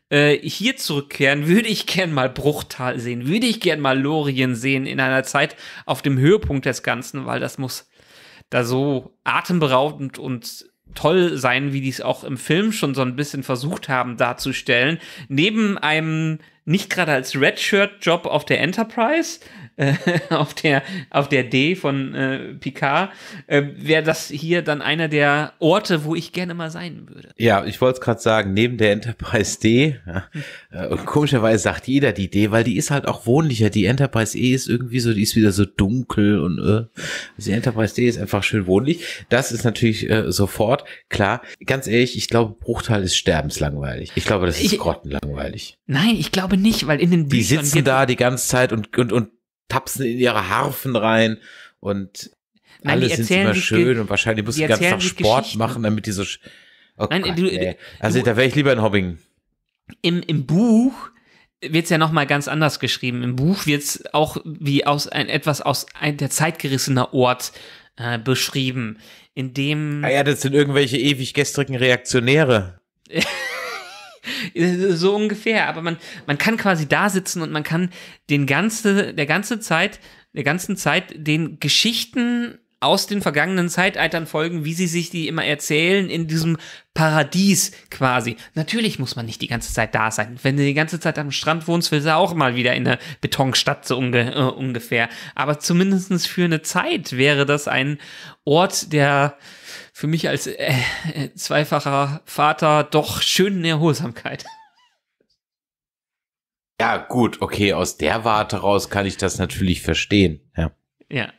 B: äh, hier zurückkehren, würde ich gern mal Bruchtal sehen, würde ich gern mal Lorien sehen in einer Zeit auf dem Höhepunkt des Ganzen, weil das muss da so atemberaubend und toll sein, wie die es auch im Film schon so ein bisschen versucht haben darzustellen. Neben einem nicht gerade als Redshirt-Job auf der Enterprise, äh, auf, der, auf der D von äh, Picard, äh, wäre das hier dann einer der Orte, wo ich gerne mal sein
A: würde. Ja, ich wollte es gerade sagen, neben der Enterprise D, ja, hm. äh, und komischerweise sagt jeder die D, weil die ist halt auch wohnlicher. Die Enterprise E ist irgendwie so, die ist wieder so dunkel und äh, also die Enterprise D ist einfach schön wohnlich. Das ist natürlich äh, sofort klar. Ganz ehrlich, ich glaube, Bruchteil ist sterbenslangweilig. Ich glaube, das ist ich, grottenlangweilig.
B: Nein, ich glaube nicht, weil in den Büchern Die sitzen
A: da die ganze Zeit und, und, und tapsen in ihre Harfen rein und
B: Nein, alle sind immer schön und wahrscheinlich muss die ganz Tag Sport
A: machen, damit die so. Oh Nein, äh, also du, da wäre ich lieber in Hobbingen.
B: Im, im Buch wird es ja nochmal ganz anders geschrieben. Im Buch wird es auch wie aus ein etwas aus ein, der Zeit gerissener Ort äh, beschrieben, in dem. Ah ja, das sind irgendwelche ewig gestrigen Reaktionäre. so ungefähr. Aber man, man kann quasi da sitzen und man kann den ganze, der ganze Zeit, der ganzen Zeit den Geschichten aus den vergangenen Zeitaltern folgen, wie sie sich die immer erzählen, in diesem Paradies quasi. Natürlich muss man nicht die ganze Zeit da sein. Wenn du die ganze Zeit am Strand wohnst, willst du auch mal wieder in der Betonstadt so unge äh, ungefähr. Aber zumindest für eine Zeit wäre das ein Ort, der für mich als äh, zweifacher Vater doch schön schönen Erholsamkeit.
A: Ja, gut, okay, aus der Warte raus kann ich das natürlich verstehen. Ja. ja.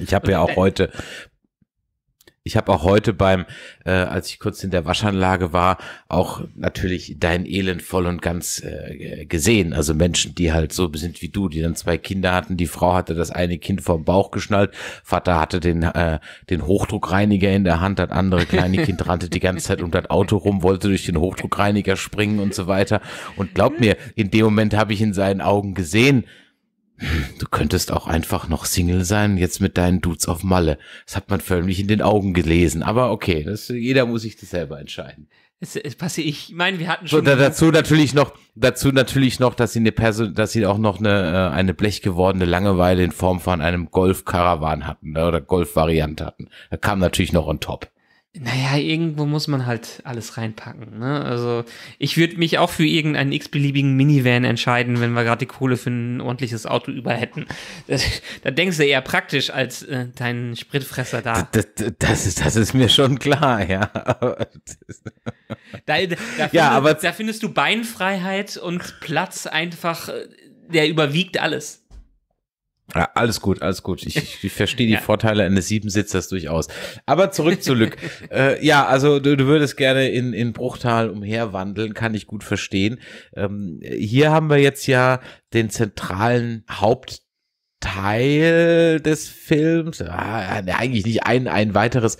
A: Ich habe ja auch heute ich habe auch heute beim, äh, als ich kurz in der Waschanlage war, auch natürlich dein Elend voll und ganz äh, gesehen. Also Menschen, die halt so sind wie du, die dann zwei Kinder hatten. Die Frau hatte das eine Kind vom Bauch geschnallt, Vater hatte den, äh, den Hochdruckreiniger in der Hand, das andere kleine Kind rannte die ganze Zeit um das Auto rum, wollte durch den Hochdruckreiniger springen und so weiter. Und glaub mir, in dem Moment habe ich in seinen Augen gesehen, Du könntest auch einfach noch Single sein, jetzt mit deinen Dudes auf Malle. Das hat man förmlich in den Augen gelesen. Aber okay, das, jeder muss sich das selber entscheiden.
B: Es, es ich, ich meine, wir hatten schon. So, da, dazu
A: natürlich noch, dazu natürlich noch, dass sie eine Person, dass sie auch noch eine, äh, eine blechgewordene Langeweile in Form von einem Golf-Karawan hatten ne, oder Golf-Variante hatten. Da kam natürlich noch on top.
B: Naja, irgendwo muss man halt alles reinpacken. Ne? Also ich würde mich auch für irgendeinen x-beliebigen Minivan entscheiden, wenn wir gerade die Kohle für ein ordentliches Auto über hätten. da denkst du eher praktisch als äh, deinen Spritfresser da. Das, das, das,
A: ist, das ist mir schon klar, ja. da, da, findest, ja aber
B: da findest du Beinfreiheit und Platz einfach, äh, der überwiegt alles.
A: Ja, alles gut, alles gut. Ich, ich verstehe die ja. Vorteile eines Siebensitzers durchaus. Aber zurück zu Lück. äh, ja, also du, du, würdest gerne in, in Bruchtal umherwandeln, kann ich gut verstehen. Ähm, hier haben wir jetzt ja den zentralen Hauptteil des Films, ah, eigentlich nicht ein, ein weiteres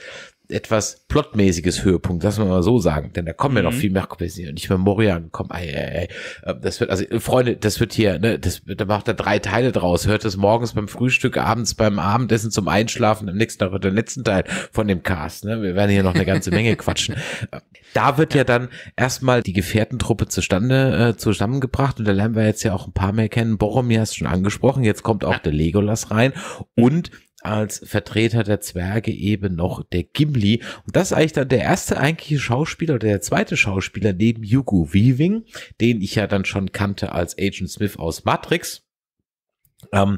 A: etwas plotmäßiges Höhepunkt, lassen man mal so sagen, denn da kommen mhm. ja noch mhm. viel mehr Komplexität. Und ich meine, Morian, komm, ey, ey, ey. das wird, also Freunde, das wird hier, ne, das, da macht er drei Teile draus, hört es morgens beim Frühstück, abends beim Abendessen zum Einschlafen, am nächsten Tag wird der letzten Teil von dem Cast, ne, wir werden hier noch eine ganze Menge quatschen. Ähm, da wird ja dann erstmal die Gefährtentruppe zustande, äh, zusammengebracht und da lernen wir jetzt ja auch ein paar mehr kennen. Boromir hast schon angesprochen, jetzt kommt auch der Legolas rein und als Vertreter der Zwerge eben noch der Gimli. Und das ist eigentlich dann der erste eigentliche Schauspieler oder der zweite Schauspieler neben Hugo Weaving, den ich ja dann schon kannte als Agent Smith aus Matrix. Ähm,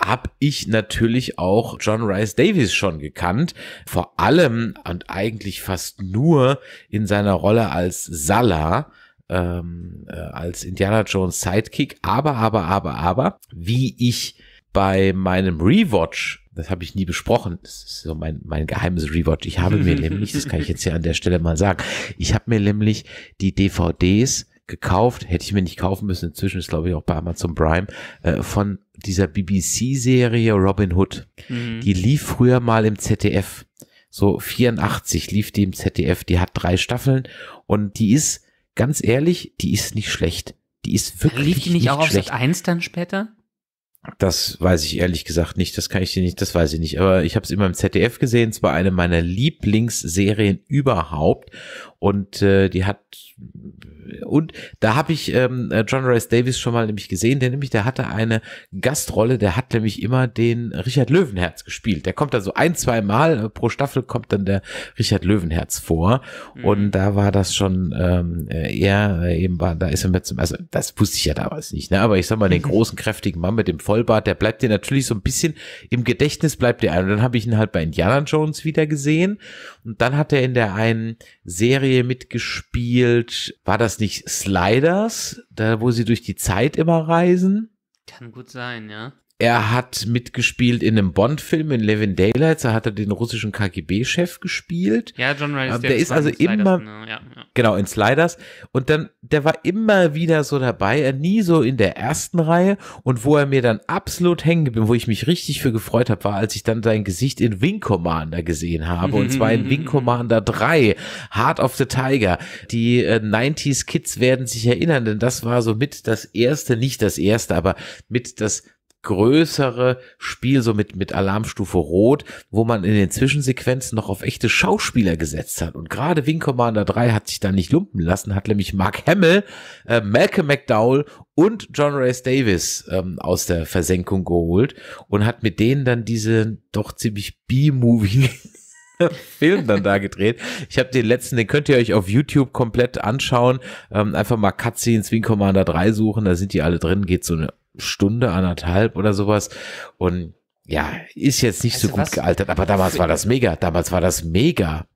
A: habe ich natürlich auch John Rice Davies schon gekannt, vor allem und eigentlich fast nur in seiner Rolle als Salah, ähm, äh, als Indiana Jones Sidekick, aber, aber, aber, aber, wie ich bei meinem Rewatch, das habe ich nie besprochen, das ist so mein, mein geheimes Rewatch. Ich habe mir nämlich, das kann ich jetzt hier an der Stelle mal sagen, ich habe mir nämlich die DVDs gekauft, hätte ich mir nicht kaufen müssen, inzwischen ist glaube ich auch bei Amazon Prime, äh, von dieser BBC-Serie Robin Hood. Mhm. Die lief früher mal im ZDF. So 84 lief die im ZDF. Die hat drei Staffeln und die ist, ganz ehrlich, die ist nicht schlecht. Die ist
B: wirklich. Lief die nicht, nicht auch schlecht. auf Sat 1 dann später?
A: Das weiß ich ehrlich gesagt nicht, das kann ich dir nicht, das weiß ich nicht. Aber ich habe es immer im ZDF gesehen, es war eine meiner Lieblingsserien überhaupt. Und äh, die hat und da habe ich ähm, äh, John Rice Davis schon mal nämlich gesehen, der nämlich, der hatte eine Gastrolle, der hat nämlich immer den Richard Löwenherz gespielt. Der kommt da so ein, zwei Mal äh, pro Staffel kommt dann der Richard Löwenherz vor. Mhm. Und da war das schon ähm, äh, er eben, war, da ist er mit zum, also das wusste ich ja damals nicht, ne? aber ich sag mal, den mhm. großen, kräftigen Mann mit dem Vollbart, der bleibt dir natürlich so ein bisschen im Gedächtnis, bleibt dir ein. Und dann habe ich ihn halt bei Indiana Jones wieder gesehen. Und dann hat er in der einen Serie mitgespielt, war das nicht nicht Sliders, da wo sie durch die Zeit immer reisen?
B: Kann gut sein, ja.
A: Er hat mitgespielt in einem Bond-Film in Living Daylights. Da hat er den russischen KGB-Chef gespielt. Ja, John Rice. Ähm, der, der ist also Sliders, immer, ne? ja, ja. genau, in Sliders. Und dann, der war immer wieder so dabei. Er äh, nie so in der ersten Reihe. Und wo er mir dann absolut hängen geblieben, wo ich mich richtig für gefreut habe, war, als ich dann sein Gesicht in Wing Commander gesehen habe. und zwar in Wing Commander 3, Heart of the Tiger. Die äh, 90s Kids werden sich erinnern, denn das war so mit das erste, nicht das erste, aber mit das größere Spiel, so mit, mit Alarmstufe Rot, wo man in den Zwischensequenzen noch auf echte Schauspieler gesetzt hat. Und gerade Wing Commander 3 hat sich da nicht lumpen lassen, hat nämlich Mark Hamill, äh, Malcolm McDowell und John Rhys Davis ähm, aus der Versenkung geholt und hat mit denen dann diese doch ziemlich B-Movie Film dann da gedreht. Ich habe den letzten, den könnt ihr euch auf YouTube komplett anschauen. Ähm, einfach mal Cutscenes Wing Commander 3 suchen, da sind die alle drin, geht so eine Stunde, anderthalb oder sowas. Und ja, ist jetzt nicht also so gut gealtert, aber damals war das mega. Damals war das mega.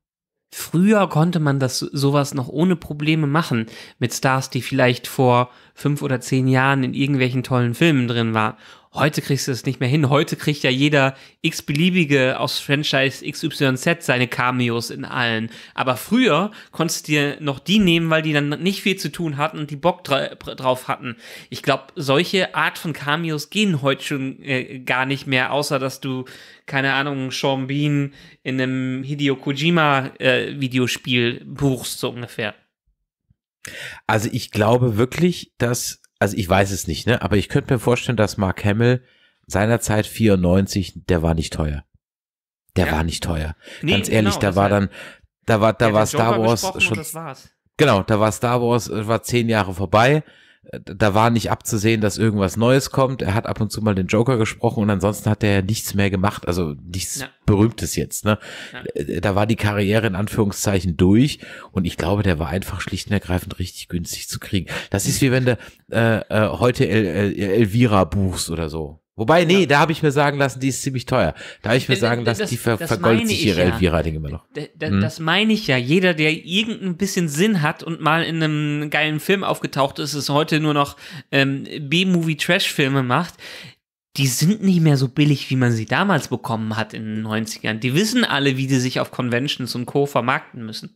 B: Früher konnte man das sowas noch ohne Probleme machen mit Stars, die vielleicht vor fünf oder zehn Jahren in irgendwelchen tollen Filmen drin waren. Heute kriegst du das nicht mehr hin. Heute kriegt ja jeder x-beliebige aus Franchise XYZ seine Cameos in allen. Aber früher konntest du dir noch die nehmen, weil die dann nicht viel zu tun hatten und die Bock dra drauf hatten. Ich glaube, solche Art von Cameos gehen heute schon äh, gar nicht mehr, außer dass du, keine Ahnung, Sean Bean in einem Hideo Kojima äh, Videospiel buchst, so ungefähr.
A: Also ich glaube wirklich, dass also ich weiß es nicht, ne? aber ich könnte mir vorstellen, dass Mark Hamill seinerzeit 94, der war nicht teuer. Der ja. war nicht teuer. Nee, Ganz ehrlich, genau, da war dann, da war, da war Star Wars schon. Genau, da war Star Wars, äh, war zehn Jahre vorbei da war nicht abzusehen, dass irgendwas Neues kommt. Er hat ab und zu mal den Joker gesprochen und ansonsten hat er nichts mehr gemacht, also nichts ja. Berühmtes jetzt. Ne? Ja. Äh, da war die Karriere in Anführungszeichen durch und ich glaube, der war einfach schlicht und ergreifend richtig günstig zu kriegen. Das ist wie wenn du äh, äh, heute El, El, Elvira buchst oder so. Wobei, nee, ja. da habe ich mir sagen lassen, die ist ziemlich teuer. Da habe ich mir das, sagen lassen, das, die ver vergoldet sich ihre ja. Elvira-Ding immer noch. Da, da, hm. Das
B: meine ich ja. Jeder, der irgendein bisschen Sinn hat und mal in einem geilen Film aufgetaucht ist, ist heute nur noch ähm, B-Movie-Trash-Filme macht, die sind nicht mehr so billig, wie man sie damals bekommen hat in den 90ern. Die wissen alle, wie die sich auf Conventions und Co. vermarkten müssen.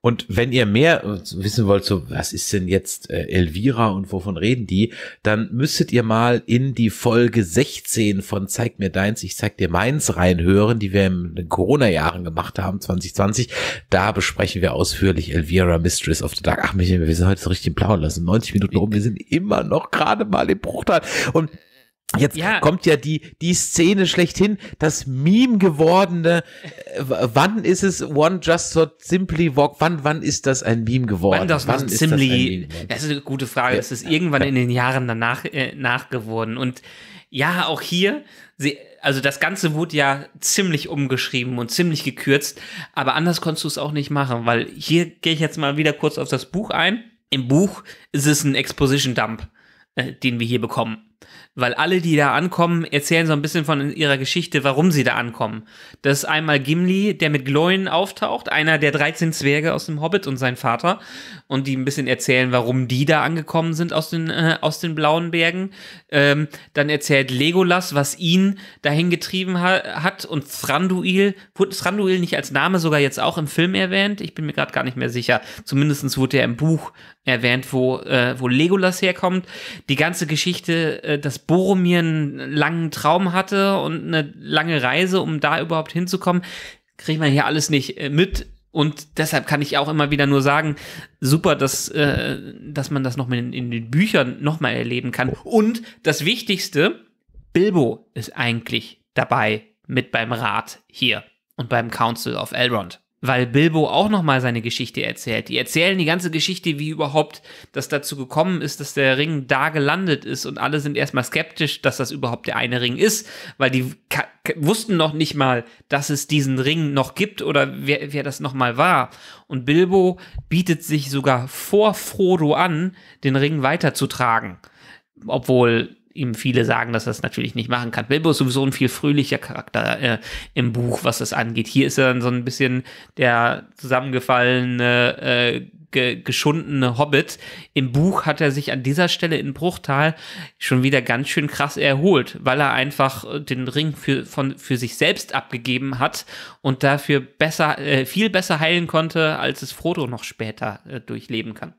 A: Und wenn ihr mehr äh, wissen wollt, so was ist denn jetzt äh, Elvira und wovon reden die, dann müsstet ihr mal in die Folge 16 von Zeig mir deins, ich zeig dir meins reinhören, die wir in den Corona-Jahren gemacht haben, 2020. Da besprechen wir ausführlich Elvira, Mistress of the Dark. Ach Michael, wir sind heute so richtig im Blauen lassen. 90 Minuten rum, wir sind immer noch gerade mal im Bruchteil. Und Jetzt ja. kommt ja die, die Szene schlechthin, das Meme gewordene, äh, wann ist es One Just So Simply Walk, wann, wann ist das ein Meme geworden? Wann, das wann ist simply, das, ein das
B: ist eine gute Frage, ja. es ist irgendwann in den Jahren danach äh, nachgeworden und ja, auch hier, sie, also das Ganze wurde ja ziemlich umgeschrieben und ziemlich gekürzt, aber anders konntest du es auch nicht machen, weil hier gehe ich jetzt mal wieder kurz auf das Buch ein. Im Buch ist es ein Exposition Dump, äh, den wir hier bekommen weil alle, die da ankommen, erzählen so ein bisschen von ihrer Geschichte, warum sie da ankommen. Das ist einmal Gimli, der mit Gloin auftaucht, einer der 13 Zwerge aus dem Hobbit und sein Vater und die ein bisschen erzählen, warum die da angekommen sind aus den, äh, aus den blauen Bergen. Ähm, dann erzählt Legolas, was ihn dahin getrieben ha hat und Thranduil, wurde Thranduil nicht als Name sogar jetzt auch im Film erwähnt? Ich bin mir gerade gar nicht mehr sicher. Zumindest wurde er im Buch erwähnt, wo, äh, wo Legolas herkommt. Die ganze Geschichte, äh, das Boromir einen langen Traum hatte und eine lange Reise, um da überhaupt hinzukommen, kriegt man hier alles nicht äh, mit. Und deshalb kann ich auch immer wieder nur sagen, super, dass, äh, dass man das nochmal in, in den Büchern noch mal erleben kann. Und das Wichtigste, Bilbo ist eigentlich dabei mit beim Rat hier und beim Council of Elrond weil Bilbo auch nochmal seine Geschichte erzählt. Die erzählen die ganze Geschichte, wie überhaupt das dazu gekommen ist, dass der Ring da gelandet ist und alle sind erstmal skeptisch, dass das überhaupt der eine Ring ist, weil die wussten noch nicht mal, dass es diesen Ring noch gibt oder wer, wer das nochmal war. Und Bilbo bietet sich sogar vor Frodo an, den Ring weiterzutragen. Obwohl ihm viele sagen, dass er es natürlich nicht machen kann. Bilbo ist sowieso ein viel fröhlicher Charakter äh, im Buch, was das angeht. Hier ist er dann so ein bisschen der zusammengefallene äh, ge geschundene Hobbit. Im Buch hat er sich an dieser Stelle in Bruchtal schon wieder ganz schön krass erholt, weil er einfach äh, den Ring für, von, für sich selbst abgegeben hat und dafür besser, äh, viel besser heilen konnte, als es Frodo noch später äh, durchleben kann.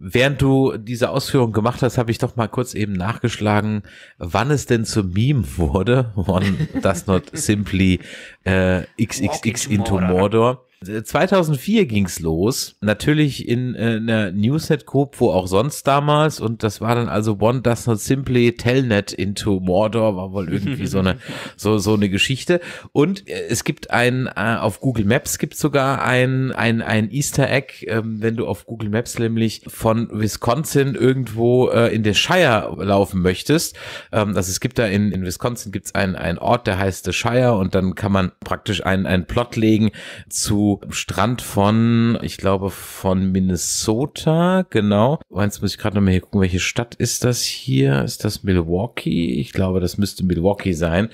A: Während du diese Ausführung gemacht hast, habe ich doch mal kurz eben nachgeschlagen, wann es denn zum Meme wurde. One does not simply äh, XXX into Mordor. 2004 ging's los, natürlich in äh, einer Newsnet Group, wo auch sonst damals und das war dann also One does not simply Telnet into Mordor war wohl irgendwie so eine so so eine Geschichte und äh, es gibt ein äh, auf Google Maps gibt sogar ein ein ein Easter Egg, ähm, wenn du auf Google Maps nämlich von Wisconsin irgendwo äh, in der Shire laufen möchtest, ähm, also es gibt da in in Wisconsin gibt's einen einen Ort, der heißt The Shire und dann kann man praktisch einen einen Plot legen zu Strand von, ich glaube, von Minnesota, genau. Eins muss ich gerade nochmal hier gucken, welche Stadt ist das hier? Ist das Milwaukee? Ich glaube, das müsste Milwaukee sein.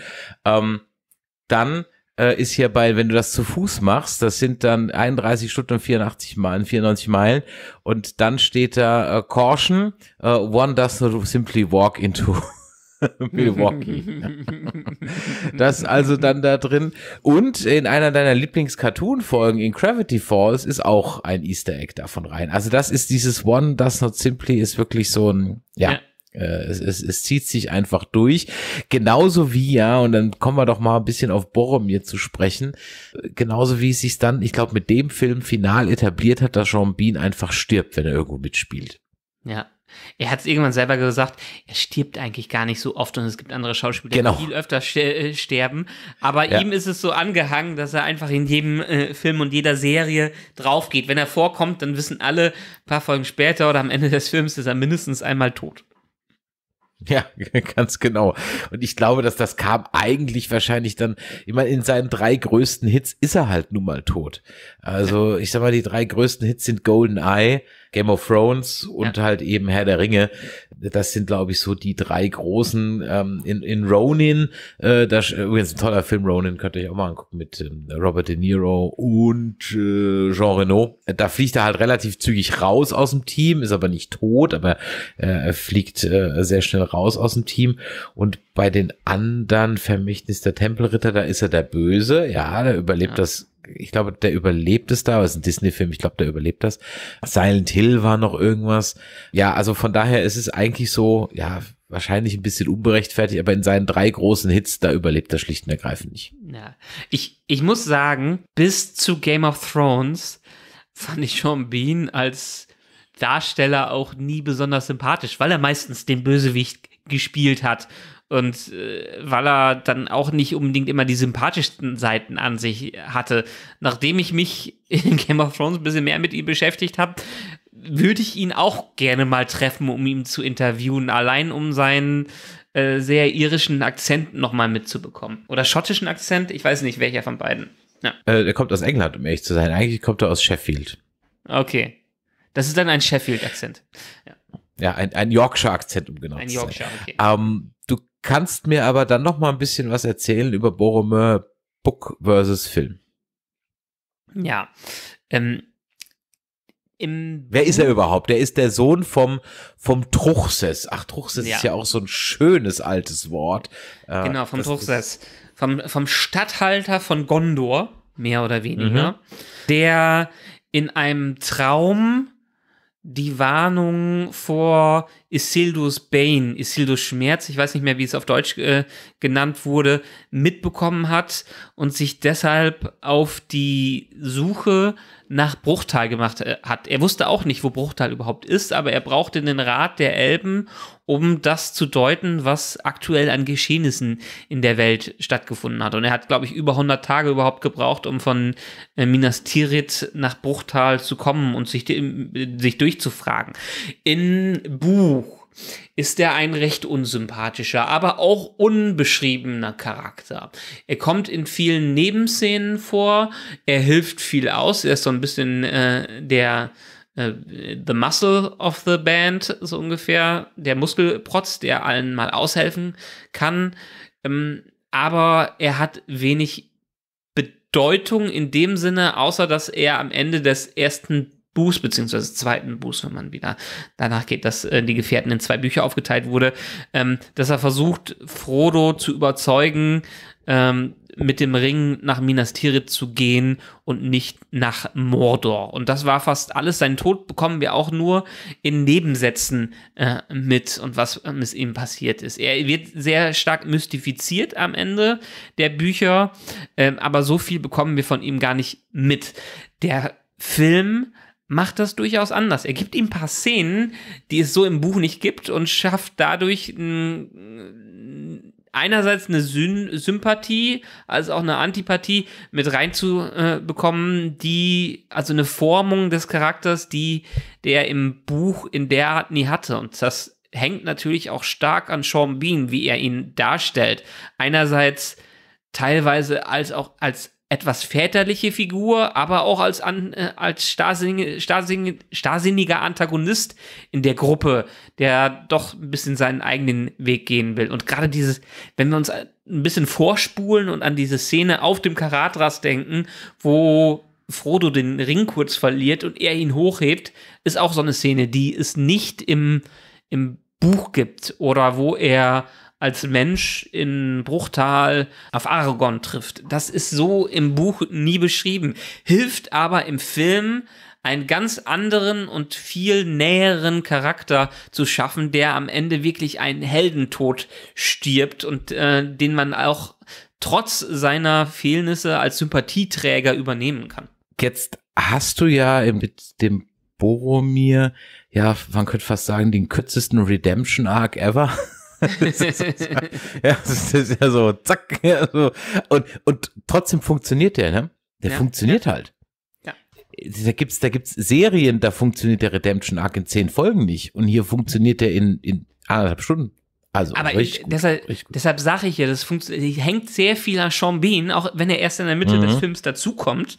A: Ähm, dann äh, ist bei, wenn du das zu Fuß machst, das sind dann 31 Stunden und 84 Meilen, 94 Meilen und dann steht da äh, Caution, uh, one does not simply walk into Milwaukee. das also dann da drin. Und in einer deiner Lieblings-Cartoon-Folgen in Gravity Falls ist auch ein Easter Egg davon rein. Also das ist dieses One, das Not Simply ist wirklich so ein, ja. ja. Äh, es, es, es zieht sich einfach durch. Genauso wie, ja, und dann kommen wir doch mal ein bisschen auf Boromir zu sprechen. Genauso wie es sich dann, ich glaube, mit dem Film final etabliert hat, dass Jean Bean einfach stirbt, wenn er irgendwo mitspielt.
B: Ja. Er hat es irgendwann selber gesagt, er stirbt eigentlich gar nicht so oft und es gibt andere Schauspieler, genau. die viel öfter äh, sterben. Aber ja. ihm ist es so angehangen, dass er einfach in jedem äh, Film und jeder Serie draufgeht. Wenn er vorkommt, dann wissen alle, ein paar Folgen später oder am Ende des Films ist er mindestens einmal tot.
A: Ja, ganz genau. Und ich glaube, dass das kam eigentlich wahrscheinlich dann immer in seinen drei größten Hits ist er halt nun mal tot. Also ich sag mal, die drei größten Hits sind Golden Eye, Game of Thrones und ja. halt eben Herr der Ringe. Das sind, glaube ich, so die drei großen. Ähm, in, in Ronin, äh, das übrigens ein toller Film, Ronin, könnt ihr euch auch mal angucken mit ähm, Robert De Niro und äh, Jean Reno. Äh, da fliegt er halt relativ zügig raus aus dem Team, ist aber nicht tot, aber äh, er fliegt äh, sehr schnell raus aus dem Team. Und bei den anderen Vermächtnis der Tempelritter, da ist er der Böse. Ja, der überlebt ja. das. Ich glaube, der überlebt es da. es ist ein Disney-Film. Ich glaube, der überlebt das. Silent Hill war noch irgendwas. Ja, also von daher ist es eigentlich so, ja, wahrscheinlich ein bisschen unberechtfertigt, aber in seinen drei großen Hits, da überlebt er schlicht und ergreifend nicht.
B: Ja. Ich, ich muss sagen, bis zu Game of Thrones fand ich Sean Bean als Darsteller auch nie besonders sympathisch, weil er meistens den Bösewicht gespielt hat und äh, weil er dann auch nicht unbedingt immer die sympathischsten Seiten an sich hatte. Nachdem ich mich in Game of Thrones ein bisschen mehr mit ihm beschäftigt habe, würde ich ihn auch gerne mal treffen, um ihn zu interviewen, allein um seinen äh, sehr irischen Akzent nochmal mitzubekommen. Oder schottischen Akzent, ich weiß nicht, welcher von beiden. Ja.
A: Äh, er kommt aus England, um ehrlich zu sein. Eigentlich kommt er aus Sheffield.
B: Okay. Das ist dann ein Sheffield-Akzent.
A: Ja. ja, ein, ein Yorkshire-Akzent, um genau ein zu sein. Yorkshire, okay. Ähm, du kannst mir aber dann noch mal ein bisschen was erzählen über Boromir Book versus Film. Ja. Ähm,
B: im Wer ist er
A: überhaupt? Der ist der
B: Sohn vom, vom Truchsess. Ach, Truchsess ja. ist ja auch so ein schönes altes Wort. Äh, genau, vom Truchsess. Vom, vom Statthalter von Gondor, mehr oder weniger, mhm. der in einem Traum die Warnung vor, Isildurs Bane, Isildurs Schmerz, ich weiß nicht mehr, wie es auf Deutsch äh, genannt wurde, mitbekommen hat und sich deshalb auf die Suche nach Bruchtal gemacht äh, hat. Er wusste auch nicht, wo Bruchtal überhaupt ist, aber er brauchte den Rat der Elben, um das zu deuten, was aktuell an Geschehnissen in der Welt stattgefunden hat. Und er hat, glaube ich, über 100 Tage überhaupt gebraucht, um von äh, Minas Tirith nach Bruchtal zu kommen und sich, äh, sich durchzufragen. In Bu ist er ein recht unsympathischer, aber auch unbeschriebener Charakter. Er kommt in vielen Nebenszenen vor, er hilft viel aus, er ist so ein bisschen äh, der äh, The Muscle of the Band, so ungefähr, der Muskelprotz, der allen mal aushelfen kann. Ähm, aber er hat wenig Bedeutung in dem Sinne, außer dass er am Ende des ersten Buß, beziehungsweise zweiten Buß, wenn man wieder danach geht, dass äh, die Gefährten in zwei Bücher aufgeteilt wurde, ähm, dass er versucht, Frodo zu überzeugen, ähm, mit dem Ring nach Minas Tirith zu gehen und nicht nach Mordor. Und das war fast alles. Seinen Tod bekommen wir auch nur in Nebensätzen äh, mit und was mit ähm, ihm passiert ist. Er wird sehr stark mystifiziert am Ende der Bücher, äh, aber so viel bekommen wir von ihm gar nicht mit. Der Film macht das durchaus anders. Er gibt ihm ein paar Szenen, die es so im Buch nicht gibt und schafft dadurch einerseits eine Syn Sympathie, als auch eine Antipathie mit reinzubekommen, die, also eine Formung des Charakters, die der im Buch in der Art nie hatte. Und das hängt natürlich auch stark an Sean Bean, wie er ihn darstellt. Einerseits teilweise als auch als etwas väterliche Figur, aber auch als, an, äh, als starrsinnig, starrsinnig, starrsinniger Antagonist in der Gruppe, der doch ein bisschen seinen eigenen Weg gehen will. Und gerade dieses, wenn wir uns ein bisschen vorspulen und an diese Szene auf dem Karatras denken, wo Frodo den Ring kurz verliert und er ihn hochhebt, ist auch so eine Szene, die es nicht im, im Buch gibt oder wo er als Mensch in Bruchtal auf Aragon trifft. Das ist so im Buch nie beschrieben, hilft aber im Film einen ganz anderen und viel näheren Charakter zu schaffen, der am Ende wirklich einen Heldentod stirbt und äh, den man auch trotz seiner Fehlnisse als Sympathieträger übernehmen kann.
A: Jetzt hast du ja mit dem Boromir, ja, man könnte fast sagen, den kürzesten Redemption-Arc ever.
C: das ist, ja, das
A: ist ja so, zack. Ja, so. Und, und trotzdem funktioniert der, ne? Der ja. funktioniert halt. Ja. Da gibt's, da gibt's Serien, da funktioniert der Redemption Arc in zehn Folgen nicht. Und hier funktioniert der in, in anderthalb Stunden. Also aber richtig ich,
B: gut, deshalb, deshalb sage ich ja, das hängt sehr viel an Sean Bean, auch wenn er erst in der Mitte mhm. des Films dazukommt,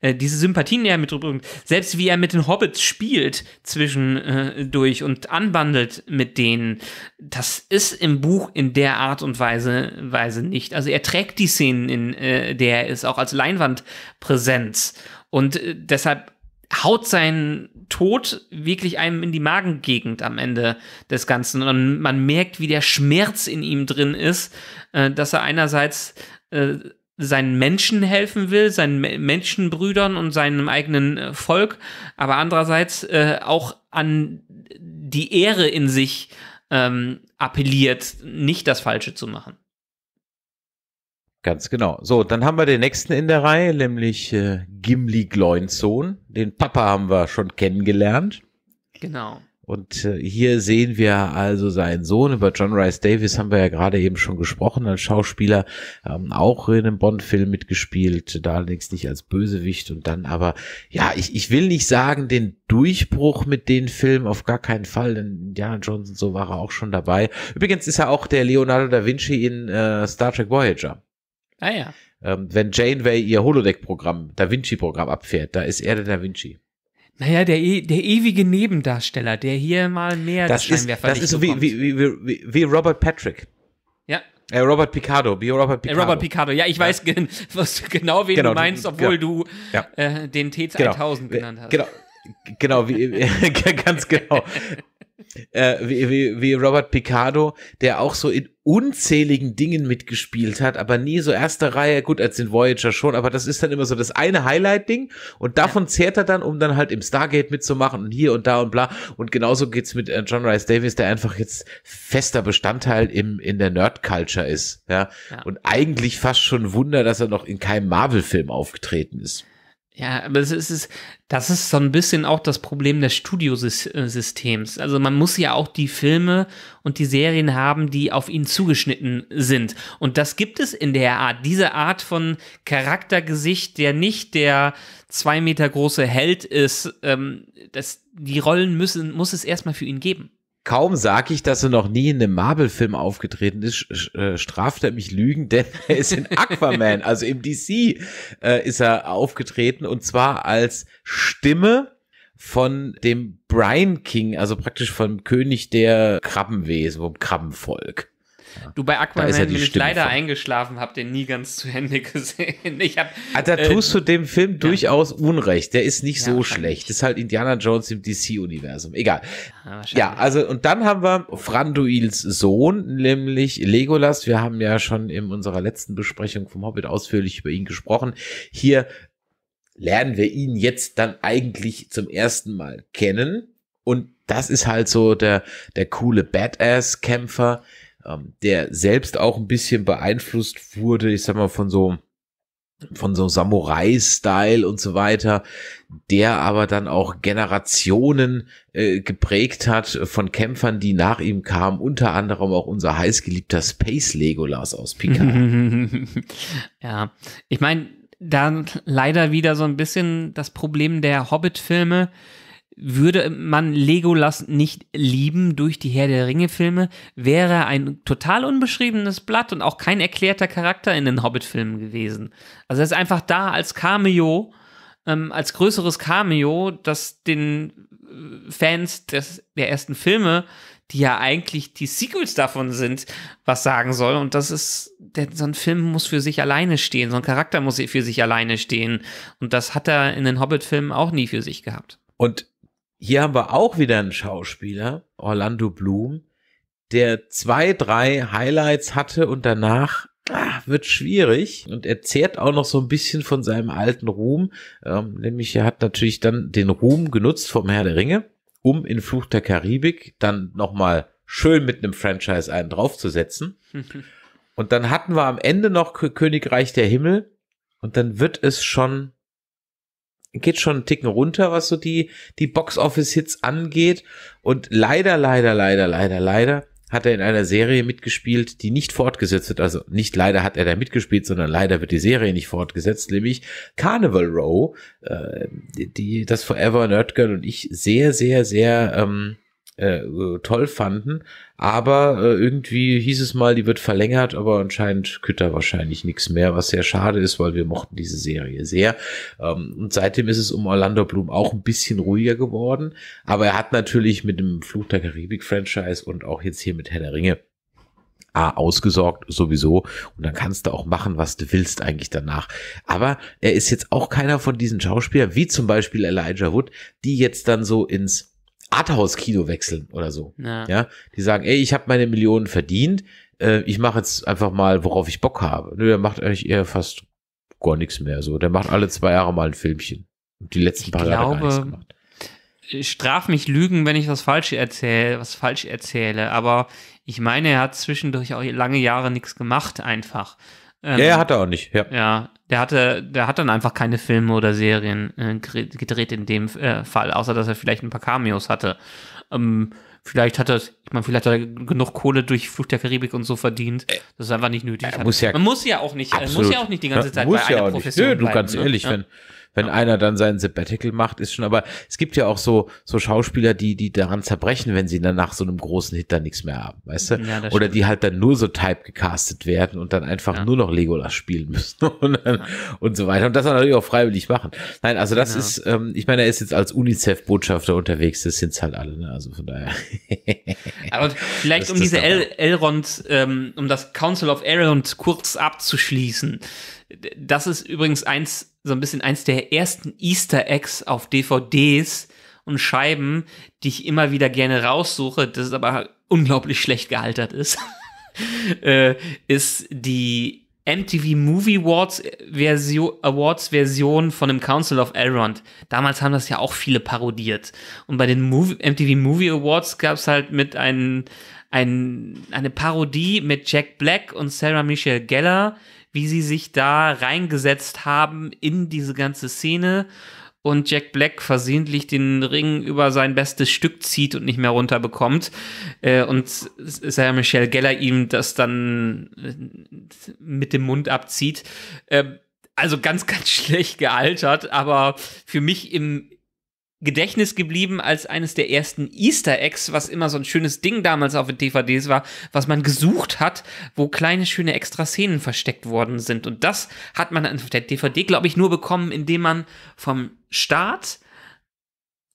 B: äh, diese Sympathien, die er mitbringt, selbst wie er mit den Hobbits spielt zwischendurch äh, und anbandelt mit denen, das ist im Buch in der Art und Weise, Weise nicht. Also er trägt die Szenen, in äh, der er ist, auch als Leinwandpräsenz. Und äh, deshalb haut seinen Tod wirklich einem in die Magengegend am Ende des Ganzen. Und man merkt, wie der Schmerz in ihm drin ist, äh, dass er einerseits äh, seinen Menschen helfen will, seinen Menschenbrüdern und seinem eigenen äh, Volk, aber andererseits äh, auch an die Ehre in sich ähm, appelliert, nicht das Falsche zu machen.
A: Ganz genau. So, dann haben wir den nächsten in der Reihe, nämlich äh, Gimli Gloinsohn. Den Papa haben wir schon kennengelernt. Genau. Und äh, hier sehen wir also seinen Sohn. Über John Rice Davis haben wir ja gerade eben schon gesprochen, als Schauspieler, ähm, auch in einem Bond-Film mitgespielt, da allerdings nicht als Bösewicht und dann aber, ja, ich, ich will nicht sagen, den Durchbruch mit den Filmen, auf gar keinen Fall, denn Indiana Jones und so war er auch schon dabei. Übrigens ist er auch der Leonardo da Vinci in äh, Star Trek Voyager. Ah ja. Ähm, wenn Janeway ihr Holodeck-Programm, Da Vinci-Programm abfährt, da ist er der Da Vinci.
B: Naja, der, e, der ewige Nebendarsteller, der hier mal mehr das, das Das ist so wie,
A: wie, wie, wie Robert Patrick. Ja, äh, Robert Picardo, wie äh, Robert Picardo. Robert
B: Picardo, ja, ich weiß Gen was, genau, wen genau, du meinst, obwohl genau. du ja. äh, den t 2000 genau. genannt hast. Genau,
A: genau wie, ganz genau. äh, wie, wie, wie Robert Picardo, der auch so in unzähligen Dingen mitgespielt hat, aber nie so erste Reihe, gut, als den Voyager schon, aber das ist dann immer so das eine Highlight-Ding und davon ja. zehrt er dann, um dann halt im Stargate mitzumachen und hier und da und bla. Und genauso geht's mit äh, John Rice Davis, der einfach jetzt fester Bestandteil im, in der Nerd-Culture ist, ja? ja. Und eigentlich fast schon Wunder, dass er noch in keinem Marvel-Film aufgetreten ist.
B: Ja, aber es ist, es ist, das ist so ein bisschen auch das Problem des Studiosystems. Also man muss ja auch die Filme und die Serien haben, die auf ihn zugeschnitten sind. Und das gibt es in der Art. Diese Art von Charaktergesicht, der nicht der zwei Meter große Held ist, ähm, das, die Rollen müssen, muss es erstmal für ihn geben.
A: Kaum sage ich, dass er noch nie in einem Marvel-Film aufgetreten ist, äh, straft er mich Lügen, denn er ist in Aquaman, also im DC, äh, ist er aufgetreten und zwar als Stimme von dem Brian King, also praktisch vom König der Krabbenwesen, vom Krabbenvolk.
B: Ja. Du bei Aquaman ja bin ich leider von. eingeschlafen, hab den nie ganz zu Ende gesehen. Ich hab, ah, da äh, tust
A: du dem Film ja. durchaus Unrecht. Der ist nicht so schlecht. Ist halt Indiana Jones im DC-Universum. Egal. Ja, also und dann haben wir Franduils Sohn, nämlich Legolas. Wir haben ja schon in unserer letzten Besprechung vom Hobbit ausführlich über ihn gesprochen. Hier lernen wir ihn jetzt dann eigentlich zum ersten Mal kennen. Und das ist halt so der, der coole Badass-Kämpfer, ähm, der selbst auch ein bisschen beeinflusst wurde, ich sag mal, von so von so Samurai-Style und so weiter, der aber dann auch Generationen äh, geprägt hat von Kämpfern, die nach ihm kamen, unter anderem auch unser heißgeliebter Space Legolas aus Pika.
B: ja, ich meine, da leider wieder so ein bisschen das Problem der Hobbit-Filme, würde man Legolas nicht lieben durch die Herr der Ringe-Filme, wäre er ein total unbeschriebenes Blatt und auch kein erklärter Charakter in den Hobbit-Filmen gewesen. Also er ist einfach da als Cameo, ähm, als größeres Cameo, das den äh, Fans des, der ersten Filme, die ja eigentlich die Sequels davon sind, was sagen soll. Und das ist, denn so ein Film muss für sich alleine stehen, so ein Charakter muss für sich alleine stehen. Und das hat er in den Hobbit-Filmen auch nie für sich gehabt.
A: Und hier haben wir auch wieder einen Schauspieler, Orlando Bloom, der zwei, drei Highlights hatte und danach ah, wird schwierig und er zehrt auch noch so ein bisschen von seinem alten Ruhm, ähm, nämlich er hat natürlich dann den Ruhm genutzt vom Herr der Ringe, um in Fluch der Karibik dann nochmal schön mit einem Franchise einen draufzusetzen. und dann hatten wir am Ende noch Königreich der Himmel und dann wird es schon geht schon einen Ticken runter, was so die, die Box-Office-Hits angeht. Und leider, leider, leider, leider, leider hat er in einer Serie mitgespielt, die nicht fortgesetzt wird. Also nicht leider hat er da mitgespielt, sondern leider wird die Serie nicht fortgesetzt, nämlich Carnival Row, äh, die, das Forever Nerd Girl und ich sehr, sehr, sehr ähm, äh, äh, toll fanden. Aber äh, irgendwie hieß es mal, die wird verlängert, aber anscheinend Kütter wahrscheinlich nichts mehr, was sehr schade ist, weil wir mochten diese Serie sehr. Ähm, und seitdem ist es um Orlando Bloom auch ein bisschen ruhiger geworden. Aber er hat natürlich mit dem Fluch der Karibik-Franchise und auch jetzt hier mit Herr der Ringe A, ausgesorgt sowieso und dann kannst du auch machen, was du willst eigentlich danach. Aber er ist jetzt auch keiner von diesen Schauspielern, wie zum Beispiel Elijah Wood, die jetzt dann so ins Arthouse-Kino wechseln oder so. Ja. ja? Die sagen, ey, ich habe meine Millionen verdient, äh, ich mache jetzt einfach mal, worauf ich Bock habe. Nö, der macht eigentlich eher fast gar nichts mehr. So, der macht alle zwei Jahre mal ein Filmchen. Und die letzten ich paar Jahre gar nichts
B: gemacht. Straf mich Lügen, wenn ich was falsch erzähle, was falsch erzähle. Aber ich meine, er hat zwischendurch auch lange Jahre nichts gemacht, einfach. Ähm, ja, hat er auch nicht. Ja. ja der hatte, der hat dann einfach keine Filme oder Serien äh, gedreht in dem äh, Fall, außer dass er vielleicht ein paar Cameos hatte. Ähm, vielleicht hat er, ich meine, vielleicht hat er genug Kohle durch Flucht der Karibik und so verdient, äh, Das ist einfach nicht nötig er Muss ja, Man muss ja auch nicht, absolut. muss ja auch nicht die ganze Zeit muss bei ja einer Profession nicht. Nö, du bleiben, ganz ne? ehrlich, ja. wenn
A: wenn ja. einer dann seinen Sabbatical macht, ist schon, aber es gibt ja auch so, so Schauspieler, die, die daran zerbrechen, wenn sie dann nach so einem großen Hit dann nichts mehr haben, weißt du? Ja, Oder stimmt. die halt dann nur so type gecastet werden und dann einfach ja. nur noch Legolas spielen müssen und, dann, und so weiter. Und das natürlich auch freiwillig machen. Nein, also das genau. ist, ähm, ich meine, er ist jetzt als UNICEF-Botschafter unterwegs, das sind's halt alle, ne? Also von daher. aber
B: vielleicht um diese El Elrond, ähm, um das Council of Elrond kurz abzuschließen. Das ist übrigens eins so ein bisschen eins der ersten Easter Eggs auf DVDs und Scheiben, die ich immer wieder gerne raussuche, das aber unglaublich schlecht gealtert ist, äh, ist die MTV Movie Awards äh, Version, Awards Version von dem Council of Elrond. Damals haben das ja auch viele parodiert. Und bei den Movie, MTV Movie Awards gab es halt mit einem ein, eine Parodie mit Jack Black und Sarah Michelle Geller, wie sie sich da reingesetzt haben in diese ganze Szene und Jack Black versehentlich den Ring über sein bestes Stück zieht und nicht mehr runterbekommt äh, und Sarah Michelle Geller ihm das dann äh, mit dem Mund abzieht. Äh, also ganz, ganz schlecht gealtert, aber für mich im Gedächtnis geblieben als eines der ersten Easter Eggs, was immer so ein schönes Ding damals auf den DVDs war, was man gesucht hat, wo kleine schöne extra Szenen versteckt worden sind. Und das hat man auf der DVD, glaube ich, nur bekommen, indem man vom Start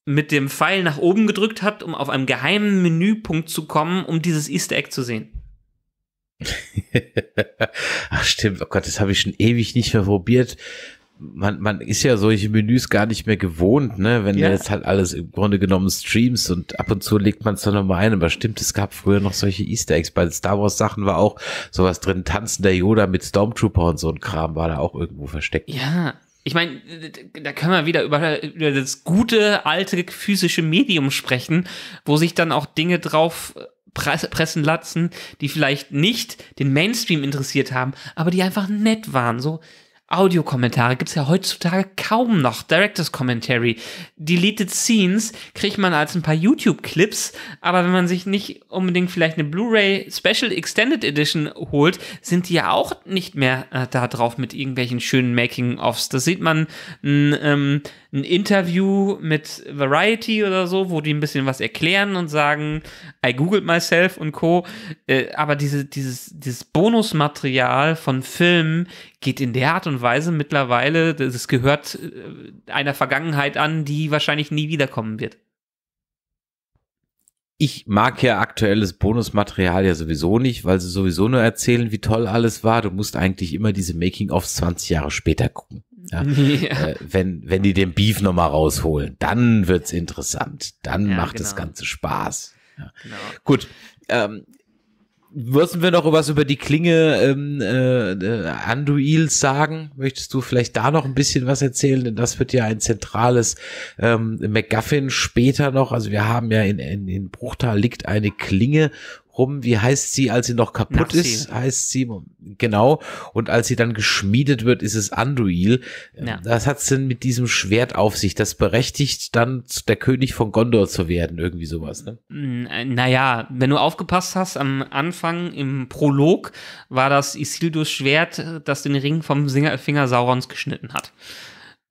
B: mit dem Pfeil nach oben gedrückt hat, um auf einem geheimen Menüpunkt zu kommen, um dieses Easter Egg zu sehen.
A: Ach stimmt, oh Gott, das habe ich schon ewig nicht mehr probiert man, man ist ja solche Menüs gar nicht mehr gewohnt, ne? Wenn ja. jetzt halt alles im Grunde genommen streams und ab und zu legt man es dann nochmal ein. Aber stimmt, es gab früher noch solche Easter Eggs. Bei Star Wars Sachen war auch sowas drin. Tanzender Yoda mit Stormtrooper und so ein Kram war da auch irgendwo versteckt.
B: Ja. Ich meine, da können wir wieder über, über das gute, alte physische Medium sprechen, wo sich dann auch Dinge drauf pressen lassen, die vielleicht nicht den Mainstream interessiert haben, aber die einfach nett waren. So, Audiokommentare gibt es ja heutzutage kaum noch. Directors Commentary. Deleted Scenes kriegt man als ein paar YouTube-Clips, aber wenn man sich nicht unbedingt vielleicht eine Blu-ray Special Extended Edition holt, sind die ja auch nicht mehr äh, da drauf mit irgendwelchen schönen Making-ofs. Das sieht man ähm, ein Interview mit Variety oder so, wo die ein bisschen was erklären und sagen, I googled myself und Co. Äh, aber diese, dieses, dieses Bonusmaterial von Filmen geht in der Art und Weise mittlerweile, das gehört äh, einer Vergangenheit an, die wahrscheinlich nie wiederkommen wird
A: ich mag ja aktuelles Bonusmaterial ja sowieso nicht, weil sie sowieso nur erzählen, wie toll alles war. Du musst eigentlich immer diese Making-ofs 20 Jahre später gucken.
C: Ja? Äh,
A: wenn, wenn die den Beef nochmal rausholen, dann wird's interessant. Dann ja, macht genau. das Ganze Spaß. Genau. Gut. Ähm, Würden wir noch was über die Klinge ähm, äh, äh, Anduils sagen? Möchtest du vielleicht da noch ein bisschen was erzählen? Denn das wird ja ein zentrales ähm, MacGuffin später noch. Also wir haben ja in, in, in Bruchtal liegt eine Klinge rum, wie heißt sie, als sie noch kaputt Nafsi. ist, heißt sie, genau, und als sie dann geschmiedet wird, ist es Anduil. Ähm, ja. Das hat's denn mit diesem Schwert auf sich, das berechtigt dann der König von Gondor zu werden, irgendwie sowas, ne?
B: Hm, äh, naja, wenn du aufgepasst hast, am Anfang im Prolog war das Isildurs Schwert, äh, das den Ring vom Finger Saurons geschnitten hat.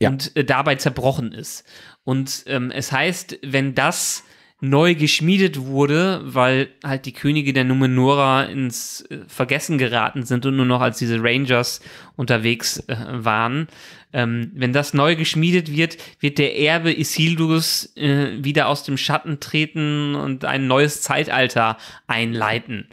B: Ja. Und äh, dabei zerbrochen ist. Und ähm, es heißt, wenn das neu geschmiedet wurde, weil halt die Könige der Numenora ins äh, Vergessen geraten sind und nur noch als diese Rangers unterwegs äh, waren. Ähm, wenn das neu geschmiedet wird, wird der Erbe Isildurs äh, wieder aus dem Schatten treten und ein neues Zeitalter einleiten.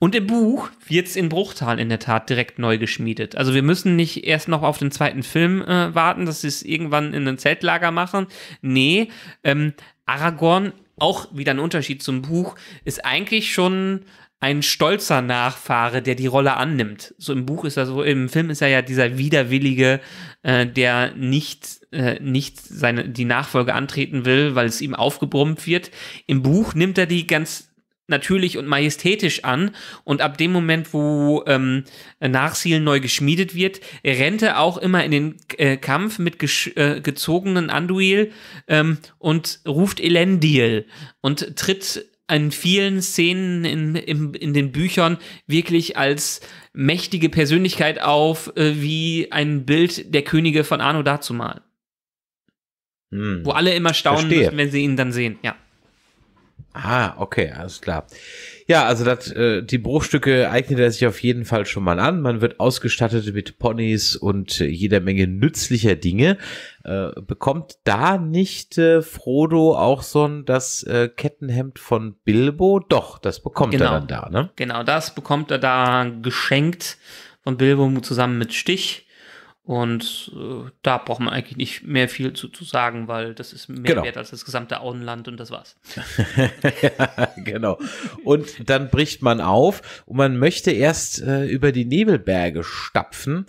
B: Und im Buch wird es in Bruchtal in der Tat direkt neu geschmiedet. Also wir müssen nicht erst noch auf den zweiten Film äh, warten, dass sie es irgendwann in ein Zeltlager machen. Nee, ähm, Aragorn auch wieder ein Unterschied zum Buch, ist eigentlich schon ein stolzer Nachfahre, der die Rolle annimmt. So im Buch ist er so, im Film ist er ja dieser widerwillige, äh, der nicht äh, nicht seine die Nachfolge antreten will, weil es ihm aufgebrummt wird. Im Buch nimmt er die ganz natürlich und majestätisch an. Und ab dem Moment, wo ähm, Nachsielen neu geschmiedet wird, rennt er auch immer in den äh, Kampf mit äh, gezogenen Anduil ähm, und ruft Elendil und tritt in vielen Szenen in, in, in den Büchern wirklich als mächtige Persönlichkeit auf, äh, wie ein Bild der Könige von Arno dazu
A: Hm. Wo alle immer staunen müssen,
B: wenn sie ihn dann sehen, ja.
A: Ah, okay, alles klar. Ja, also das, äh, die Bruchstücke eignet er sich auf jeden Fall schon mal an. Man wird ausgestattet mit Ponys und äh, jeder Menge nützlicher Dinge. Äh, bekommt da nicht äh, Frodo auch so ein das äh, Kettenhemd von Bilbo? Doch, das bekommt genau. er dann da, ne?
B: Genau, das bekommt er da geschenkt von Bilbo zusammen mit Stich. Und äh, da braucht man eigentlich nicht mehr viel zu, zu sagen, weil das ist mehr genau. wert als das gesamte Auenland und das war's. ja,
A: genau. Und dann bricht man auf und man möchte erst äh, über die Nebelberge stapfen,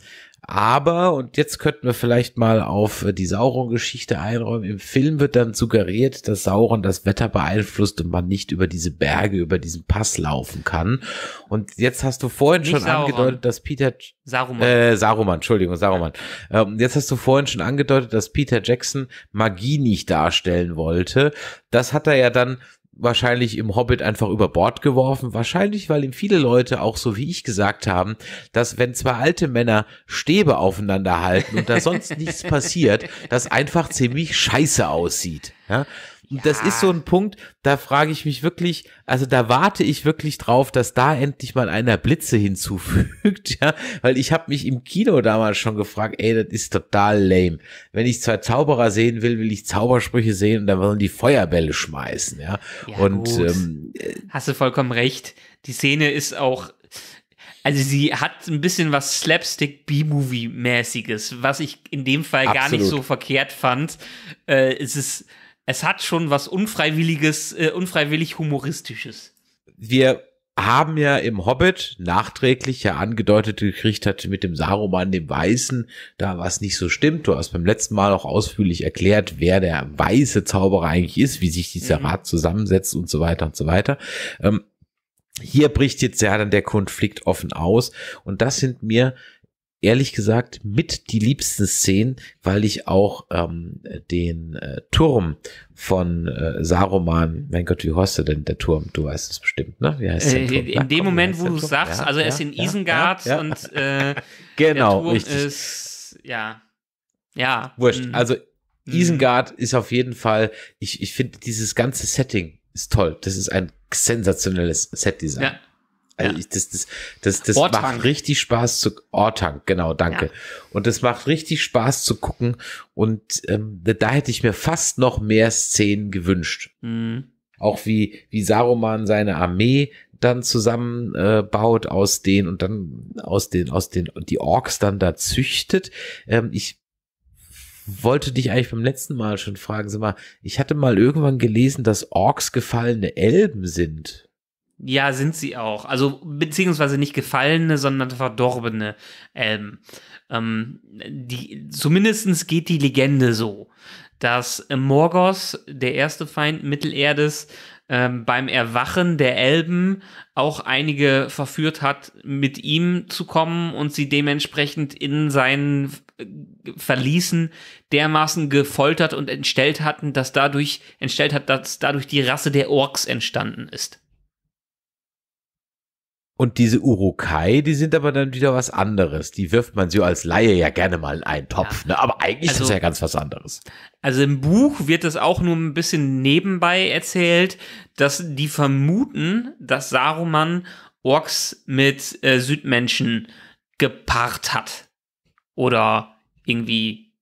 A: aber, und jetzt könnten wir vielleicht mal auf äh, die Sauron-Geschichte einräumen, im Film wird dann suggeriert, dass Sauron das Wetter beeinflusst und man nicht über diese Berge, über diesen Pass laufen kann. Und jetzt hast du vorhin nicht schon Sauron. angedeutet, dass Peter... Saruman. Äh, Saruman, Entschuldigung, Saruman. Ähm, jetzt hast du vorhin schon angedeutet, dass Peter Jackson Magie nicht darstellen wollte. Das hat er ja dann wahrscheinlich im Hobbit einfach über Bord geworfen. Wahrscheinlich, weil ihm viele Leute auch so wie ich gesagt haben, dass wenn zwei alte Männer Stäbe aufeinander halten und da sonst nichts passiert, das einfach ziemlich scheiße aussieht. Ja? Das ist so ein Punkt, da frage ich mich wirklich, also da warte ich wirklich drauf, dass da endlich mal einer Blitze hinzufügt, ja, weil ich habe mich im Kino damals schon gefragt, ey, das ist total lame. Wenn ich zwei Zauberer sehen will, will ich Zaubersprüche sehen und dann wollen die Feuerbälle schmeißen, ja. ja und gut. ähm,
B: hast du vollkommen recht. Die Szene ist auch also sie hat ein bisschen was Slapstick B-Movie-mäßiges, was ich in dem Fall Absolut. gar nicht so verkehrt fand. Äh, es ist es hat schon was unfreiwilliges, äh, unfreiwillig humoristisches.
A: Wir haben ja im Hobbit nachträglich ja angedeutet gekriegt hat mit dem Saruman, dem Weißen, da was nicht so stimmt. Du hast beim letzten Mal auch ausführlich erklärt, wer der weiße Zauberer eigentlich ist, wie sich dieser mhm. Rat zusammensetzt und so weiter und so weiter. Ähm, hier bricht jetzt ja dann der Konflikt offen aus und das sind mir ehrlich gesagt mit die liebsten Szenen, weil ich auch ähm, den äh, Turm von äh, Saruman, mein Gott, wie heißt denn der Turm? Du weißt es bestimmt, ne? Wie heißt der äh, Turm? Äh, in Na, dem komm, Moment, wo du sagst, ja, also er ja, ist in ja,
B: Isengard und äh, genau, der Turm richtig. ist ja ja wurscht. Mm. Also
A: mm. Isengard ist auf jeden Fall, ich, ich finde dieses ganze Setting ist toll. Das ist ein sensationelles Setdesign. Ja. Also ja. das, das, das, das macht richtig Spaß zu Ortank, genau, danke. Ja. Und das macht richtig Spaß zu gucken. Und ähm, da hätte ich mir fast noch mehr Szenen gewünscht. Mhm. Auch wie, wie Saruman seine Armee dann zusammenbaut äh, aus den und dann aus den, aus den, die Orks dann da züchtet. Ähm, ich wollte dich eigentlich beim letzten Mal schon fragen, sag mal, ich hatte mal irgendwann gelesen, dass Orks gefallene Elben sind.
B: Ja, sind sie auch. Also beziehungsweise nicht gefallene, sondern verdorbene Elben. Ähm, ähm, die, zumindest geht die Legende so, dass Morgoth, der erste Feind Mittelerdes, ähm, beim Erwachen der Elben auch einige verführt hat, mit ihm zu kommen und sie dementsprechend in seinen äh, Verließen dermaßen gefoltert und entstellt hatten, dass dadurch entstellt hat, dass dadurch die Rasse der Orks entstanden ist.
A: Und diese Urukai, die sind aber dann wieder was anderes. Die wirft man so als Laie ja gerne mal in einen Topf. Ja. Ne? Aber eigentlich also, ist das also ja ganz was anderes.
B: Also im Buch wird es auch nur ein bisschen nebenbei erzählt, dass die vermuten, dass Saruman Orks mit äh, Südmenschen gepaart hat. Oder irgendwie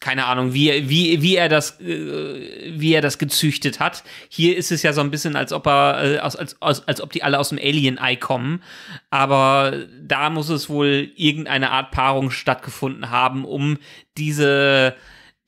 B: keine Ahnung, wie, wie, wie er das, äh, wie er das gezüchtet hat. Hier ist es ja so ein bisschen, als ob er, äh, als, als, als, als ob die alle aus dem Alien-Ei kommen. Aber da muss es wohl irgendeine Art Paarung stattgefunden haben, um diese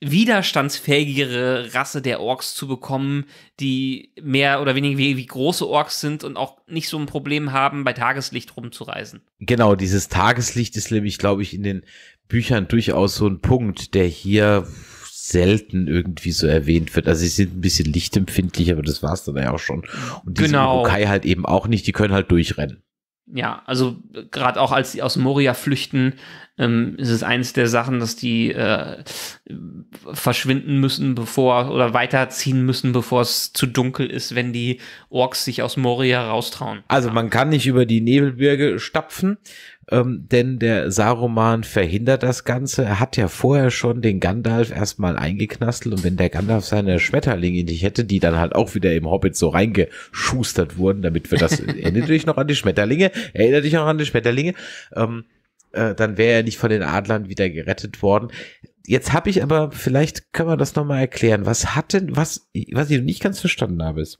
B: widerstandsfähigere Rasse der Orks zu bekommen, die mehr oder weniger wie, wie, große Orks sind und auch nicht so ein Problem haben, bei Tageslicht rumzureisen.
A: Genau, dieses Tageslicht ist nämlich, glaube ich, in den Büchern durchaus so ein Punkt, der hier selten irgendwie so erwähnt wird. Also sie sind ein bisschen lichtempfindlich, aber das war es dann ja auch schon. Und die genau. Urukai halt eben auch nicht, die können halt durchrennen.
B: Ja, also gerade auch als sie aus Moria flüchten, ähm, ist es eines der Sachen, dass die äh, verschwinden müssen, bevor oder weiterziehen müssen, bevor es zu dunkel ist, wenn die Orks sich aus Moria raustrauen. Also ja. man kann nicht über die Nebelbirge stapfen, ähm,
A: denn der Saruman verhindert das Ganze. Er hat ja vorher schon den Gandalf erstmal eingeknastelt und wenn der Gandalf seine Schmetterlinge nicht hätte, die dann halt auch wieder im Hobbit so reingeschustert wurden, damit wir das, erinnert dich noch an die Schmetterlinge, erinnert dich noch an die Schmetterlinge, ähm, äh, dann wäre er nicht von den Adlern wieder gerettet worden. Jetzt habe ich aber, vielleicht können wir das nochmal erklären, was hat denn, was, was ich nicht ganz verstanden habe, ist,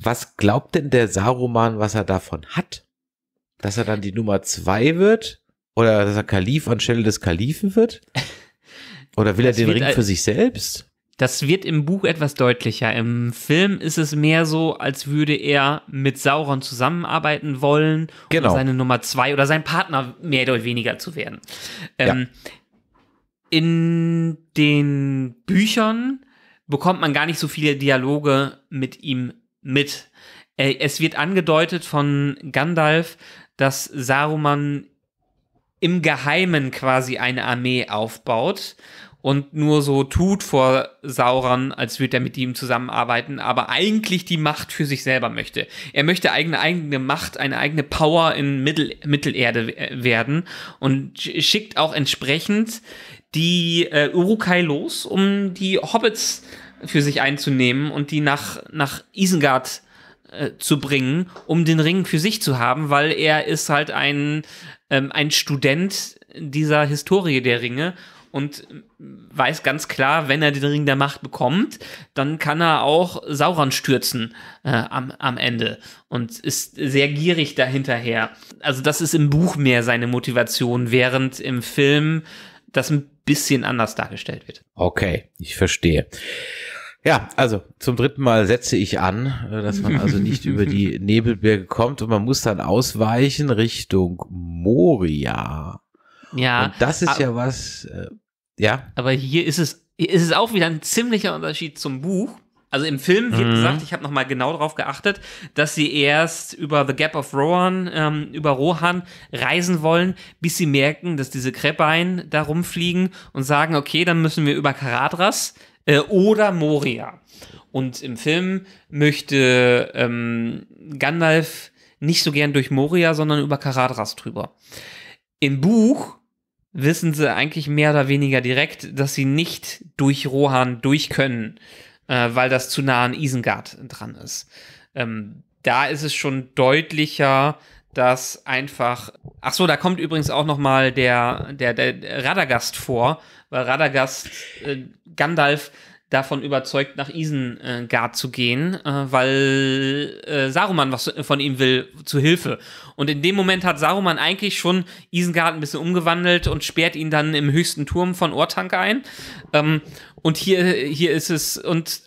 A: was glaubt denn der Saruman, was er davon hat? Dass er dann die Nummer zwei wird? Oder dass er Kalif anstelle des Kalifen wird? Oder will er den Ring für sich selbst?
B: Das wird im Buch etwas deutlicher. Im Film ist es mehr so, als würde er mit Sauron zusammenarbeiten wollen, genau. um seine Nummer zwei oder sein Partner mehr oder weniger zu werden. Ähm, ja. In den Büchern bekommt man gar nicht so viele Dialoge mit ihm mit. Äh, es wird angedeutet von Gandalf, dass Saruman im Geheimen quasi eine Armee aufbaut und nur so tut vor Sauron, als würde er mit ihm zusammenarbeiten, aber eigentlich die Macht für sich selber möchte. Er möchte eigene eigene Macht, eine eigene Power in Mittel, Mittelerde äh, werden und schickt auch entsprechend die äh, Urukai los, um die Hobbits für sich einzunehmen und die nach, nach Isengard äh, zu bringen, um den Ring für sich zu haben, weil er ist halt ein, ähm, ein Student dieser Historie der Ringe und äh, weiß ganz klar, wenn er den Ring der Macht bekommt, dann kann er auch Sauron stürzen äh, am, am Ende und ist sehr gierig dahinterher. Also das ist im Buch mehr seine Motivation, während im Film das ein bisschen anders dargestellt wird.
A: Okay, ich verstehe. Ja, also
B: zum dritten Mal setze ich an, äh, dass man also nicht über
A: die Nebelberge kommt und man muss dann ausweichen Richtung
B: Moria. Ja. Und das ist ja was, äh, ja. Aber hier ist es, hier ist es auch wieder ein ziemlicher Unterschied zum Buch. Also im Film wird mhm. gesagt, ich habe nochmal genau darauf geachtet, dass sie erst über The Gap of Rohan, ähm, über Rohan reisen wollen, bis sie merken, dass diese Krebein da rumfliegen und sagen, okay, dann müssen wir über Karadras äh, oder Moria. Und im Film möchte ähm, Gandalf nicht so gern durch Moria, sondern über Karadras drüber. Im Buch wissen sie eigentlich mehr oder weniger direkt, dass sie nicht durch Rohan durch können, äh, weil das zu nah an Isengard dran ist. Ähm, da ist es schon deutlicher, dass einfach. Ach so, da kommt übrigens auch noch mal der, der, der Radagast vor, weil Radagast äh, Gandalf davon überzeugt, nach Isengard zu gehen, äh, weil äh, Saruman was von ihm will, zu Hilfe. Und in dem Moment hat Saruman eigentlich schon Isengard ein bisschen umgewandelt und sperrt ihn dann im höchsten Turm von Ortank ein. Ähm, und hier, hier ist es, und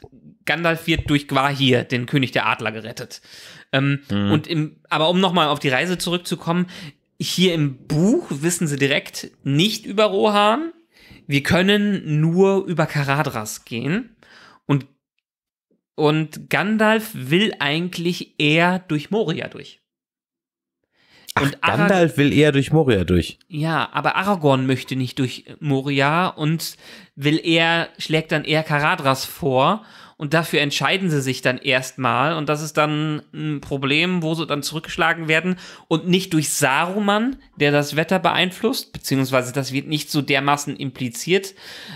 B: Gandalf wird durch Gwahir, den König der Adler, gerettet. Ähm, mhm. Und im, aber um nochmal auf die Reise zurückzukommen, hier im Buch wissen sie direkt nicht über Rohan. Wir können nur über Karadras gehen. Und, und Gandalf will eigentlich eher durch Moria durch. Und Ach, Gandalf will eher durch Moria durch. Ja, aber Aragorn möchte nicht durch Moria und will eher, schlägt dann eher Karadras vor und dafür entscheiden sie sich dann erstmal und das ist dann ein Problem, wo sie dann zurückgeschlagen werden und nicht durch Saruman, der das Wetter beeinflusst, beziehungsweise das wird nicht so dermaßen impliziert,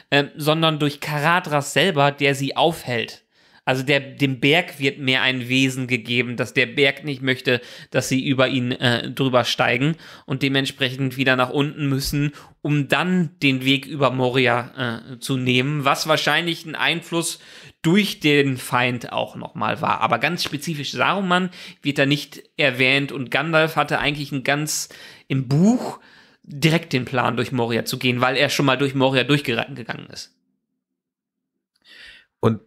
B: äh, sondern durch Karadras selber, der sie aufhält. Also der, dem Berg wird mehr ein Wesen gegeben, dass der Berg nicht möchte, dass sie über ihn äh, drüber steigen und dementsprechend wieder nach unten müssen, um dann den Weg über Moria äh, zu nehmen, was wahrscheinlich einen Einfluss durch den Feind auch nochmal war. Aber ganz spezifisch Saruman wird da nicht erwähnt und Gandalf hatte eigentlich ein ganz im Buch direkt den Plan, durch Moria zu gehen, weil er schon mal durch Moria durchgegangen ist.
A: Und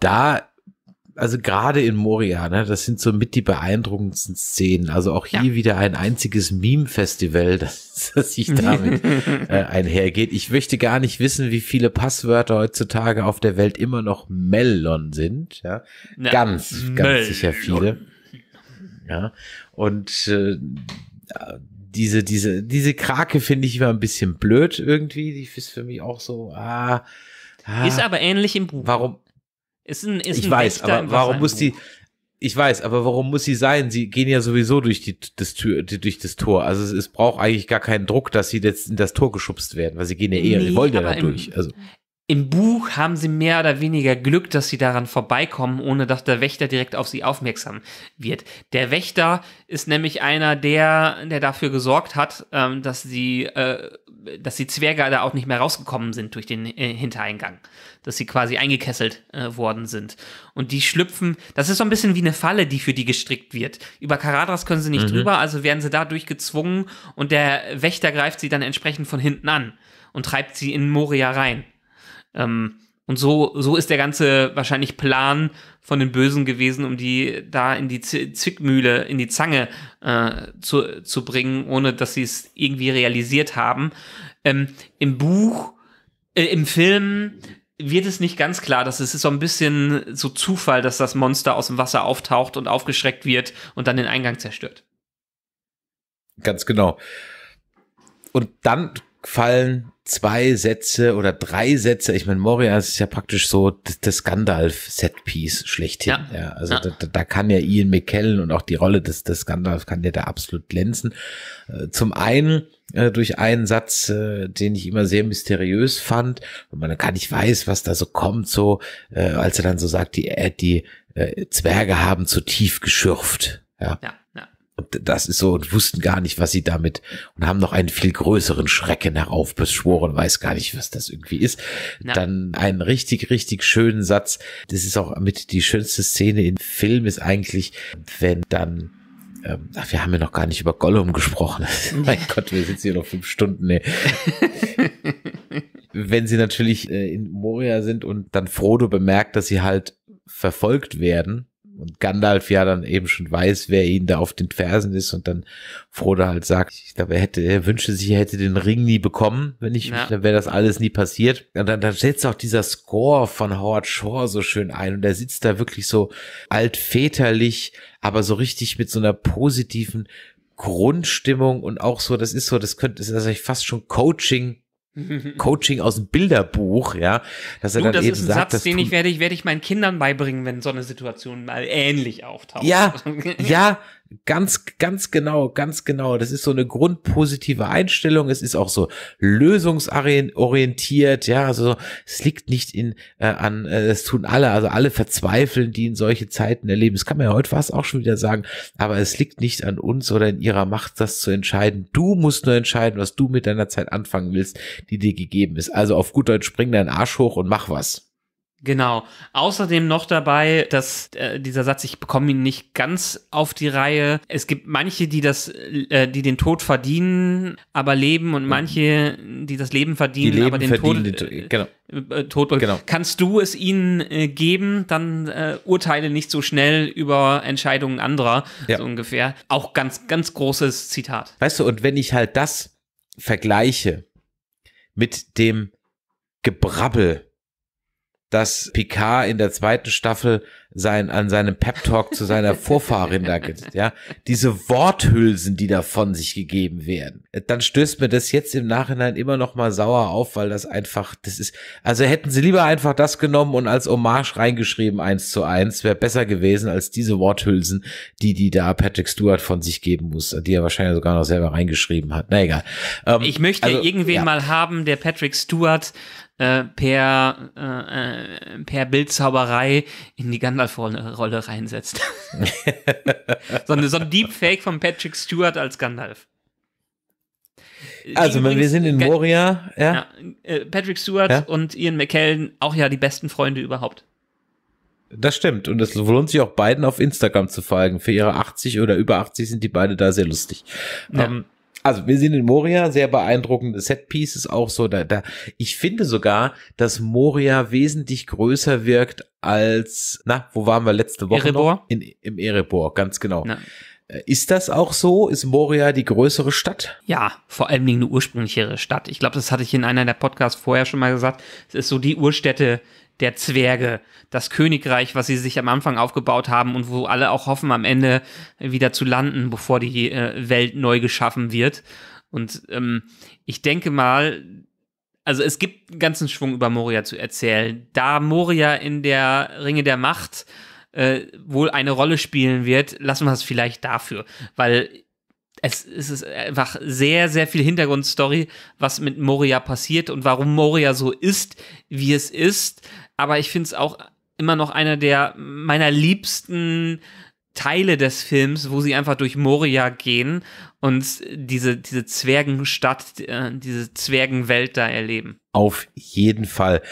A: da also gerade in Moria, ne, das sind so mit die beeindruckendsten Szenen. Also auch hier ja. wieder ein einziges Meme-Festival, das, das sich damit äh, einhergeht. Ich möchte gar nicht wissen, wie viele Passwörter heutzutage auf der Welt immer noch Melon sind. Ja? ja. Ganz, ganz Mellon. sicher viele. Ja. Und äh, diese, diese, diese Krake finde ich immer ein bisschen blöd irgendwie. Die ist für mich auch so, ah. ah ist aber ähnlich im Buch. Warum? Ist ein, ist ich ein weiß, aber warum muss die. Ich weiß, aber warum muss sie sein? Sie gehen ja sowieso durch die, das Tür, durch das Tor. Also es, es braucht eigentlich gar keinen Druck, dass sie jetzt in das Tor geschubst werden, weil sie gehen ja eher, nee, sie wollen ja da durch. Also.
B: Im Buch haben sie mehr oder weniger Glück, dass sie daran vorbeikommen, ohne dass der Wächter direkt auf sie aufmerksam wird. Der Wächter ist nämlich einer, der, der dafür gesorgt hat, ähm, dass sie äh, dass die Zwerge da auch nicht mehr rausgekommen sind durch den äh, Hintereingang, dass sie quasi eingekesselt äh, worden sind. Und die schlüpfen, das ist so ein bisschen wie eine Falle, die für die gestrickt wird. Über Karadras können sie nicht mhm. drüber, also werden sie dadurch gezwungen und der Wächter greift sie dann entsprechend von hinten an und treibt sie in Moria rein. Ähm, und so, so ist der ganze wahrscheinlich Plan von den Bösen gewesen, um die da in die Zwickmühle, in die Zange äh, zu, zu bringen, ohne dass sie es irgendwie realisiert haben. Ähm, Im Buch, äh, im Film wird es nicht ganz klar, dass es ist so ein bisschen so Zufall, dass das Monster aus dem Wasser auftaucht und aufgeschreckt wird und dann den Eingang zerstört.
A: Ganz genau. Und dann fallen zwei Sätze oder drei Sätze. Ich meine, Moria ist ja praktisch so das Gandalf-Setpiece schlechthin. Ja. ja also ja. Da, da, kann ja Ian McKellen und auch die Rolle des, des Gandalf kann ja da absolut glänzen. Äh, zum einen äh, durch einen Satz, äh, den ich immer sehr mysteriös fand, und man gar nicht weiß, was da so kommt, so äh, als er dann so sagt, die, äh, die äh, Zwerge haben zu tief geschürft. Ja. ja. Und das ist so und wussten gar nicht, was sie damit und haben noch einen viel größeren Schrecken heraufbeschworen, weiß gar nicht, was das irgendwie ist. Ja. Dann einen richtig, richtig schönen Satz. Das ist auch mit die schönste Szene im Film ist eigentlich, wenn dann ähm, ach, wir haben ja noch gar nicht über Gollum gesprochen. mein Gott, wir sitzen hier noch fünf Stunden. Nee. wenn sie natürlich äh, in Moria sind und dann Frodo bemerkt, dass sie halt verfolgt werden und Gandalf ja dann eben schon weiß, wer ihn da auf den Fersen ist und dann Frodo halt sagt, ich glaube, er hätte, er wünsche sich, er hätte den Ring nie bekommen,
B: wenn ich ja. mich, dann
A: wäre das alles nie passiert. Und dann, dann setzt auch dieser Score von Howard Shore so schön ein und er sitzt da wirklich so altväterlich, aber so richtig mit so einer positiven Grundstimmung und auch so, das ist so, das könnte, das ist eigentlich fast schon Coaching Coaching aus Bilderbuch, ja, dass er du, dann das eben ist ein sagt, Satz, den ich
B: werde ich werde ich meinen Kindern beibringen, wenn so eine Situation mal ähnlich auftaucht. Ja,
A: ja, Ganz, ganz genau, ganz genau. Das ist so eine grundpositive Einstellung. Es ist auch so lösungsorientiert. Ja, also es liegt nicht in äh, an, äh, das tun alle, also alle verzweifeln, die in solche Zeiten erleben. Das kann man ja heute fast auch schon wieder sagen. Aber es liegt nicht an uns oder in ihrer Macht, das zu entscheiden. Du musst nur entscheiden, was du mit deiner Zeit anfangen willst, die dir gegeben ist. Also auf gut Deutsch, spring deinen Arsch hoch und mach
B: was. Genau. Außerdem noch dabei, dass äh, dieser Satz, ich bekomme ihn nicht ganz auf die Reihe. Es gibt manche, die das, äh, die den Tod verdienen, aber leben und manche, die das Leben verdienen, leben, aber den verdienen, Tod. Den, äh, genau. Äh, äh, Tod genau. Kannst du es ihnen äh, geben, dann äh, urteile nicht so schnell über Entscheidungen anderer, ja. so ungefähr. Auch ganz, ganz großes Zitat.
A: Weißt du, und wenn ich halt das vergleiche mit dem Gebrabbel, dass Picard in der zweiten Staffel sein, an seinem Pep-Talk zu seiner Vorfahrin da gibt, ja. Diese Worthülsen, die da von sich gegeben werden. Dann stößt mir das jetzt im Nachhinein immer noch mal sauer auf, weil das einfach, das ist, also hätten sie lieber einfach das genommen und als Hommage reingeschrieben, eins zu eins, wäre besser gewesen als diese Worthülsen, die, die da Patrick Stewart von sich geben muss, die er wahrscheinlich sogar noch selber reingeschrieben hat. Na egal.
B: Ähm, ich möchte also, irgendwen ja. mal haben, der Patrick Stewart äh, per, äh, äh, per Bildzauberei in die Gandalf-Rolle reinsetzt. so, eine, so ein Deepfake von Patrick Stewart als Gandalf. Also, Übrigens, wir sind in Moria, ja. ja äh, Patrick Stewart ja? und Ian McKellen, auch ja die besten Freunde überhaupt.
A: Das stimmt. Und es lohnt sich auch beiden auf Instagram zu folgen. Für ihre 80 oder über 80 sind die beide da sehr lustig. Ja. Ähm, also wir sind in Moria, sehr beeindruckende Setpiece ist auch so, da, da, ich finde sogar, dass Moria wesentlich größer wirkt als, na, wo waren wir letzte Woche? Erebor? Noch? In, Im Erebor, ganz genau. Na. Äh, ist das auch so? Ist Moria die größere Stadt?
B: Ja, vor allen Dingen eine ursprünglichere Stadt. Ich glaube, das hatte ich in einer der Podcasts vorher schon mal gesagt. Es ist so die Urstädte der Zwerge, das Königreich, was sie sich am Anfang aufgebaut haben und wo alle auch hoffen, am Ende wieder zu landen, bevor die äh, Welt neu geschaffen wird. Und ähm, ich denke mal, also es gibt einen ganzen Schwung über Moria zu erzählen. Da Moria in der Ringe der Macht äh, wohl eine Rolle spielen wird, lassen wir es vielleicht dafür, weil es, es ist einfach sehr, sehr viel Hintergrundstory, was mit Moria passiert und warum Moria so ist, wie es ist aber ich finde es auch immer noch einer der meiner liebsten Teile des Films, wo sie einfach durch Moria gehen und diese, diese Zwergenstadt, äh, diese Zwergenwelt da erleben.
A: Auf jeden Fall.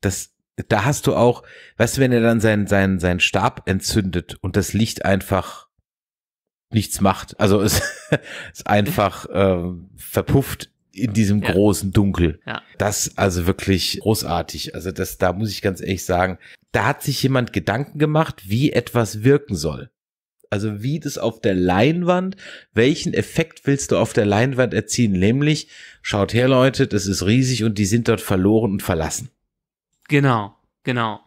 A: Das, da hast du auch, weißt du, wenn er dann seinen, seinen, seinen Stab entzündet und das Licht einfach nichts macht, also es ist einfach äh, verpufft, in diesem ja. großen Dunkel. Ja. Das also wirklich großartig. Also das, da muss ich ganz ehrlich sagen, da hat sich jemand Gedanken gemacht, wie etwas wirken soll. Also wie das auf der Leinwand, welchen Effekt willst du auf der Leinwand erzielen? Nämlich, schaut her Leute, das ist riesig und die sind dort verloren und verlassen.
B: Genau, genau.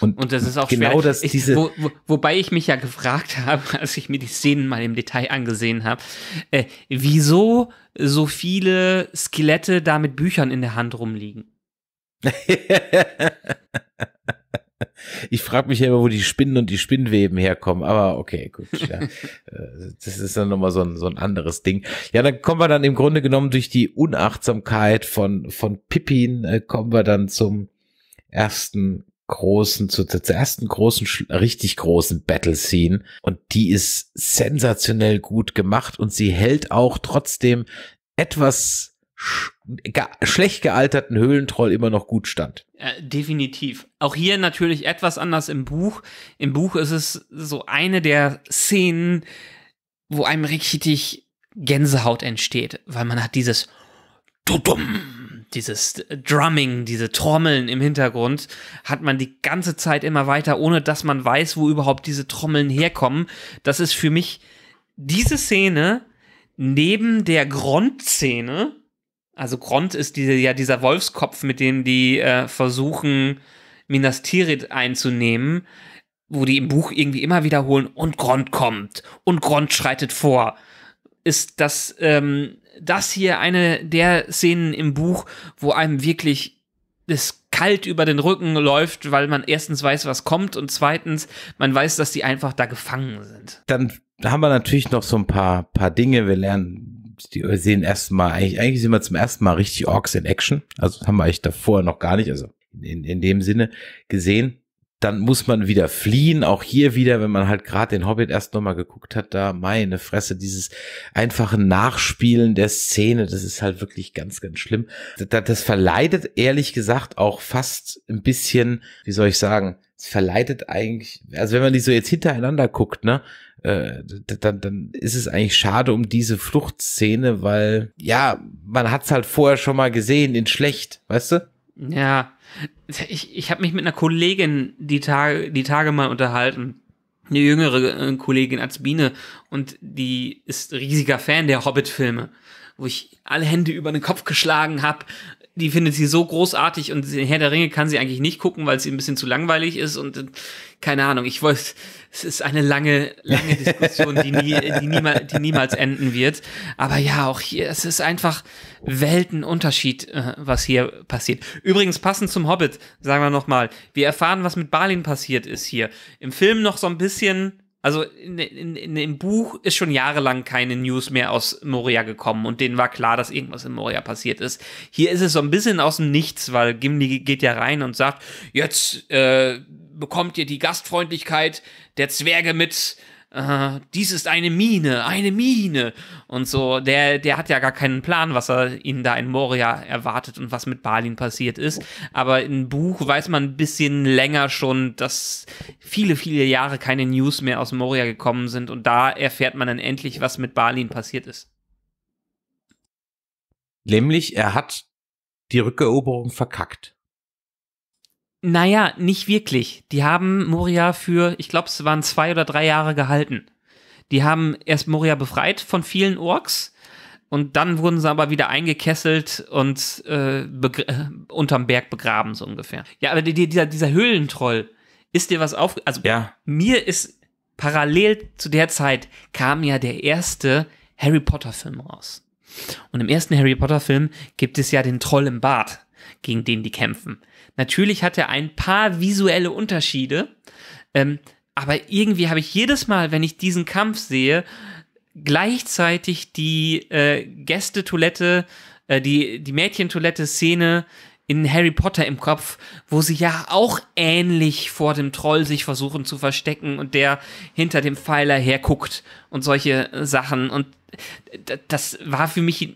B: Und, und das ist auch genau schwer. Das, ich, diese wo, wo, wobei ich mich ja gefragt habe, als ich mir die Szenen mal im Detail angesehen habe, äh, wieso so viele Skelette da mit Büchern in der Hand rumliegen.
A: Ich frage mich ja immer, wo die Spinnen und die Spinnweben herkommen, aber okay, gut. Ja. Äh, das ist dann nochmal so ein, so ein anderes Ding. Ja, dann kommen wir dann im Grunde genommen durch die Unachtsamkeit von, von Pippin, äh, kommen wir dann zum ersten großen, zu der ersten großen, richtig großen Battle-Scene. Und die ist sensationell gut gemacht und sie hält auch trotzdem etwas sch schlecht gealterten Höhlentroll immer noch gut stand.
B: Äh, definitiv. Auch hier natürlich etwas anders im Buch. Im Buch ist es so eine der Szenen, wo einem richtig Gänsehaut entsteht, weil man hat dieses dumm, dieses Drumming, diese Trommeln im Hintergrund hat man die ganze Zeit immer weiter, ohne dass man weiß, wo überhaupt diese Trommeln herkommen. Das ist für mich diese Szene neben der Grond-Szene. Also Grond ist diese, ja dieser Wolfskopf, mit dem die äh, versuchen, Minas Tirith einzunehmen, wo die im Buch irgendwie immer wiederholen und Grond kommt und Grond schreitet vor. Ist das ähm, das hier eine der Szenen im Buch, wo einem wirklich das kalt über den Rücken läuft, weil man erstens weiß, was kommt und zweitens, man weiß, dass die einfach da gefangen sind.
A: Dann haben wir natürlich noch so ein paar, paar Dinge. Wir lernen, wir sehen erstmal, eigentlich, eigentlich sehen wir zum ersten Mal richtig Orks in Action. Also haben wir eigentlich davor noch gar nicht, also in, in dem Sinne gesehen dann muss man wieder fliehen. Auch hier wieder, wenn man halt gerade den Hobbit erst nochmal geguckt hat, da meine Fresse, dieses einfache Nachspielen der Szene, das ist halt wirklich ganz, ganz schlimm. Das, das verleitet ehrlich gesagt auch fast ein bisschen, wie soll ich sagen, es verleitet eigentlich, also wenn man die so jetzt hintereinander guckt, ne, äh, dann, dann ist es eigentlich schade um diese Fluchtszene, weil ja,
B: man hat's halt vorher schon mal gesehen in schlecht, weißt du? Ja, ich, ich habe mich mit einer Kollegin die Tage, die Tage mal unterhalten. Eine jüngere äh, Kollegin als Biene und die ist riesiger Fan der Hobbit-Filme, wo ich alle Hände über den Kopf geschlagen habe, die findet sie so großartig und den Herr der Ringe kann sie eigentlich nicht gucken, weil sie ein bisschen zu langweilig ist und äh, keine Ahnung. Ich wollte, es ist eine lange, lange Diskussion, die, nie, die, niemals, die niemals enden wird. Aber ja, auch hier, es ist einfach Weltenunterschied, äh, was hier passiert. Übrigens passend zum Hobbit, sagen wir nochmal, wir erfahren, was mit Balin passiert ist hier. Im Film noch so ein bisschen also in, in, in, im Buch ist schon jahrelang keine News mehr aus Moria gekommen und denen war klar, dass irgendwas in Moria passiert ist. Hier ist es so ein bisschen aus dem Nichts, weil Gimli geht ja rein und sagt, jetzt äh, bekommt ihr die Gastfreundlichkeit der Zwerge mit, äh, dies ist eine Mine, eine Mine und so. Der, der hat ja gar keinen Plan, was er ihnen da in Moria erwartet und was mit Balin passiert ist. Aber im Buch weiß man ein bisschen länger schon, dass viele, viele Jahre keine News mehr aus Moria gekommen sind und da erfährt man dann endlich, was mit Balin passiert ist.
A: Nämlich, er hat die Rückeroberung verkackt.
B: Naja, nicht wirklich. Die haben Moria für, ich glaube, es waren zwei oder drei Jahre gehalten. Die haben erst Moria befreit von vielen Orks und dann wurden sie aber wieder eingekesselt und äh, äh, unterm Berg begraben, so ungefähr. Ja, aber die, die, dieser, dieser Höhlentroll, ist dir was auf... Also ja. mir ist parallel zu der Zeit kam ja der erste Harry Potter-Film raus. Und im ersten Harry Potter-Film gibt es ja den Troll im Bad, gegen den die kämpfen. Natürlich hat er ein paar visuelle Unterschiede, ähm, aber irgendwie habe ich jedes Mal, wenn ich diesen Kampf sehe, gleichzeitig die äh, Gästetoilette, äh, die, die Mädchentoilette-Szene in Harry Potter im Kopf, wo sie ja auch ähnlich vor dem Troll sich versuchen zu verstecken und der hinter dem Pfeiler herguckt und solche Sachen. Und das war für mich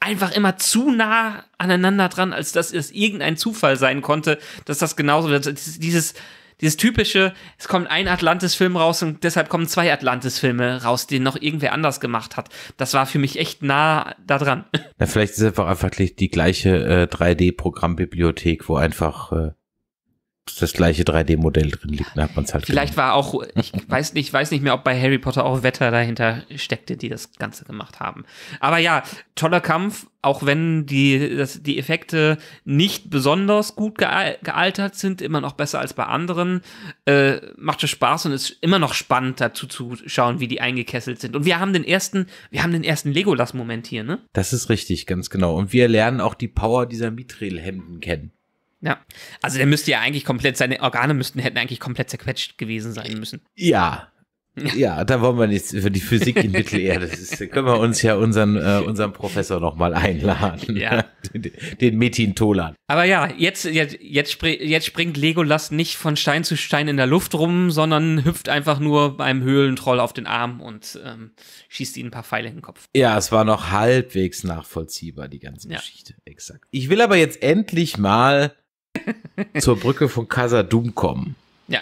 B: einfach immer zu nah aneinander dran, als dass es irgendein Zufall sein konnte, dass das genauso wird. Dieses, dieses typische, es kommt ein Atlantis-Film raus und deshalb kommen zwei Atlantis-Filme raus, den noch irgendwer anders gemacht hat. Das war für mich echt nah da dran.
A: Ja, vielleicht ist es einfach einfach die gleiche äh, 3D-Programmbibliothek, wo einfach äh, das gleiche 3D-Modell drin liegt, dann hat man es halt. Vielleicht
B: gemacht. war auch, ich weiß nicht, weiß nicht mehr, ob bei Harry Potter auch Wetter dahinter steckte, die das Ganze gemacht haben. Aber ja, toller Kampf, auch wenn die, das, die Effekte nicht besonders gut gealtert sind, immer noch besser als bei anderen, äh, macht es Spaß und ist immer noch spannend dazu zu schauen, wie die eingekesselt sind. Und wir haben den ersten, wir haben den ersten Legolas-Moment hier, ne?
A: Das ist richtig, ganz genau. Und wir lernen auch die Power dieser Mithril-Hemden kennen.
B: Ja. Also der müsste ja eigentlich komplett, seine Organe müssten, hätten eigentlich komplett zerquetscht gewesen sein müssen. Ja.
A: Ja, da wollen wir nichts über die Physik in Mittelerde. Das ist, können wir uns ja unseren, äh, unseren Professor nochmal einladen. Ja. den, Metin Tolan.
B: Aber ja, jetzt, jetzt, jetzt, spri jetzt springt Legolas nicht von Stein zu Stein in der Luft rum, sondern hüpft einfach nur beim Höhlentroll auf den Arm und ähm, schießt ihm ein paar Pfeile in den Kopf.
A: Ja, es war noch halbwegs nachvollziehbar, die ganze ja.
B: Geschichte. Exakt.
A: Ich will aber jetzt endlich mal zur Brücke von Casadum kommen.
B: Ja.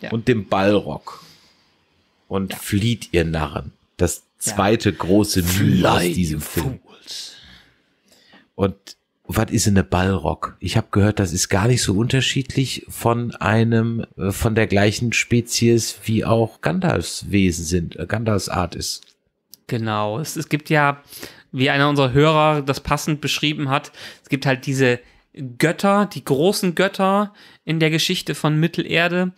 B: ja.
A: Und dem Ballrock. Und ja. flieht ihr Narren. Das zweite ja. große Mühe aus diesem Film. Fools. Und was ist eine Ballrock? Ich habe gehört, das ist gar nicht so unterschiedlich von einem, äh, von der gleichen Spezies, wie auch Gandalfs Wesen sind, äh, Gandalfs Art ist.
B: Genau, es, es gibt ja, wie einer unserer Hörer das passend beschrieben hat, es gibt halt diese Götter, die großen Götter in der Geschichte von Mittelerde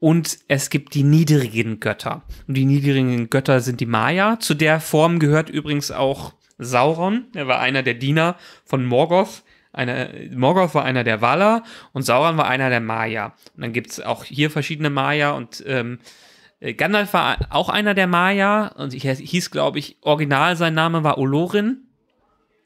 B: und es gibt die niedrigen Götter. Und die niedrigen Götter sind die Maya. Zu der Form gehört übrigens auch Sauron. Er war einer der Diener von Morgoth. Einer, Morgoth war einer der Valar und Sauron war einer der Maya. Und dann gibt es auch hier verschiedene Maya und ähm, äh, Gandalf war auch einer der Maya und ich hieß, glaube ich, original sein Name war Olorin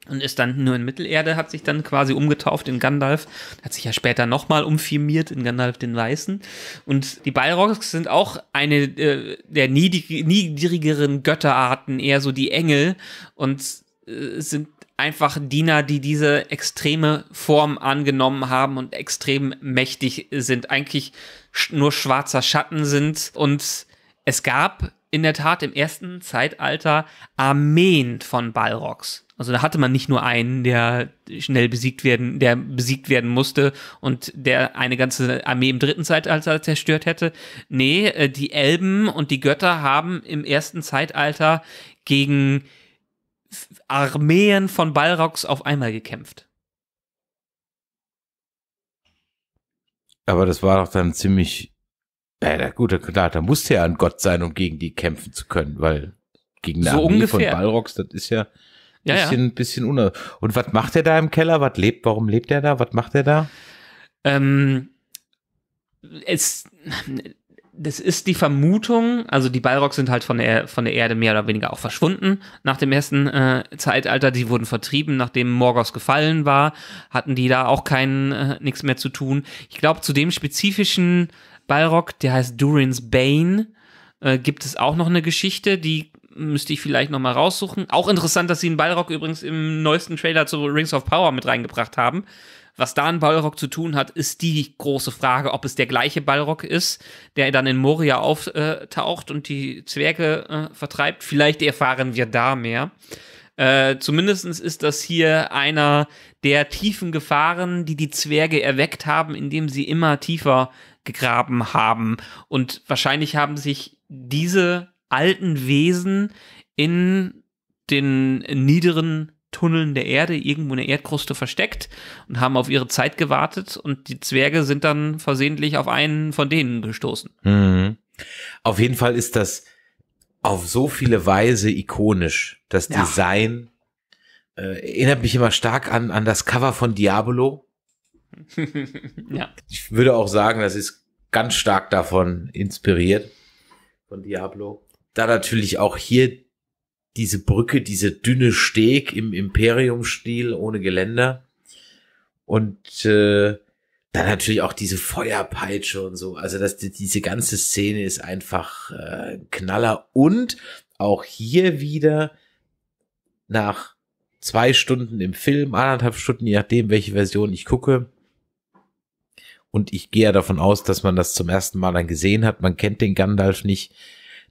B: und ist dann nur in Mittelerde, hat sich dann quasi umgetauft in Gandalf, hat sich ja später nochmal umfirmiert in Gandalf den Weißen. Und die Balrogs sind auch eine äh, der niedrig, niedrigeren Götterarten, eher so die Engel und äh, sind einfach Diener, die diese extreme Form angenommen haben und extrem mächtig sind, eigentlich nur schwarzer Schatten sind. Und es gab in der Tat im ersten Zeitalter Armeen von Balrogs. Also da hatte man nicht nur einen, der schnell besiegt werden, der besiegt werden musste und der eine ganze Armee im dritten Zeitalter zerstört hätte. Nee, äh, die Elben und die Götter haben im ersten Zeitalter gegen Armeen von Balrogs auf einmal gekämpft.
A: Aber das war doch dann ziemlich ja, gut, klar, da musste ja ein Gott sein, um gegen die kämpfen zu können, weil gegen eine so Armee ungefähr. von Balrogs, das ist ja ein bisschen, ja, bisschen uner. Und was macht er da im Keller? Was lebt, warum lebt er da? Was macht er da?
B: Ähm, es, das ist die Vermutung, also die Balrogs sind halt von der, von der Erde mehr oder weniger auch verschwunden nach dem ersten äh, Zeitalter. Die wurden vertrieben, nachdem Morgos gefallen war, hatten die da auch äh, nichts mehr zu tun. Ich glaube, zu dem spezifischen Balrog, der heißt Durin's Bane, äh, gibt es auch noch eine Geschichte, die müsste ich vielleicht noch mal raussuchen. Auch interessant, dass sie einen Balrog übrigens im neuesten Trailer zu Rings of Power mit reingebracht haben. Was da ein Balrog zu tun hat, ist die große Frage, ob es der gleiche Balrog ist, der dann in Moria auftaucht und die Zwerge äh, vertreibt. Vielleicht erfahren wir da mehr. Äh, Zumindest ist das hier einer der tiefen Gefahren, die die Zwerge erweckt haben, indem sie immer tiefer gegraben haben. Und wahrscheinlich haben sich diese alten Wesen in den niederen Tunneln der Erde irgendwo in der Erdkruste versteckt und haben auf ihre Zeit gewartet und die Zwerge sind dann versehentlich auf einen von denen gestoßen.
A: Mhm. Auf jeden Fall ist das auf so viele Weise ikonisch. Das ja. Design äh, erinnert mich immer stark an, an das Cover von Diabolo. ja. Ich würde auch sagen, das ist ganz stark davon inspiriert, von Diablo. Da natürlich auch hier diese Brücke, diese dünne Steg im Imperium-Stil ohne Geländer. Und äh, dann natürlich auch diese Feuerpeitsche und so. Also dass diese ganze Szene ist einfach äh, ein Knaller. Und auch hier wieder nach zwei Stunden im Film, anderthalb Stunden, je nachdem, welche Version ich gucke, und ich gehe ja davon aus, dass man das zum ersten Mal dann gesehen hat. Man kennt den Gandalf nicht.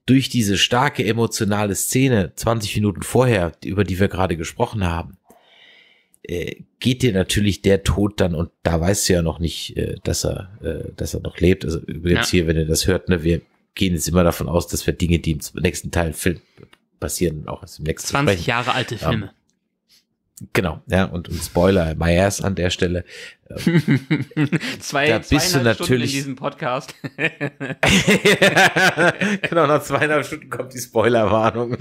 A: Durch diese starke emotionale Szene 20 Minuten vorher, über die wir gerade gesprochen haben, äh, geht dir natürlich der Tod dann und da weißt du ja noch nicht, äh, dass er, äh, dass er noch lebt. Also übrigens ja. hier, wenn ihr das hört, ne, wir gehen jetzt immer davon aus, dass wir Dinge, die im nächsten Teil Film passieren, auch im nächsten 20 Jahre alte ähm, Filme. Genau, ja, und, und Spoiler, my ass an der Stelle. Äh, Zwei, da bist du natürlich in diesem Podcast. genau, nach zweieinhalb Stunden kommt die Spoilerwarnung.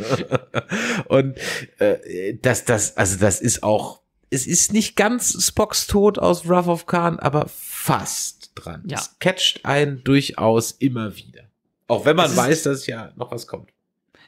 A: und äh, das, das, also das ist auch, es ist nicht ganz Spocks Tod aus Wrath of Khan, aber fast dran. Ja. Es catcht einen durchaus immer wieder. Auch wenn man das weiß, dass ja noch was kommt.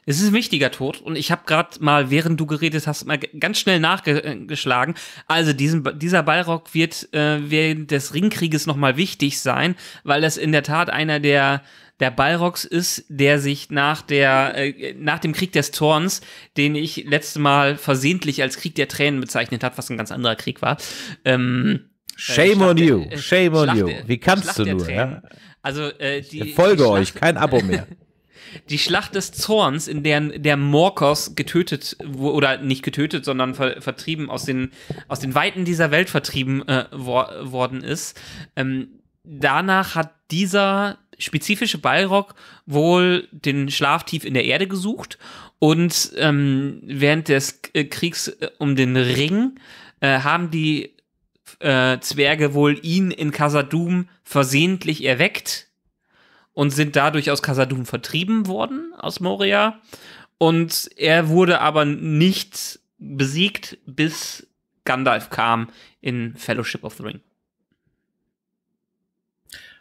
B: Es ist ein wichtiger Tod und ich habe gerade mal, während du geredet hast, mal ganz schnell nachgeschlagen. Äh, also diesen, dieser Balrog wird äh, während des Ringkrieges nochmal wichtig sein, weil das in der Tat einer der der Balrogs ist, der sich nach der äh, nach dem Krieg des Zorns, den ich letzte Mal versehentlich als Krieg der Tränen bezeichnet hat, was ein ganz anderer Krieg war. Ähm, äh, Shame
A: äh, on der, you, äh, shame Schlacht on you. Wie kannst Schlacht du nur? Ja?
B: Also äh, die, folge die euch, kein Abo mehr die Schlacht des Zorns, in der der Morkos getötet oder nicht getötet, sondern ver vertrieben aus den aus den Weiten dieser Welt vertrieben äh, wor worden ist. Ähm, danach hat dieser spezifische Balrog wohl den Schlaf tief in der Erde gesucht und ähm, während des äh, Kriegs äh, um den Ring äh, haben die äh, Zwerge wohl ihn in Kasadum versehentlich erweckt und sind dadurch aus Kasadum vertrieben worden, aus Moria. Und er wurde aber nicht besiegt, bis Gandalf kam in Fellowship of the Ring.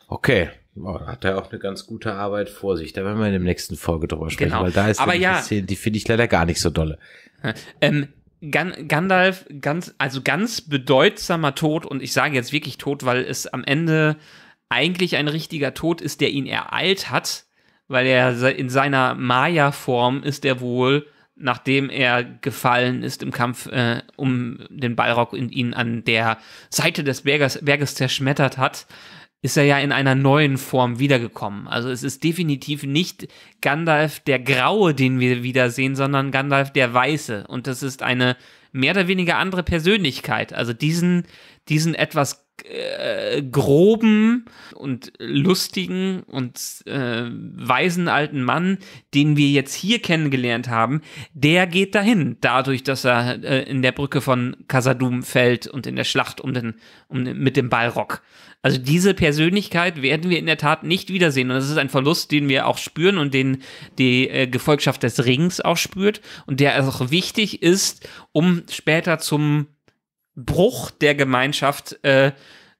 A: Okay. Oh, da hat er auch eine ganz gute Arbeit vor sich. Da werden wir in der nächsten Folge drüber sprechen, genau. weil da ist Aber ja, Szene, die finde ich leider gar nicht so dolle.
B: Äh, ähm, Gan Gandalf, ganz, also ganz bedeutsamer Tod und ich sage jetzt wirklich Tod, weil es am Ende eigentlich ein richtiger Tod ist, der ihn ereilt hat, weil er in seiner Maya-Form ist er wohl, nachdem er gefallen ist im Kampf äh, um den Balrog und ihn an der Seite des Berges, Berges zerschmettert hat, ist er ja in einer neuen Form wiedergekommen. Also es ist definitiv nicht Gandalf der Graue, den wir wiedersehen, sondern Gandalf der Weiße. Und das ist eine mehr oder weniger andere Persönlichkeit. Also diesen, diesen etwas äh, groben und lustigen und äh, weisen alten Mann, den wir jetzt hier kennengelernt haben, der geht dahin, dadurch, dass er äh, in der Brücke von Casadum fällt und in der Schlacht um den, um den, mit dem Ballrock. Also diese Persönlichkeit werden wir in der Tat nicht wiedersehen. Und das ist ein Verlust, den wir auch spüren und den die äh, Gefolgschaft des Rings auch spürt und der auch wichtig ist, um später zum Bruch der Gemeinschaft äh,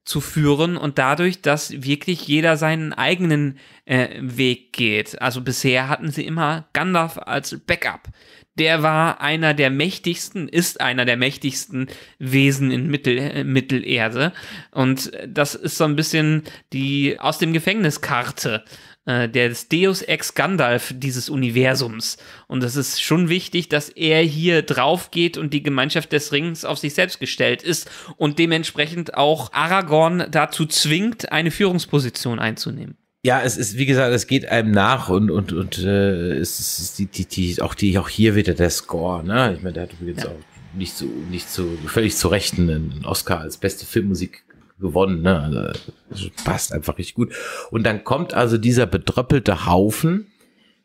B: zu führen und dadurch, dass wirklich jeder seinen eigenen äh, Weg geht. Also bisher hatten sie immer Gandalf als Backup. Der war einer der mächtigsten, ist einer der mächtigsten Wesen in Mittel, äh, Mittelerde. Und das ist so ein bisschen die aus dem Gefängniskarte. karte äh, der ist Deus Ex Gandalf dieses Universums. Und es ist schon wichtig, dass er hier drauf geht und die Gemeinschaft des Rings auf sich selbst gestellt ist und dementsprechend auch Aragorn dazu zwingt, eine Führungsposition einzunehmen.
A: Ja, es ist, wie gesagt, es geht einem nach und, und, und äh, es ist die, die, die, auch, die, auch hier wieder der Score, ne? Ich meine, der hat übrigens ja. auch nicht so, nicht so völlig zu Recht einen Oscar als beste Filmmusik gewonnen. Ne? Also, passt einfach richtig gut. Und dann kommt also dieser betröppelte Haufen,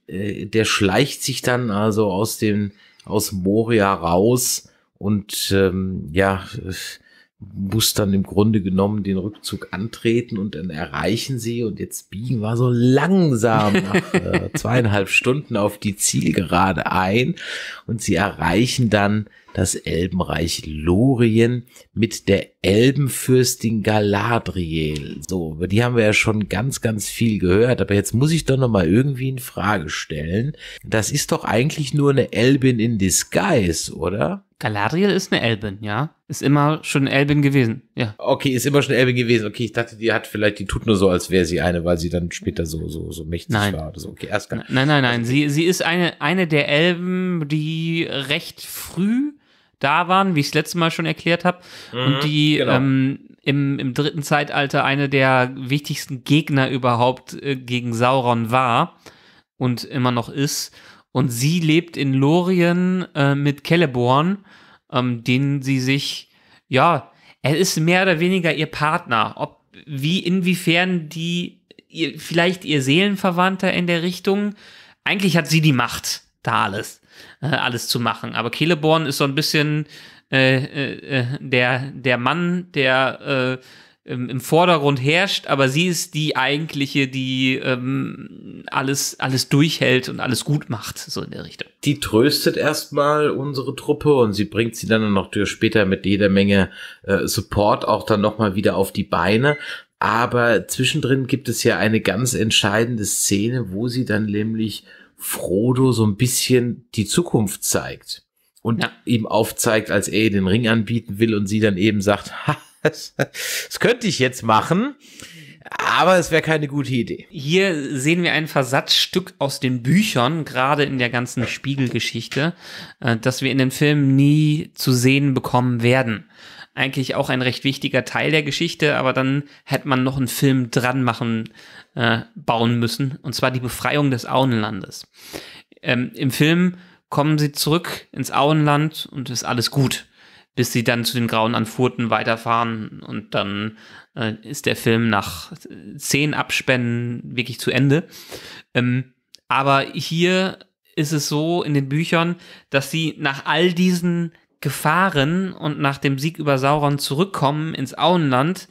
A: äh, der schleicht sich dann also aus dem, aus Moria raus und ähm, ja, muss dann im Grunde genommen den Rückzug antreten und dann erreichen sie und jetzt biegen wir so langsam nach äh, zweieinhalb Stunden auf die Zielgerade ein und sie erreichen dann das Elbenreich Lorien mit der Elbenfürstin Galadriel. So, über die haben wir ja schon ganz, ganz viel gehört, aber jetzt muss ich doch noch mal irgendwie in Frage stellen. Das ist doch eigentlich nur eine Elbin in Disguise, oder?
B: Galadriel ist eine Elbin, ja. Ist immer schon Elbin gewesen, ja.
A: Okay, ist immer schon Elbin gewesen. Okay, ich dachte, die hat vielleicht, die tut nur so, als wäre sie eine, weil sie dann später so, so, so mächtig nein. war oder so. Okay, erst gar
B: Nein, nein, nein. Also, sie, sie ist eine, eine der Elben, die recht früh da waren, wie ich es letztes Mal schon erklärt habe, mhm, und die genau. ähm, im, im dritten Zeitalter eine der wichtigsten Gegner überhaupt äh, gegen Sauron war und immer noch ist. Und sie lebt in Lorien äh, mit Celeborn, ähm, den sie sich, ja, er ist mehr oder weniger ihr Partner. Ob, wie, inwiefern die, ihr, vielleicht ihr Seelenverwandter in der Richtung, eigentlich hat sie die Macht da alles äh, alles zu machen. Aber Celeborn ist so ein bisschen äh, äh, äh der, der Mann, der äh, im, im, Vordergrund herrscht, aber sie ist die eigentliche, die ähm, alles, alles durchhält und alles gut macht, so in der Richtung.
A: Die tröstet erstmal unsere Truppe und sie bringt sie dann noch später mit jeder Menge äh, Support auch dann nochmal wieder auf die Beine. Aber zwischendrin gibt es ja eine ganz entscheidende Szene, wo sie dann nämlich Frodo so ein bisschen die Zukunft zeigt und ja. ihm aufzeigt, als er den Ring anbieten will und sie dann eben sagt, das, könnte ich jetzt machen.
B: Aber es wäre keine gute Idee. Hier sehen wir ein Versatzstück aus den Büchern, gerade in der ganzen Spiegelgeschichte, äh, das wir in den Filmen nie zu sehen bekommen werden. Eigentlich auch ein recht wichtiger Teil der Geschichte, aber dann hätte man noch einen Film dran machen äh, bauen müssen, und zwar die Befreiung des Auenlandes. Ähm, Im Film kommen sie zurück ins Auenland und ist alles gut, bis sie dann zu den grauen Anfurten weiterfahren und dann äh, ist der Film nach zehn Abspänen wirklich zu Ende. Ähm, aber hier ist es so in den Büchern, dass sie nach all diesen Gefahren und nach dem Sieg über Sauron zurückkommen ins Auenland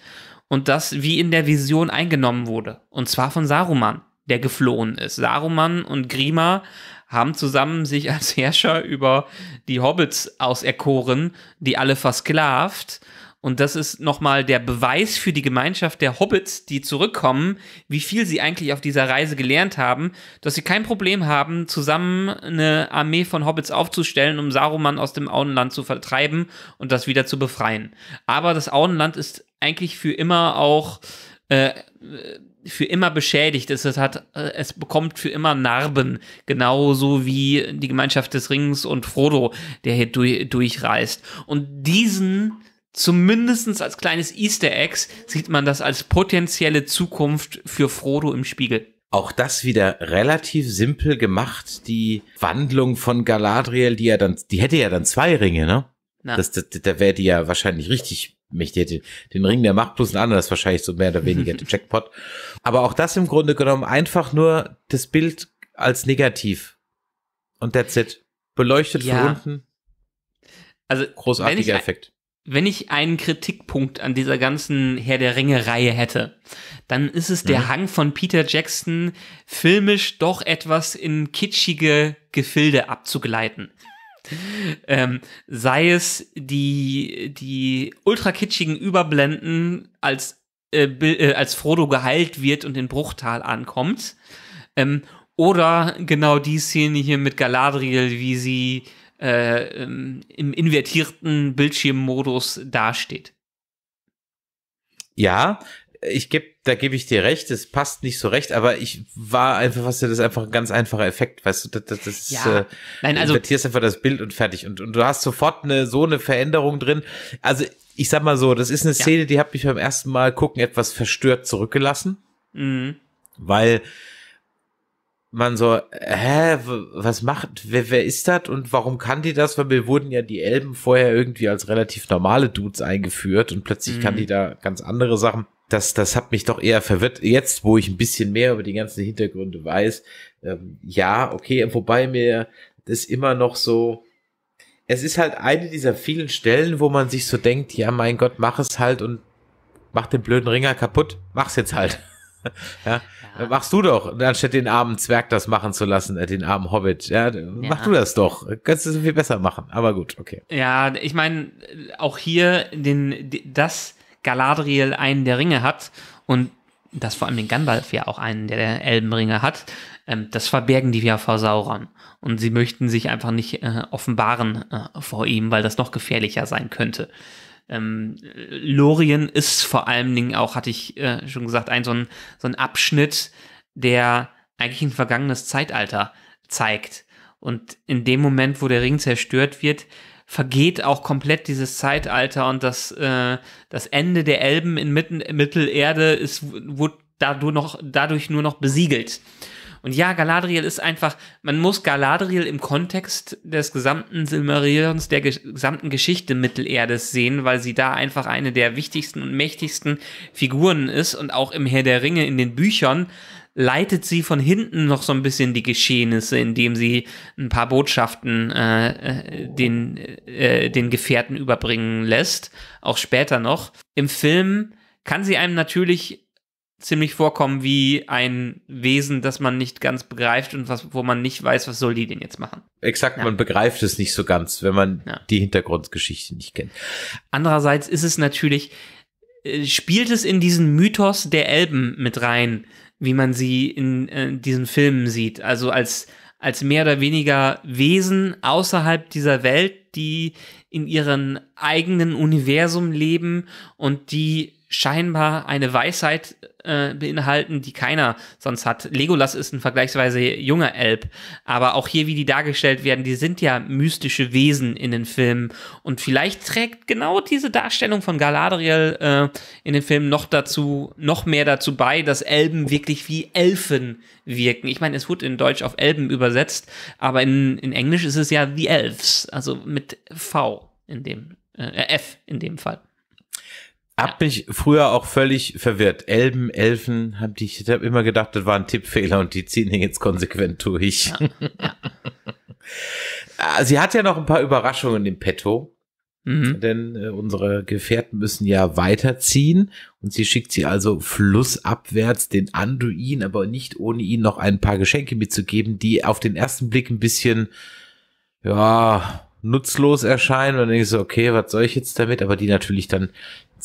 B: und das wie in der Vision eingenommen wurde. Und zwar von Saruman, der geflohen ist. Saruman und Grima haben zusammen sich als Herrscher über die Hobbits auserkoren, die alle versklavt und das ist nochmal der Beweis für die Gemeinschaft der Hobbits, die zurückkommen, wie viel sie eigentlich auf dieser Reise gelernt haben, dass sie kein Problem haben, zusammen eine Armee von Hobbits aufzustellen, um Saruman aus dem Auenland zu vertreiben und das wieder zu befreien. Aber das Auenland ist eigentlich für immer auch äh, für immer beschädigt Es hat, äh, es bekommt für immer Narben, genauso wie die Gemeinschaft des Rings und Frodo, der hier durch, durchreist. Und diesen zumindest als kleines Easter Eggs sieht man das als potenzielle Zukunft für Frodo im Spiegel. Auch
A: das wieder
B: relativ
A: simpel gemacht, die Wandlung von Galadriel, die ja dann, die hätte ja dann zwei Ringe, ne? Na. Das, das, da wäre die ja wahrscheinlich richtig mächtig. Den, den Ring der Macht plus ein anderes wahrscheinlich so mehr oder weniger der Jackpot. Aber auch das im Grunde genommen einfach nur das Bild als negativ. Und that's it. Beleuchtet ja. von unten.
B: Also, großartiger Effekt wenn ich einen Kritikpunkt an dieser ganzen Herr der Ringe-Reihe hätte, dann ist es der mhm. Hang von Peter Jackson, filmisch doch etwas in kitschige Gefilde abzugleiten. Ähm, sei es die, die ultra kitschigen Überblenden, als, äh, äh, als Frodo geheilt wird und in Bruchtal ankommt, ähm, oder genau die Szene hier mit Galadriel, wie sie äh, ähm, im invertierten Bildschirmmodus dasteht.
A: Ja, ich gebe, da gebe ich dir recht, es passt nicht so recht, aber ich war einfach, was das ist einfach ein ganz einfacher Effekt, weißt du, das, das, ja. ist, äh, Nein, also, invertierst einfach das Bild und fertig und, und du hast sofort eine, so eine Veränderung drin. Also, ich sag mal so, das ist eine Szene, ja. die hat mich beim ersten Mal gucken etwas verstört zurückgelassen, mhm. weil, man so, hä, was macht, wer, wer ist das und warum kann die das? Weil mir wurden ja die Elben vorher irgendwie als relativ normale Dudes eingeführt und plötzlich mhm. kann die da ganz andere Sachen. Das, das hat mich doch eher verwirrt. Jetzt, wo ich ein bisschen mehr über die ganzen Hintergründe weiß, ähm, ja, okay, wobei mir das immer noch so, es ist halt eine dieser vielen Stellen, wo man sich so denkt, ja, mein Gott, mach es halt und mach den blöden Ringer kaputt, mach's jetzt halt. ja, Machst du doch, anstatt den armen Zwerg das machen zu lassen, äh, den armen Hobbit. Ja, ja. Mach du das doch. Könntest du es viel besser machen. Aber gut, okay.
B: Ja, ich meine, auch hier, den, dass Galadriel einen der Ringe hat und dass vor allem den Gandalf ja auch einen der Elbenringe hat, ähm, das verbergen die ja vor Sauron. Und sie möchten sich einfach nicht äh, offenbaren äh, vor ihm, weil das noch gefährlicher sein könnte ähm, Lorien ist vor allen Dingen auch, hatte ich äh, schon gesagt, ein so, ein so ein Abschnitt, der eigentlich ein vergangenes Zeitalter zeigt. Und in dem Moment, wo der Ring zerstört wird, vergeht auch komplett dieses Zeitalter und das, äh, das Ende der Elben in Mitten Mittelerde ist, wurde dadurch, noch, dadurch nur noch besiegelt. Und ja, Galadriel ist einfach, man muss Galadriel im Kontext des gesamten Silmarillions, der gesamten Geschichte Mittelerdes sehen, weil sie da einfach eine der wichtigsten und mächtigsten Figuren ist und auch im Herr der Ringe in den Büchern leitet sie von hinten noch so ein bisschen die Geschehnisse, indem sie ein paar Botschaften äh, äh den, äh, den Gefährten überbringen lässt, auch später noch. Im Film kann sie einem natürlich ziemlich vorkommen wie ein Wesen, das man nicht ganz begreift und was, wo man nicht weiß, was soll die denn jetzt machen. Exakt, ja. man begreift
A: es nicht so ganz, wenn man ja. die Hintergrundgeschichte
B: nicht kennt. Andererseits ist es natürlich, äh, spielt es in diesen Mythos der Elben mit rein, wie man sie in äh, diesen Filmen sieht. Also als, als mehr oder weniger Wesen außerhalb dieser Welt, die in ihrem eigenen Universum leben und die scheinbar eine Weisheit äh, beinhalten, die keiner sonst hat. Legolas ist ein vergleichsweise junger Elb, aber auch hier, wie die dargestellt werden, die sind ja mystische Wesen in den Filmen und vielleicht trägt genau diese Darstellung von Galadriel äh, in den Filmen noch dazu, noch mehr dazu bei, dass Elben wirklich wie Elfen wirken. Ich meine, es wurde in Deutsch auf Elben übersetzt, aber in, in Englisch ist es ja The Elves, also mit V in dem, äh, F in dem Fall.
A: Hab mich früher auch völlig verwirrt. Elben, Elfen, hab ich, ich habe immer gedacht, das war ein Tippfehler und die ziehen ihn jetzt konsequent durch. Ja. Ah, sie hat ja noch ein paar Überraschungen im Petto. Mhm. Denn äh, unsere Gefährten müssen ja weiterziehen und sie schickt sie also flussabwärts den Anduin, aber nicht ohne ihn noch ein paar Geschenke mitzugeben, die auf den ersten Blick ein bisschen, ja, nutzlos erscheinen und dann denkst du, okay, was soll ich jetzt damit? Aber die natürlich dann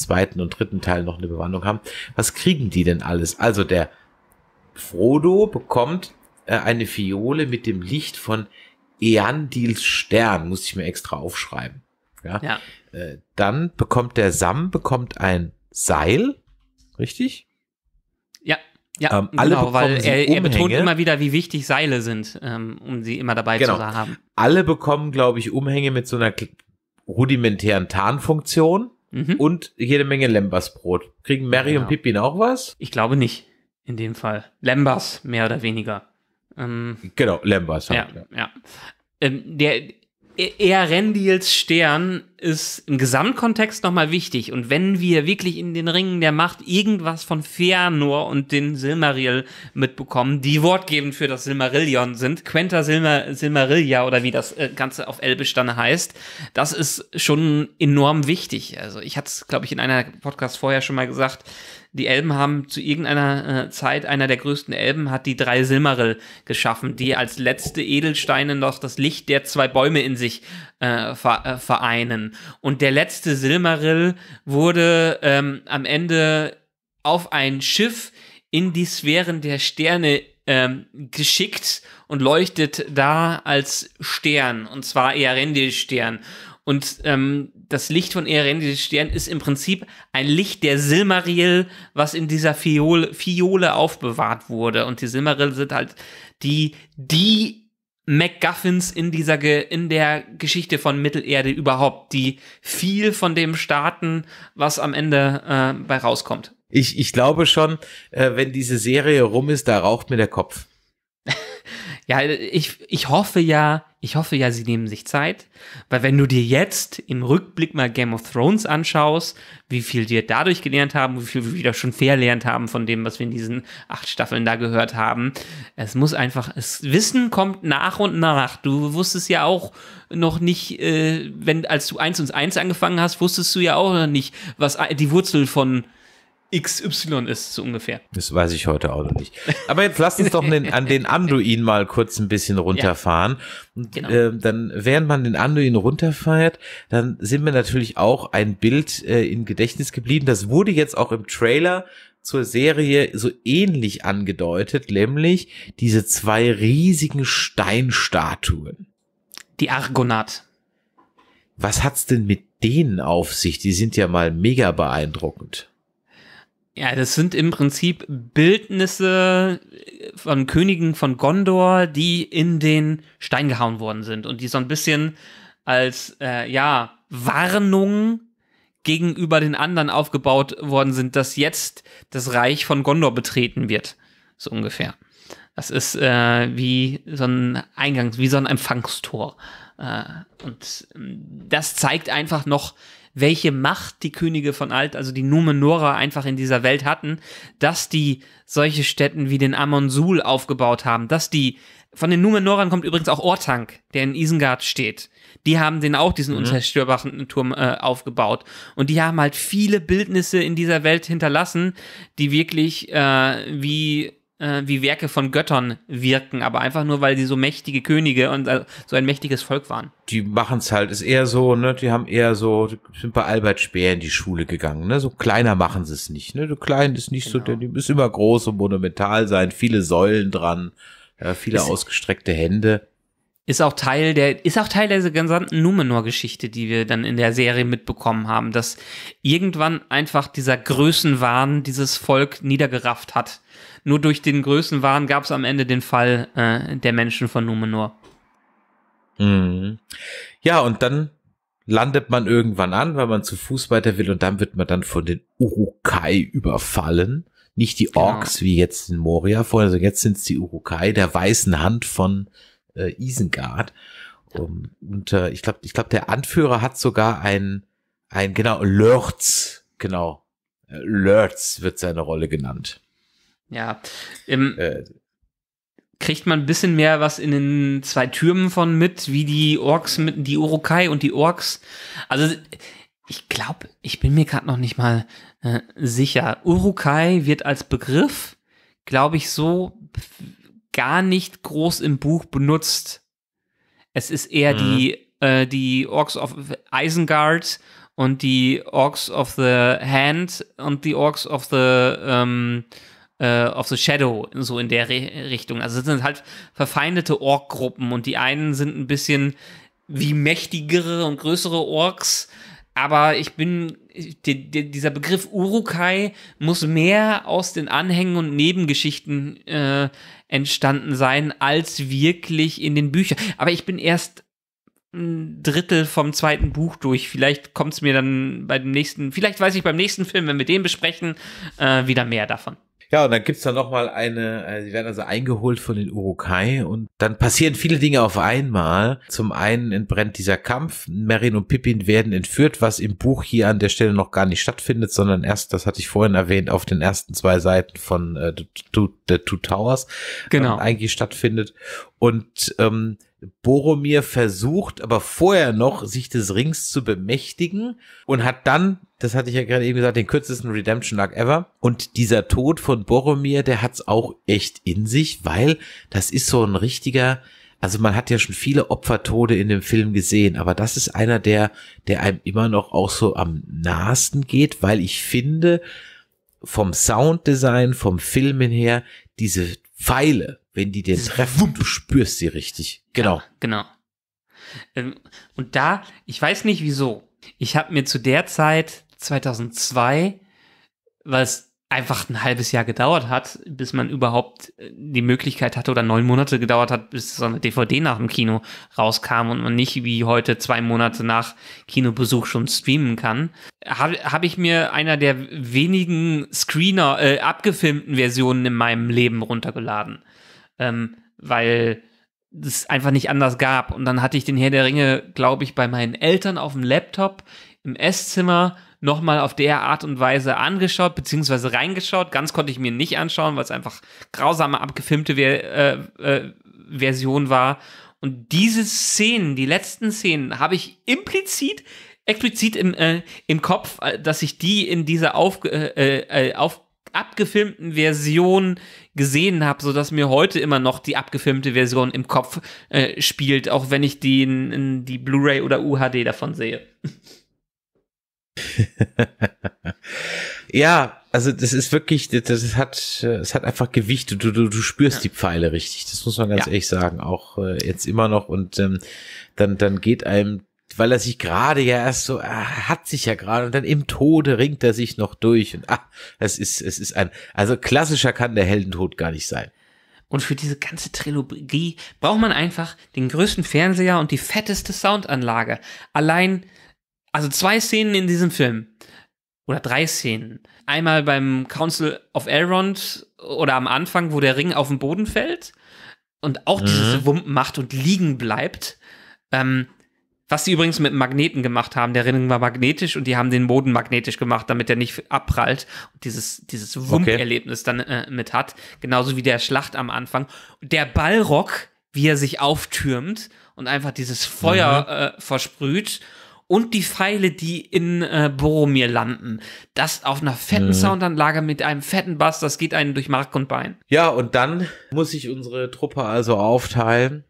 A: zweiten und dritten Teil noch eine Bewandlung haben. Was kriegen die denn alles? Also der Frodo bekommt äh, eine Fiole mit dem Licht von Eandils Stern, muss ich mir extra aufschreiben. Ja. ja. Äh, dann bekommt der Sam bekommt ein Seil, richtig?
B: Ja. Ja, ähm, alle genau, bekommen weil er, er, betont immer wieder, wie wichtig Seile sind, ähm, um sie immer dabei genau. zu haben.
A: Alle bekommen, glaube ich, Umhänge mit so einer rudimentären Tarnfunktion mhm. und jede Menge Lembas-Brot. Kriegen Mary genau. und Pippin auch
B: was? Ich glaube nicht, in dem Fall. Lembas, mehr oder weniger. Ähm, genau, Lembas. Halt, ja, ja. ja. Ähm, der, eher Rendils Stern ist im Gesamtkontext nochmal wichtig. Und wenn wir wirklich in den Ringen der Macht irgendwas von Feanor und den Silmaril mitbekommen, die wortgebend für das Silmarillion sind, Quenta Silmar Silmarilla oder wie das äh, Ganze auf Elbisch dann heißt, das ist schon enorm wichtig. Also ich hatte es, glaube ich, in einer Podcast vorher schon mal gesagt, die Elben haben zu irgendeiner äh, Zeit, einer der größten Elben hat die drei Silmaril geschaffen, die als letzte Edelsteine noch das Licht der zwei Bäume in sich äh, äh vereinen. Und der letzte Silmaril wurde ähm, am Ende auf ein Schiff in die Sphären der Sterne ähm, geschickt und leuchtet da als Stern, und zwar Earendil-Stern. Und ähm, das Licht von Erendils Stern ist im Prinzip ein Licht der Silmaril, was in dieser Fiole, Fiole aufbewahrt wurde. Und die Silmaril sind halt die, die MacGuffins in dieser Ge in der Geschichte von Mittelerde überhaupt, die viel von dem starten, was am Ende äh, bei rauskommt.
A: Ich, ich glaube
B: schon, äh, wenn diese Serie rum ist, da raucht mir der Kopf. Ja, ich, ich hoffe ja, ich hoffe ja, sie nehmen sich Zeit, weil wenn du dir jetzt im Rückblick mal Game of Thrones anschaust, wie viel wir dadurch gelernt haben, wie viel wir wieder schon verlernt haben von dem, was wir in diesen acht Staffeln da gehört haben, es muss einfach, das Wissen kommt nach und nach. Du wusstest ja auch noch nicht, äh, wenn als du eins und eins angefangen hast, wusstest du ja auch noch nicht, was die Wurzel von XY ist, so ungefähr.
A: Das weiß ich heute auch noch nicht. Aber jetzt lasst uns doch den, an den Anduin mal kurz ein bisschen runterfahren. Ja, genau. Und, äh, dann, während man den Anduin runterfeiert, dann sind wir natürlich auch ein Bild äh, im Gedächtnis geblieben. Das wurde jetzt auch im Trailer zur Serie so ähnlich angedeutet, nämlich diese zwei riesigen Steinstatuen. Die Argonat. Was hat's denn mit denen auf sich? Die sind ja mal mega beeindruckend.
B: Ja, das sind im Prinzip Bildnisse äh, von Königen von Gondor, die in den Stein gehauen worden sind und die so ein bisschen als äh, ja Warnung gegenüber den anderen aufgebaut worden sind, dass jetzt das Reich von Gondor betreten wird, so ungefähr. Das ist äh, wie so ein Eingangs-, wie so ein Empfangstor. Äh, und ähm, das zeigt einfach noch welche Macht die Könige von Alt, also die Numenora einfach in dieser Welt hatten, dass die solche Städten wie den Amon-Sul aufgebaut haben, dass die von den Numenorern kommt übrigens auch Ortank, der in Isengard steht. Die haben den auch diesen mhm. unzerstörbaren Turm äh, aufgebaut. Und die haben halt viele Bildnisse in dieser Welt hinterlassen, die wirklich äh, wie äh, wie Werke von Göttern wirken, aber einfach nur, weil sie so mächtige Könige und äh, so ein mächtiges Volk waren.
A: Die machen es halt, ist eher so, ne, die haben eher so, sind bei Albert Speer in die Schule gegangen, ne, so kleiner machen sie es nicht, ne, so klein ist nicht genau. so, die müssen immer groß und monumental sein, viele Säulen dran, ja, viele ist, ausgestreckte Hände.
B: Ist auch Teil der, ist auch Teil dieser gesamten Numenor-Geschichte, die wir dann in der Serie mitbekommen haben, dass irgendwann einfach dieser Größenwahn dieses Volk niedergerafft hat. Nur durch den Größenwahn gab es am Ende den Fall äh, der Menschen von Numenor.
A: Mhm. Ja, und dann landet man irgendwann an, weil man zu Fuß weiter will und dann wird man dann von den Urukai überfallen. Nicht die genau. Orks genau. wie jetzt in Moria vorher, also jetzt sind es die Urukai der weißen Hand von äh, Isengard. Um, und äh, ich glaube, ich glaube, der Anführer hat sogar ein, ein genau, Lörz, genau. Äh, Lörz wird seine Rolle genannt.
B: Ja. Im, äh, kriegt man ein bisschen mehr was in den zwei Türmen von mit, wie die Orks mit, die Urukai und die Orks. Also ich glaube, ich bin mir gerade noch nicht mal äh, sicher. Urukai wird als Begriff, glaube ich, so gar nicht groß im Buch benutzt. Es ist eher mhm. die, äh, die Orks of Isengard und die Orks of the Hand und die Orks of the ähm, äh, of the Shadow, so in der Re Richtung. Also es sind halt verfeindete Ork-Gruppen und die einen sind ein bisschen wie mächtigere und größere Orks, aber ich bin, die, die, dieser Begriff Urukai muss mehr aus den Anhängen und Nebengeschichten äh, entstanden sein, als wirklich in den Büchern. Aber ich bin erst ein Drittel vom zweiten Buch durch. Vielleicht kommt es mir dann bei dem nächsten, vielleicht weiß ich beim nächsten Film, wenn wir den besprechen, äh, wieder mehr davon.
A: Ja, und dann gibt's dann nochmal eine, äh, sie werden also eingeholt von den Urukai und dann passieren viele Dinge auf einmal. Zum einen entbrennt dieser Kampf, Merin und Pippin werden entführt, was im Buch hier an der Stelle noch gar nicht stattfindet, sondern erst, das hatte ich vorhin erwähnt, auf den ersten zwei Seiten von äh, The Two Towers genau. Ähm, eigentlich stattfindet. Und ähm, Boromir versucht aber vorher noch, sich des Rings zu bemächtigen und hat dann, das hatte ich ja gerade eben gesagt, den kürzesten Redemption Arc ever. Und dieser Tod von Boromir, der hat's auch echt in sich, weil das ist so ein richtiger, also man hat ja schon viele Opfertode in dem Film gesehen, aber das ist einer, der, der einem immer noch auch so am nahesten geht, weil ich finde, vom Sounddesign, vom Filmen her, diese Pfeile, wenn die den treffen, du spürst sie richtig. Genau. Ja,
B: genau. Ähm, und da, ich weiß nicht wieso. Ich habe mir zu der Zeit 2002, was einfach ein halbes Jahr gedauert hat, bis man überhaupt äh, die Möglichkeit hatte oder neun Monate gedauert hat, bis so eine DVD nach dem Kino rauskam und man nicht wie heute zwei Monate nach Kinobesuch schon streamen kann, habe hab ich mir einer der wenigen Screener äh, abgefilmten Versionen in meinem Leben runtergeladen ähm, weil es einfach nicht anders gab. Und dann hatte ich den Herr der Ringe, glaube ich, bei meinen Eltern auf dem Laptop im Esszimmer nochmal auf der Art und Weise angeschaut, beziehungsweise reingeschaut. Ganz konnte ich mir nicht anschauen, weil es einfach grausame, abgefilmte Ver äh, äh, Version war. Und diese Szenen, die letzten Szenen, habe ich implizit, explizit im, äh, im Kopf, äh, dass ich die in dieser auf, äh, äh, auf abgefilmten Version gesehen habe, sodass mir heute immer noch die abgefilmte Version im Kopf äh, spielt, auch wenn ich die, in, in die Blu-ray oder UHD davon sehe.
A: ja, also das ist wirklich, das hat, äh, es hat einfach Gewicht. Du, du, du spürst ja. die Pfeile richtig. Das muss man ganz ja. ehrlich sagen, auch äh, jetzt immer noch. Und ähm, dann, dann geht einem weil er sich gerade ja erst so, er hat sich ja gerade und dann im Tode ringt er sich noch durch und ah, es ist, es ist ein, also klassischer kann der Heldentod gar nicht sein.
B: Und für diese ganze Trilogie braucht man einfach den größten Fernseher und die fetteste Soundanlage. Allein, also zwei Szenen in diesem Film. Oder drei Szenen. Einmal beim Council of Elrond oder am Anfang, wo der Ring auf den Boden fällt und auch mhm. dieses Wumpen macht und liegen bleibt. Ähm, was sie übrigens mit Magneten gemacht haben. Der Ring war magnetisch und die haben den Boden magnetisch gemacht, damit er nicht abprallt und dieses, dieses Wump-Erlebnis okay. dann äh, mit hat. Genauso wie der Schlacht am Anfang. Der Ballrock, wie er sich auftürmt und einfach dieses Feuer mhm. äh, versprüht. Und die Pfeile, die in äh, Boromir landen. Das auf einer fetten mhm. Soundanlage mit einem fetten Bass, das geht einen durch Mark und Bein. Ja, und
A: dann muss ich unsere Truppe also aufteilen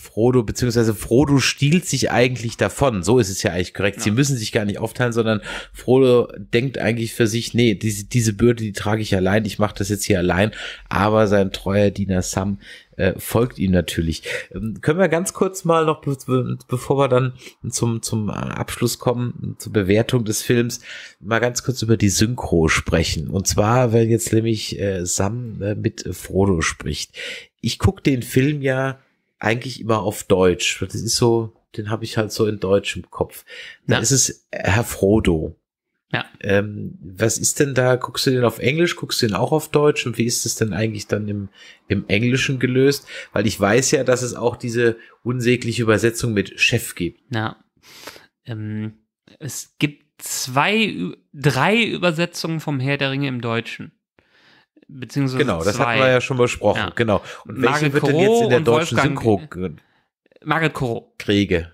A: Frodo, beziehungsweise Frodo stiehlt sich eigentlich davon. So ist es ja eigentlich korrekt. Ja. Sie müssen sich gar nicht aufteilen, sondern Frodo denkt eigentlich für sich, nee, diese, diese Bürde, die trage ich allein, ich mache das jetzt hier allein. Aber sein treuer Diener Sam äh, folgt ihm natürlich. Ähm, können wir ganz kurz mal noch, be bevor wir dann zum, zum äh, Abschluss kommen, zur Bewertung des Films, mal ganz kurz über die Synchro sprechen. Und zwar, wenn jetzt nämlich äh, Sam äh, mit Frodo spricht. Ich gucke den Film ja eigentlich immer auf Deutsch. Das ist so, den habe ich halt so in Deutsch im Kopf. Dann ja. ist es äh, Herr Frodo. Ja. Ähm, was ist denn da? Guckst du den auf Englisch? Guckst du den auch auf Deutsch? Und wie ist es denn eigentlich dann im, im Englischen gelöst? Weil ich weiß ja, dass es auch
B: diese unsägliche Übersetzung mit Chef gibt. Ja. Ähm, es gibt zwei, drei Übersetzungen vom Herr der Ringe im Deutschen beziehungsweise Genau, das zwei. hatten wir ja
A: schon besprochen, ja. genau. Und Margaret welche wird denn jetzt in der deutschen Wolfgang Synchro äh,
B: Margaret Corot.
A: Kriege.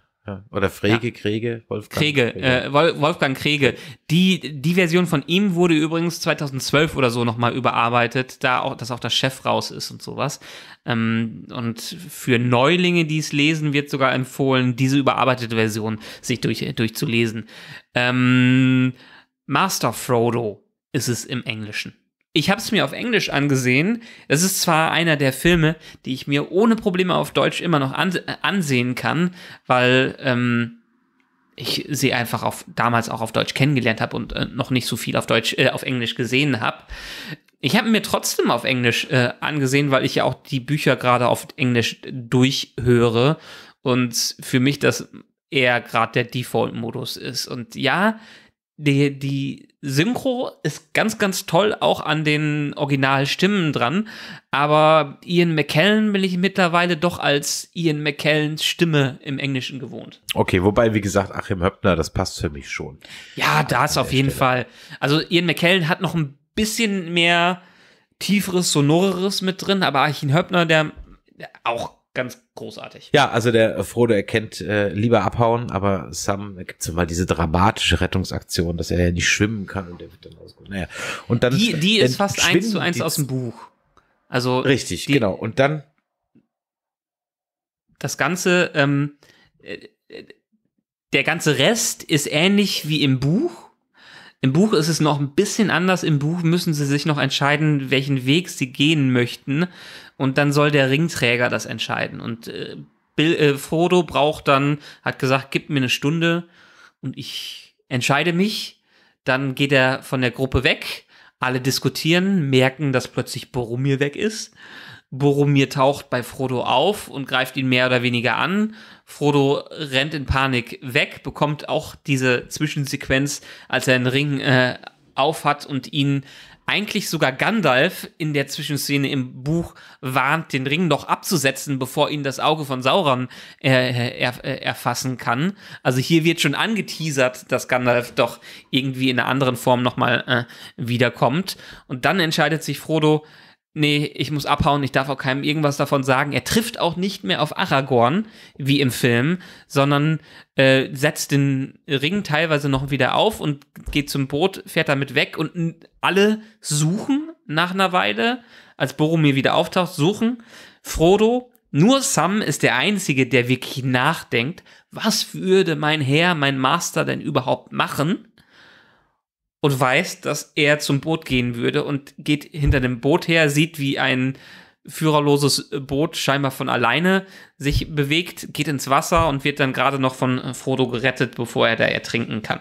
A: Oder Frege, ja.
B: Kriege, Wolfgang. Kriege, Kriege. Äh, Wolfgang Kriege. Die, die Version von ihm wurde übrigens 2012 oder so nochmal überarbeitet, da auch, dass auch der Chef raus ist und sowas. Ähm, und für Neulinge, die es lesen, wird sogar empfohlen, diese überarbeitete Version sich durch, durchzulesen. Ähm, Master Frodo ist es im Englischen ich habe es mir auf Englisch angesehen. Das ist zwar einer der Filme, die ich mir ohne Probleme auf Deutsch immer noch äh, ansehen kann, weil ähm, ich sie einfach auf, damals auch auf Deutsch kennengelernt habe und äh, noch nicht so viel auf Deutsch, äh, auf Englisch gesehen habe. Ich habe mir trotzdem auf Englisch äh, angesehen, weil ich ja auch die Bücher gerade auf Englisch durchhöre und für mich das eher gerade der Default-Modus ist. Und ja, die, die Synchro ist ganz, ganz toll, auch an den Originalstimmen dran. Aber Ian McKellen bin ich mittlerweile doch als Ian McKellens Stimme im Englischen gewohnt.
A: Okay, wobei, wie gesagt, Achim Höppner, das passt für mich schon.
B: Ja, das auf jeden Stelle. Fall. Also Ian McKellen hat noch ein bisschen mehr tieferes, sonoreres mit drin, aber Achim Höppner, der auch ganz großartig.
A: Ja, also der Frodo erkennt äh, lieber abhauen, aber Sam gibt es immer diese dramatische Rettungsaktion, dass er ja nicht schwimmen kann und der wird dann rausgeholt. Naja. Und dann die, die ist fast eins zu eins aus dem
B: Buch. Also richtig, die, genau. Und dann das ganze, ähm, äh, äh, der ganze Rest ist ähnlich wie im Buch im Buch ist es noch ein bisschen anders. Im Buch müssen sie sich noch entscheiden, welchen Weg sie gehen möchten. Und dann soll der Ringträger das entscheiden. Und äh, Bill, äh, Frodo braucht dann, hat gesagt, gib mir eine Stunde und ich entscheide mich. Dann geht er von der Gruppe weg. Alle diskutieren, merken, dass plötzlich Boromir weg ist. Boromir taucht bei Frodo auf und greift ihn mehr oder weniger an. Frodo rennt in Panik weg, bekommt auch diese Zwischensequenz, als er den Ring äh, aufhat und ihn eigentlich sogar Gandalf in der Zwischenszene im Buch warnt, den Ring noch abzusetzen, bevor ihn das Auge von Sauron äh, äh er, äh, erfassen kann. Also hier wird schon angeteasert, dass Gandalf doch irgendwie in einer anderen Form nochmal äh, wiederkommt. Und dann entscheidet sich Frodo, nee, ich muss abhauen, ich darf auch keinem irgendwas davon sagen. Er trifft auch nicht mehr auf Aragorn, wie im Film, sondern äh, setzt den Ring teilweise noch wieder auf und geht zum Boot, fährt damit weg und alle suchen nach einer Weile, als Boromir wieder auftaucht, suchen Frodo. Nur Sam ist der Einzige, der wirklich nachdenkt, was würde mein Herr, mein Master denn überhaupt machen? und weiß, dass er zum Boot gehen würde und geht hinter dem Boot her, sieht, wie ein führerloses Boot scheinbar von alleine sich bewegt, geht ins Wasser und wird dann gerade noch von Frodo gerettet, bevor er da ertrinken kann.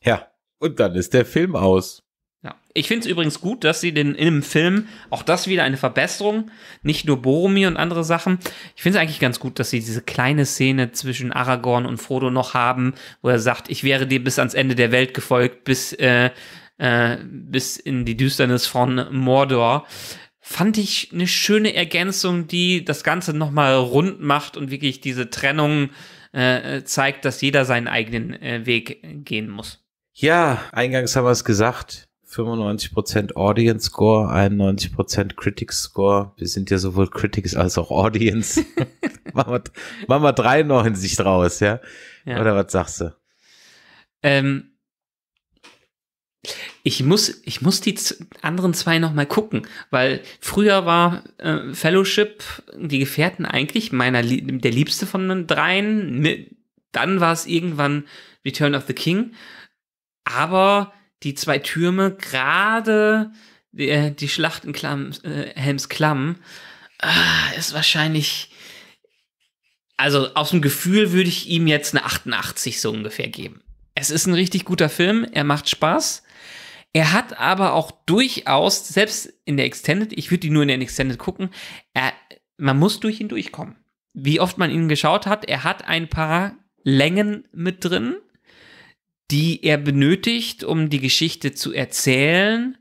A: Ja, und dann ist der Film aus.
B: Ja. Ich finde es übrigens gut, dass sie den, in dem Film auch das wieder eine Verbesserung, nicht nur Boromir und andere Sachen. Ich finde es eigentlich ganz gut, dass sie diese kleine Szene zwischen Aragorn und Frodo noch haben, wo er sagt, ich wäre dir bis ans Ende der Welt gefolgt, bis, äh, äh, bis in die Düsternis von Mordor. Fand ich eine schöne Ergänzung, die das Ganze nochmal rund macht und wirklich diese Trennung äh, zeigt, dass jeder seinen eigenen äh, Weg gehen muss.
A: Ja, eingangs haben wir es gesagt 95% Audience Score, 91% Critics Score. Wir sind ja sowohl Critics als auch Audience. machen, wir, machen wir 93 draus, ja? ja? Oder
B: was sagst du? Ähm, ich muss, ich muss die anderen zwei nochmal gucken, weil früher war äh, Fellowship, die Gefährten eigentlich meiner, der liebste von den dreien. Dann war es irgendwann Return of the King. Aber die zwei Türme, gerade die, äh, die Schlacht in Klamm, äh, Helms Klamm, äh, ist wahrscheinlich. Also aus dem Gefühl würde ich ihm jetzt eine 88 so ungefähr geben. Es ist ein richtig guter Film, er macht Spaß. Er hat aber auch durchaus, selbst in der Extended, ich würde die nur in der Extended gucken, er, man muss durch ihn durchkommen. Wie oft man ihn geschaut hat, er hat ein paar Längen mit drin die er benötigt, um die Geschichte zu erzählen.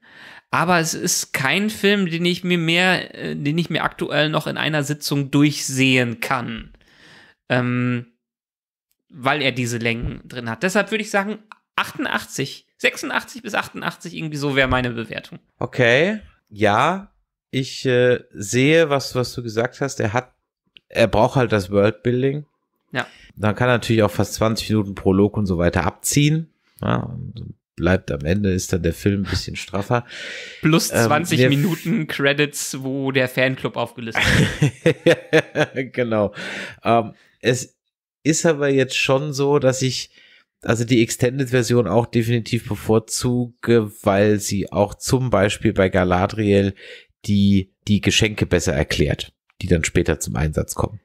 B: Aber es ist kein Film, den ich mir mehr, äh, den ich mir aktuell noch in einer Sitzung durchsehen kann. Ähm, weil er diese Längen drin hat. Deshalb würde ich sagen, 88, 86 bis 88, irgendwie so wäre meine Bewertung.
A: Okay, ja, ich äh, sehe, was, was du gesagt hast. Er hat, er braucht halt das Worldbuilding. Ja. Dann kann er natürlich auch fast 20 Minuten Prolog und so weiter abziehen. Ja, bleibt am Ende, ist dann der Film ein bisschen straffer. Plus 20 ähm,
B: Minuten Credits, wo der Fanclub aufgelistet
A: wird. genau. Ähm, es ist aber jetzt schon so, dass ich also die Extended-Version auch definitiv bevorzuge, weil sie auch zum Beispiel bei Galadriel die, die Geschenke besser erklärt, die dann später zum Einsatz kommen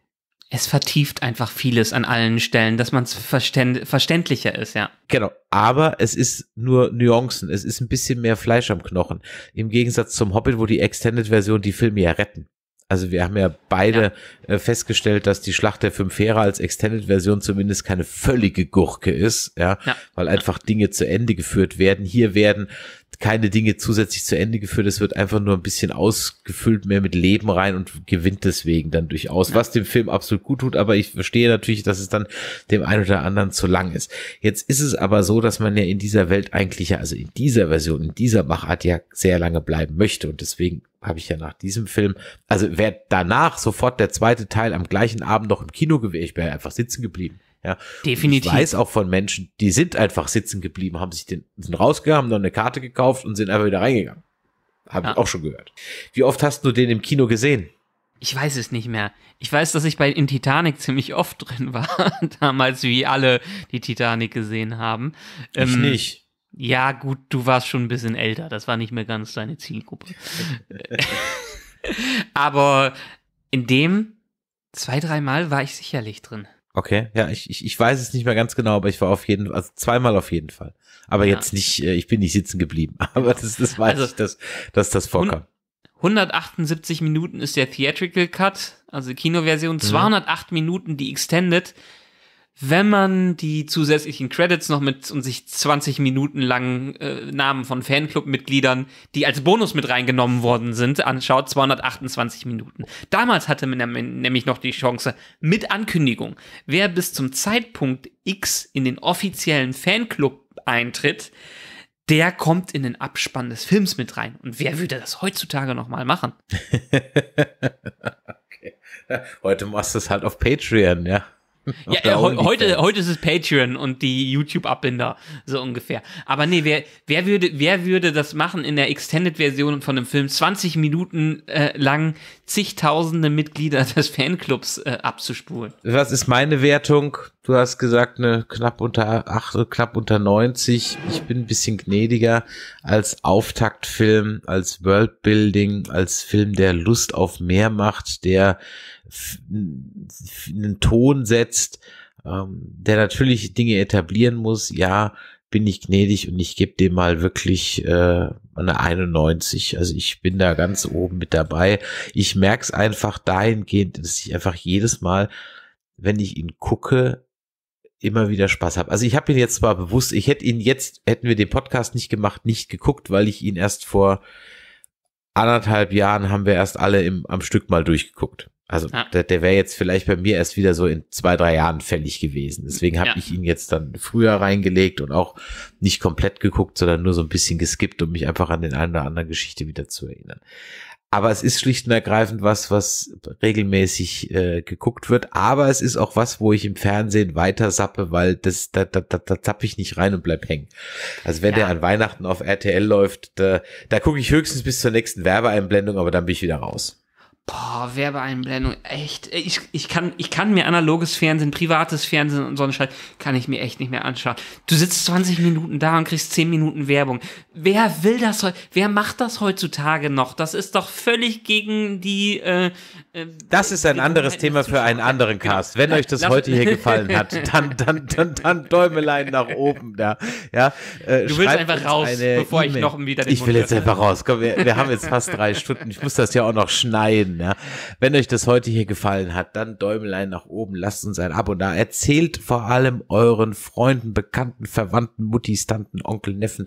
B: es vertieft einfach vieles an allen Stellen, dass man es verständ, verständlicher ist, ja.
A: Genau, aber es ist nur Nuancen, es ist ein bisschen mehr Fleisch am Knochen. Im Gegensatz zum Hobbit, wo die Extended-Version die Filme ja retten. Also wir haben ja beide ja. Äh, festgestellt, dass die Schlacht der Fünf Heere als Extended-Version zumindest keine völlige Gurke ist, ja, ja. weil einfach Dinge zu Ende geführt werden. Hier werden keine Dinge zusätzlich zu Ende geführt. Es wird einfach nur ein bisschen ausgefüllt mehr mit Leben rein und gewinnt deswegen dann durchaus, ja. was dem Film absolut gut tut. Aber ich verstehe natürlich, dass es dann dem einen oder anderen zu lang ist. Jetzt ist es aber so, dass man ja in dieser Welt eigentlich ja, also in dieser Version, in dieser Machart ja sehr lange bleiben möchte. Und deswegen habe ich ja nach diesem Film, also wäre danach sofort der zweite Teil am gleichen Abend noch im Kino gewesen, ich wäre einfach sitzen geblieben. Ja. Definitiv. Ich weiß auch von Menschen, die sind einfach sitzen geblieben, haben sich den, sind rausgegangen, haben dann eine Karte gekauft und sind einfach wieder reingegangen. Habe ja. ich auch schon gehört. Wie oft hast du den im Kino gesehen?
B: Ich weiß es nicht mehr. Ich weiß, dass ich bei in Titanic ziemlich oft drin war, damals, wie alle die Titanic gesehen haben. Ich ähm, nicht. Ja, gut, du warst schon ein bisschen älter. Das war nicht mehr ganz deine Zielgruppe. Aber in dem zwei, dreimal war ich sicherlich drin.
A: Okay, ja, ich, ich, ich weiß es nicht mehr ganz genau, aber ich war auf jeden also zweimal auf jeden Fall. Aber ja. jetzt nicht, äh, ich bin nicht sitzen geblieben. Aber das, das weiß also, ich, dass, dass das vorkam.
B: 178 Minuten ist der Theatrical Cut, also Kinoversion, 208 mhm. Minuten die Extended wenn man die zusätzlichen Credits noch mit und sich 20 Minuten lang äh, Namen von Fanclub-Mitgliedern, die als Bonus mit reingenommen worden sind, anschaut, 228 Minuten. Damals hatte man nämlich noch die Chance mit Ankündigung, wer bis zum Zeitpunkt X in den offiziellen Fanclub eintritt, der kommt in den Abspann des Films mit rein. Und wer würde das heutzutage nochmal machen? okay.
A: Heute machst du es halt auf Patreon, ja. ja, ja heute,
B: heute ist es Patreon und die YouTube-Abbinder, so ungefähr. Aber nee, wer, wer, würde, wer würde das machen in der Extended-Version von einem Film, 20 Minuten äh, lang zigtausende Mitglieder des Fanclubs äh, abzuspulen? Was ist
A: meine Wertung. Du hast gesagt, eine knapp unter 8, knapp unter 90. Ich bin ein bisschen gnädiger als Auftaktfilm, als Worldbuilding, als Film, der Lust auf mehr macht, der einen Ton setzt, ähm, der natürlich Dinge etablieren muss. Ja, bin ich gnädig und ich gebe dem mal wirklich äh, eine 91. Also ich bin da ganz oben mit dabei. Ich merk's einfach dahingehend, dass ich einfach jedes Mal, wenn ich ihn gucke, immer wieder Spaß habe. Also ich habe ihn jetzt zwar bewusst, ich hätte ihn jetzt, hätten wir den Podcast nicht gemacht, nicht geguckt, weil ich ihn erst vor anderthalb Jahren haben wir erst alle im, am Stück mal durchgeguckt. Also ja. der, der wäre jetzt vielleicht bei mir erst wieder so in zwei, drei Jahren fällig gewesen. Deswegen habe ja. ich ihn jetzt dann früher reingelegt und auch nicht komplett geguckt, sondern nur so ein bisschen geskippt, um mich einfach an den einen oder anderen Geschichte wieder zu erinnern. Aber es ist schlicht und ergreifend was, was regelmäßig äh, geguckt wird. Aber es ist auch was, wo ich im Fernsehen weiter sappe, weil das, da, da, da, da zappe ich nicht rein und bleib hängen. Also wenn ja. der an Weihnachten auf RTL läuft, da, da gucke ich höchstens bis zur nächsten Werbeeinblendung, aber dann bin ich wieder raus.
B: Boah, Werbeeinblendung, echt. Ich, ich, kann, ich kann mir analoges Fernsehen, privates Fernsehen und so einen Scheiß, kann ich mir echt nicht mehr anschauen. Du sitzt 20 Minuten da und kriegst 10 Minuten Werbung. Wer will das Wer macht das heutzutage noch? Das ist doch völlig gegen die. Äh, äh das ist ein anderes Thema für einen anderen genau. Cast. Wenn euch das heute hier gefallen hat, dann, dann, dann, dann
A: Däumelein nach oben. Da. Ja, äh, du willst einfach raus, bevor ich noch wieder den Ich will jetzt einfach raus. Komm, wir, wir haben jetzt fast drei Stunden. Ich muss das ja auch noch schneiden. Menschen. Ja. Wenn euch das heute hier gefallen hat, dann Däumelein nach oben, lasst uns ein Abo da. Erzählt vor allem euren Freunden, Bekannten, Verwandten, Muttis, Tanten, Onkel, Neffen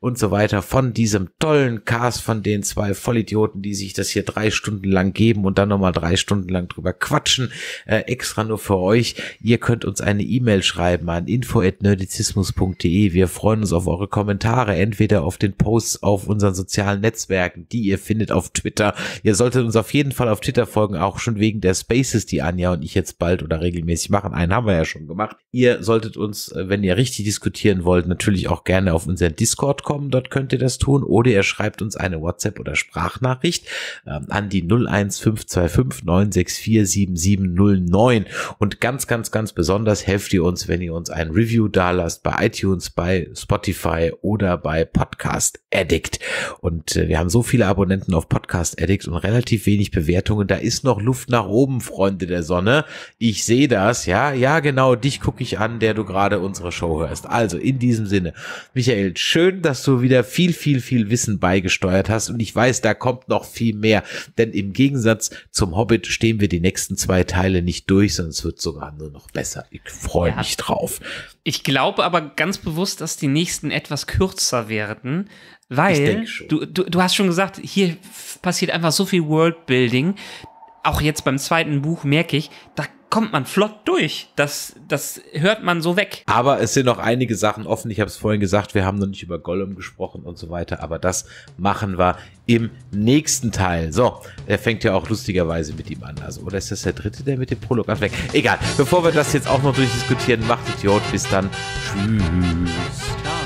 A: und so weiter von diesem tollen Cast von den zwei Vollidioten, die sich das hier drei Stunden lang geben und dann nochmal drei Stunden lang drüber quatschen. Äh, extra nur für euch. Ihr könnt uns eine E-Mail schreiben an info.nerdizismus.de. Wir freuen uns auf eure Kommentare, entweder auf den Posts auf unseren sozialen Netzwerken, die ihr findet auf Twitter. Ihr solltet uns auf jeden jeden Fall auf Twitter folgen, auch schon wegen der Spaces, die Anja und ich jetzt bald oder regelmäßig machen. Einen haben wir ja schon gemacht. Ihr solltet uns, äh, wenn ihr richtig diskutieren wollt, natürlich auch gerne auf unseren Discord kommen. Dort könnt ihr das tun. Oder ihr schreibt uns eine WhatsApp oder Sprachnachricht ähm, an die 01525 Und ganz, ganz, ganz besonders helft ihr uns, wenn ihr uns ein Review dalasst bei iTunes, bei Spotify oder bei Podcast Addict. Und äh, wir haben so viele Abonnenten auf Podcast Addict und relativ wenig Bewertungen, da ist noch Luft nach oben, Freunde der Sonne. Ich sehe das, ja, ja, genau, dich gucke ich an, der du gerade unsere Show hörst. Also in diesem Sinne, Michael, schön, dass du wieder viel, viel, viel Wissen beigesteuert hast und ich weiß, da kommt noch viel mehr, denn im Gegensatz zum Hobbit stehen wir die nächsten zwei Teile nicht durch, sondern es wird sogar nur noch besser. Ich freue ja. mich drauf.
B: Ich glaube aber ganz bewusst, dass die nächsten etwas kürzer werden, weil du, du, du hast schon gesagt, hier passiert einfach so viel Worldbuilding. Auch jetzt beim zweiten Buch merke ich, da kommt man flott durch. Das, das hört man so weg. Aber
A: es sind noch einige Sachen offen. Ich habe es vorhin gesagt, wir haben noch nicht über Gollum gesprochen und so weiter. Aber das machen wir im nächsten Teil. So, er fängt ja auch lustigerweise mit ihm an. Also, oder ist das der dritte, der mit dem Prolog anfängt? Egal, bevor wir das jetzt auch noch durchdiskutieren, macht Idiot. Bis dann. Tschüss. Ciao.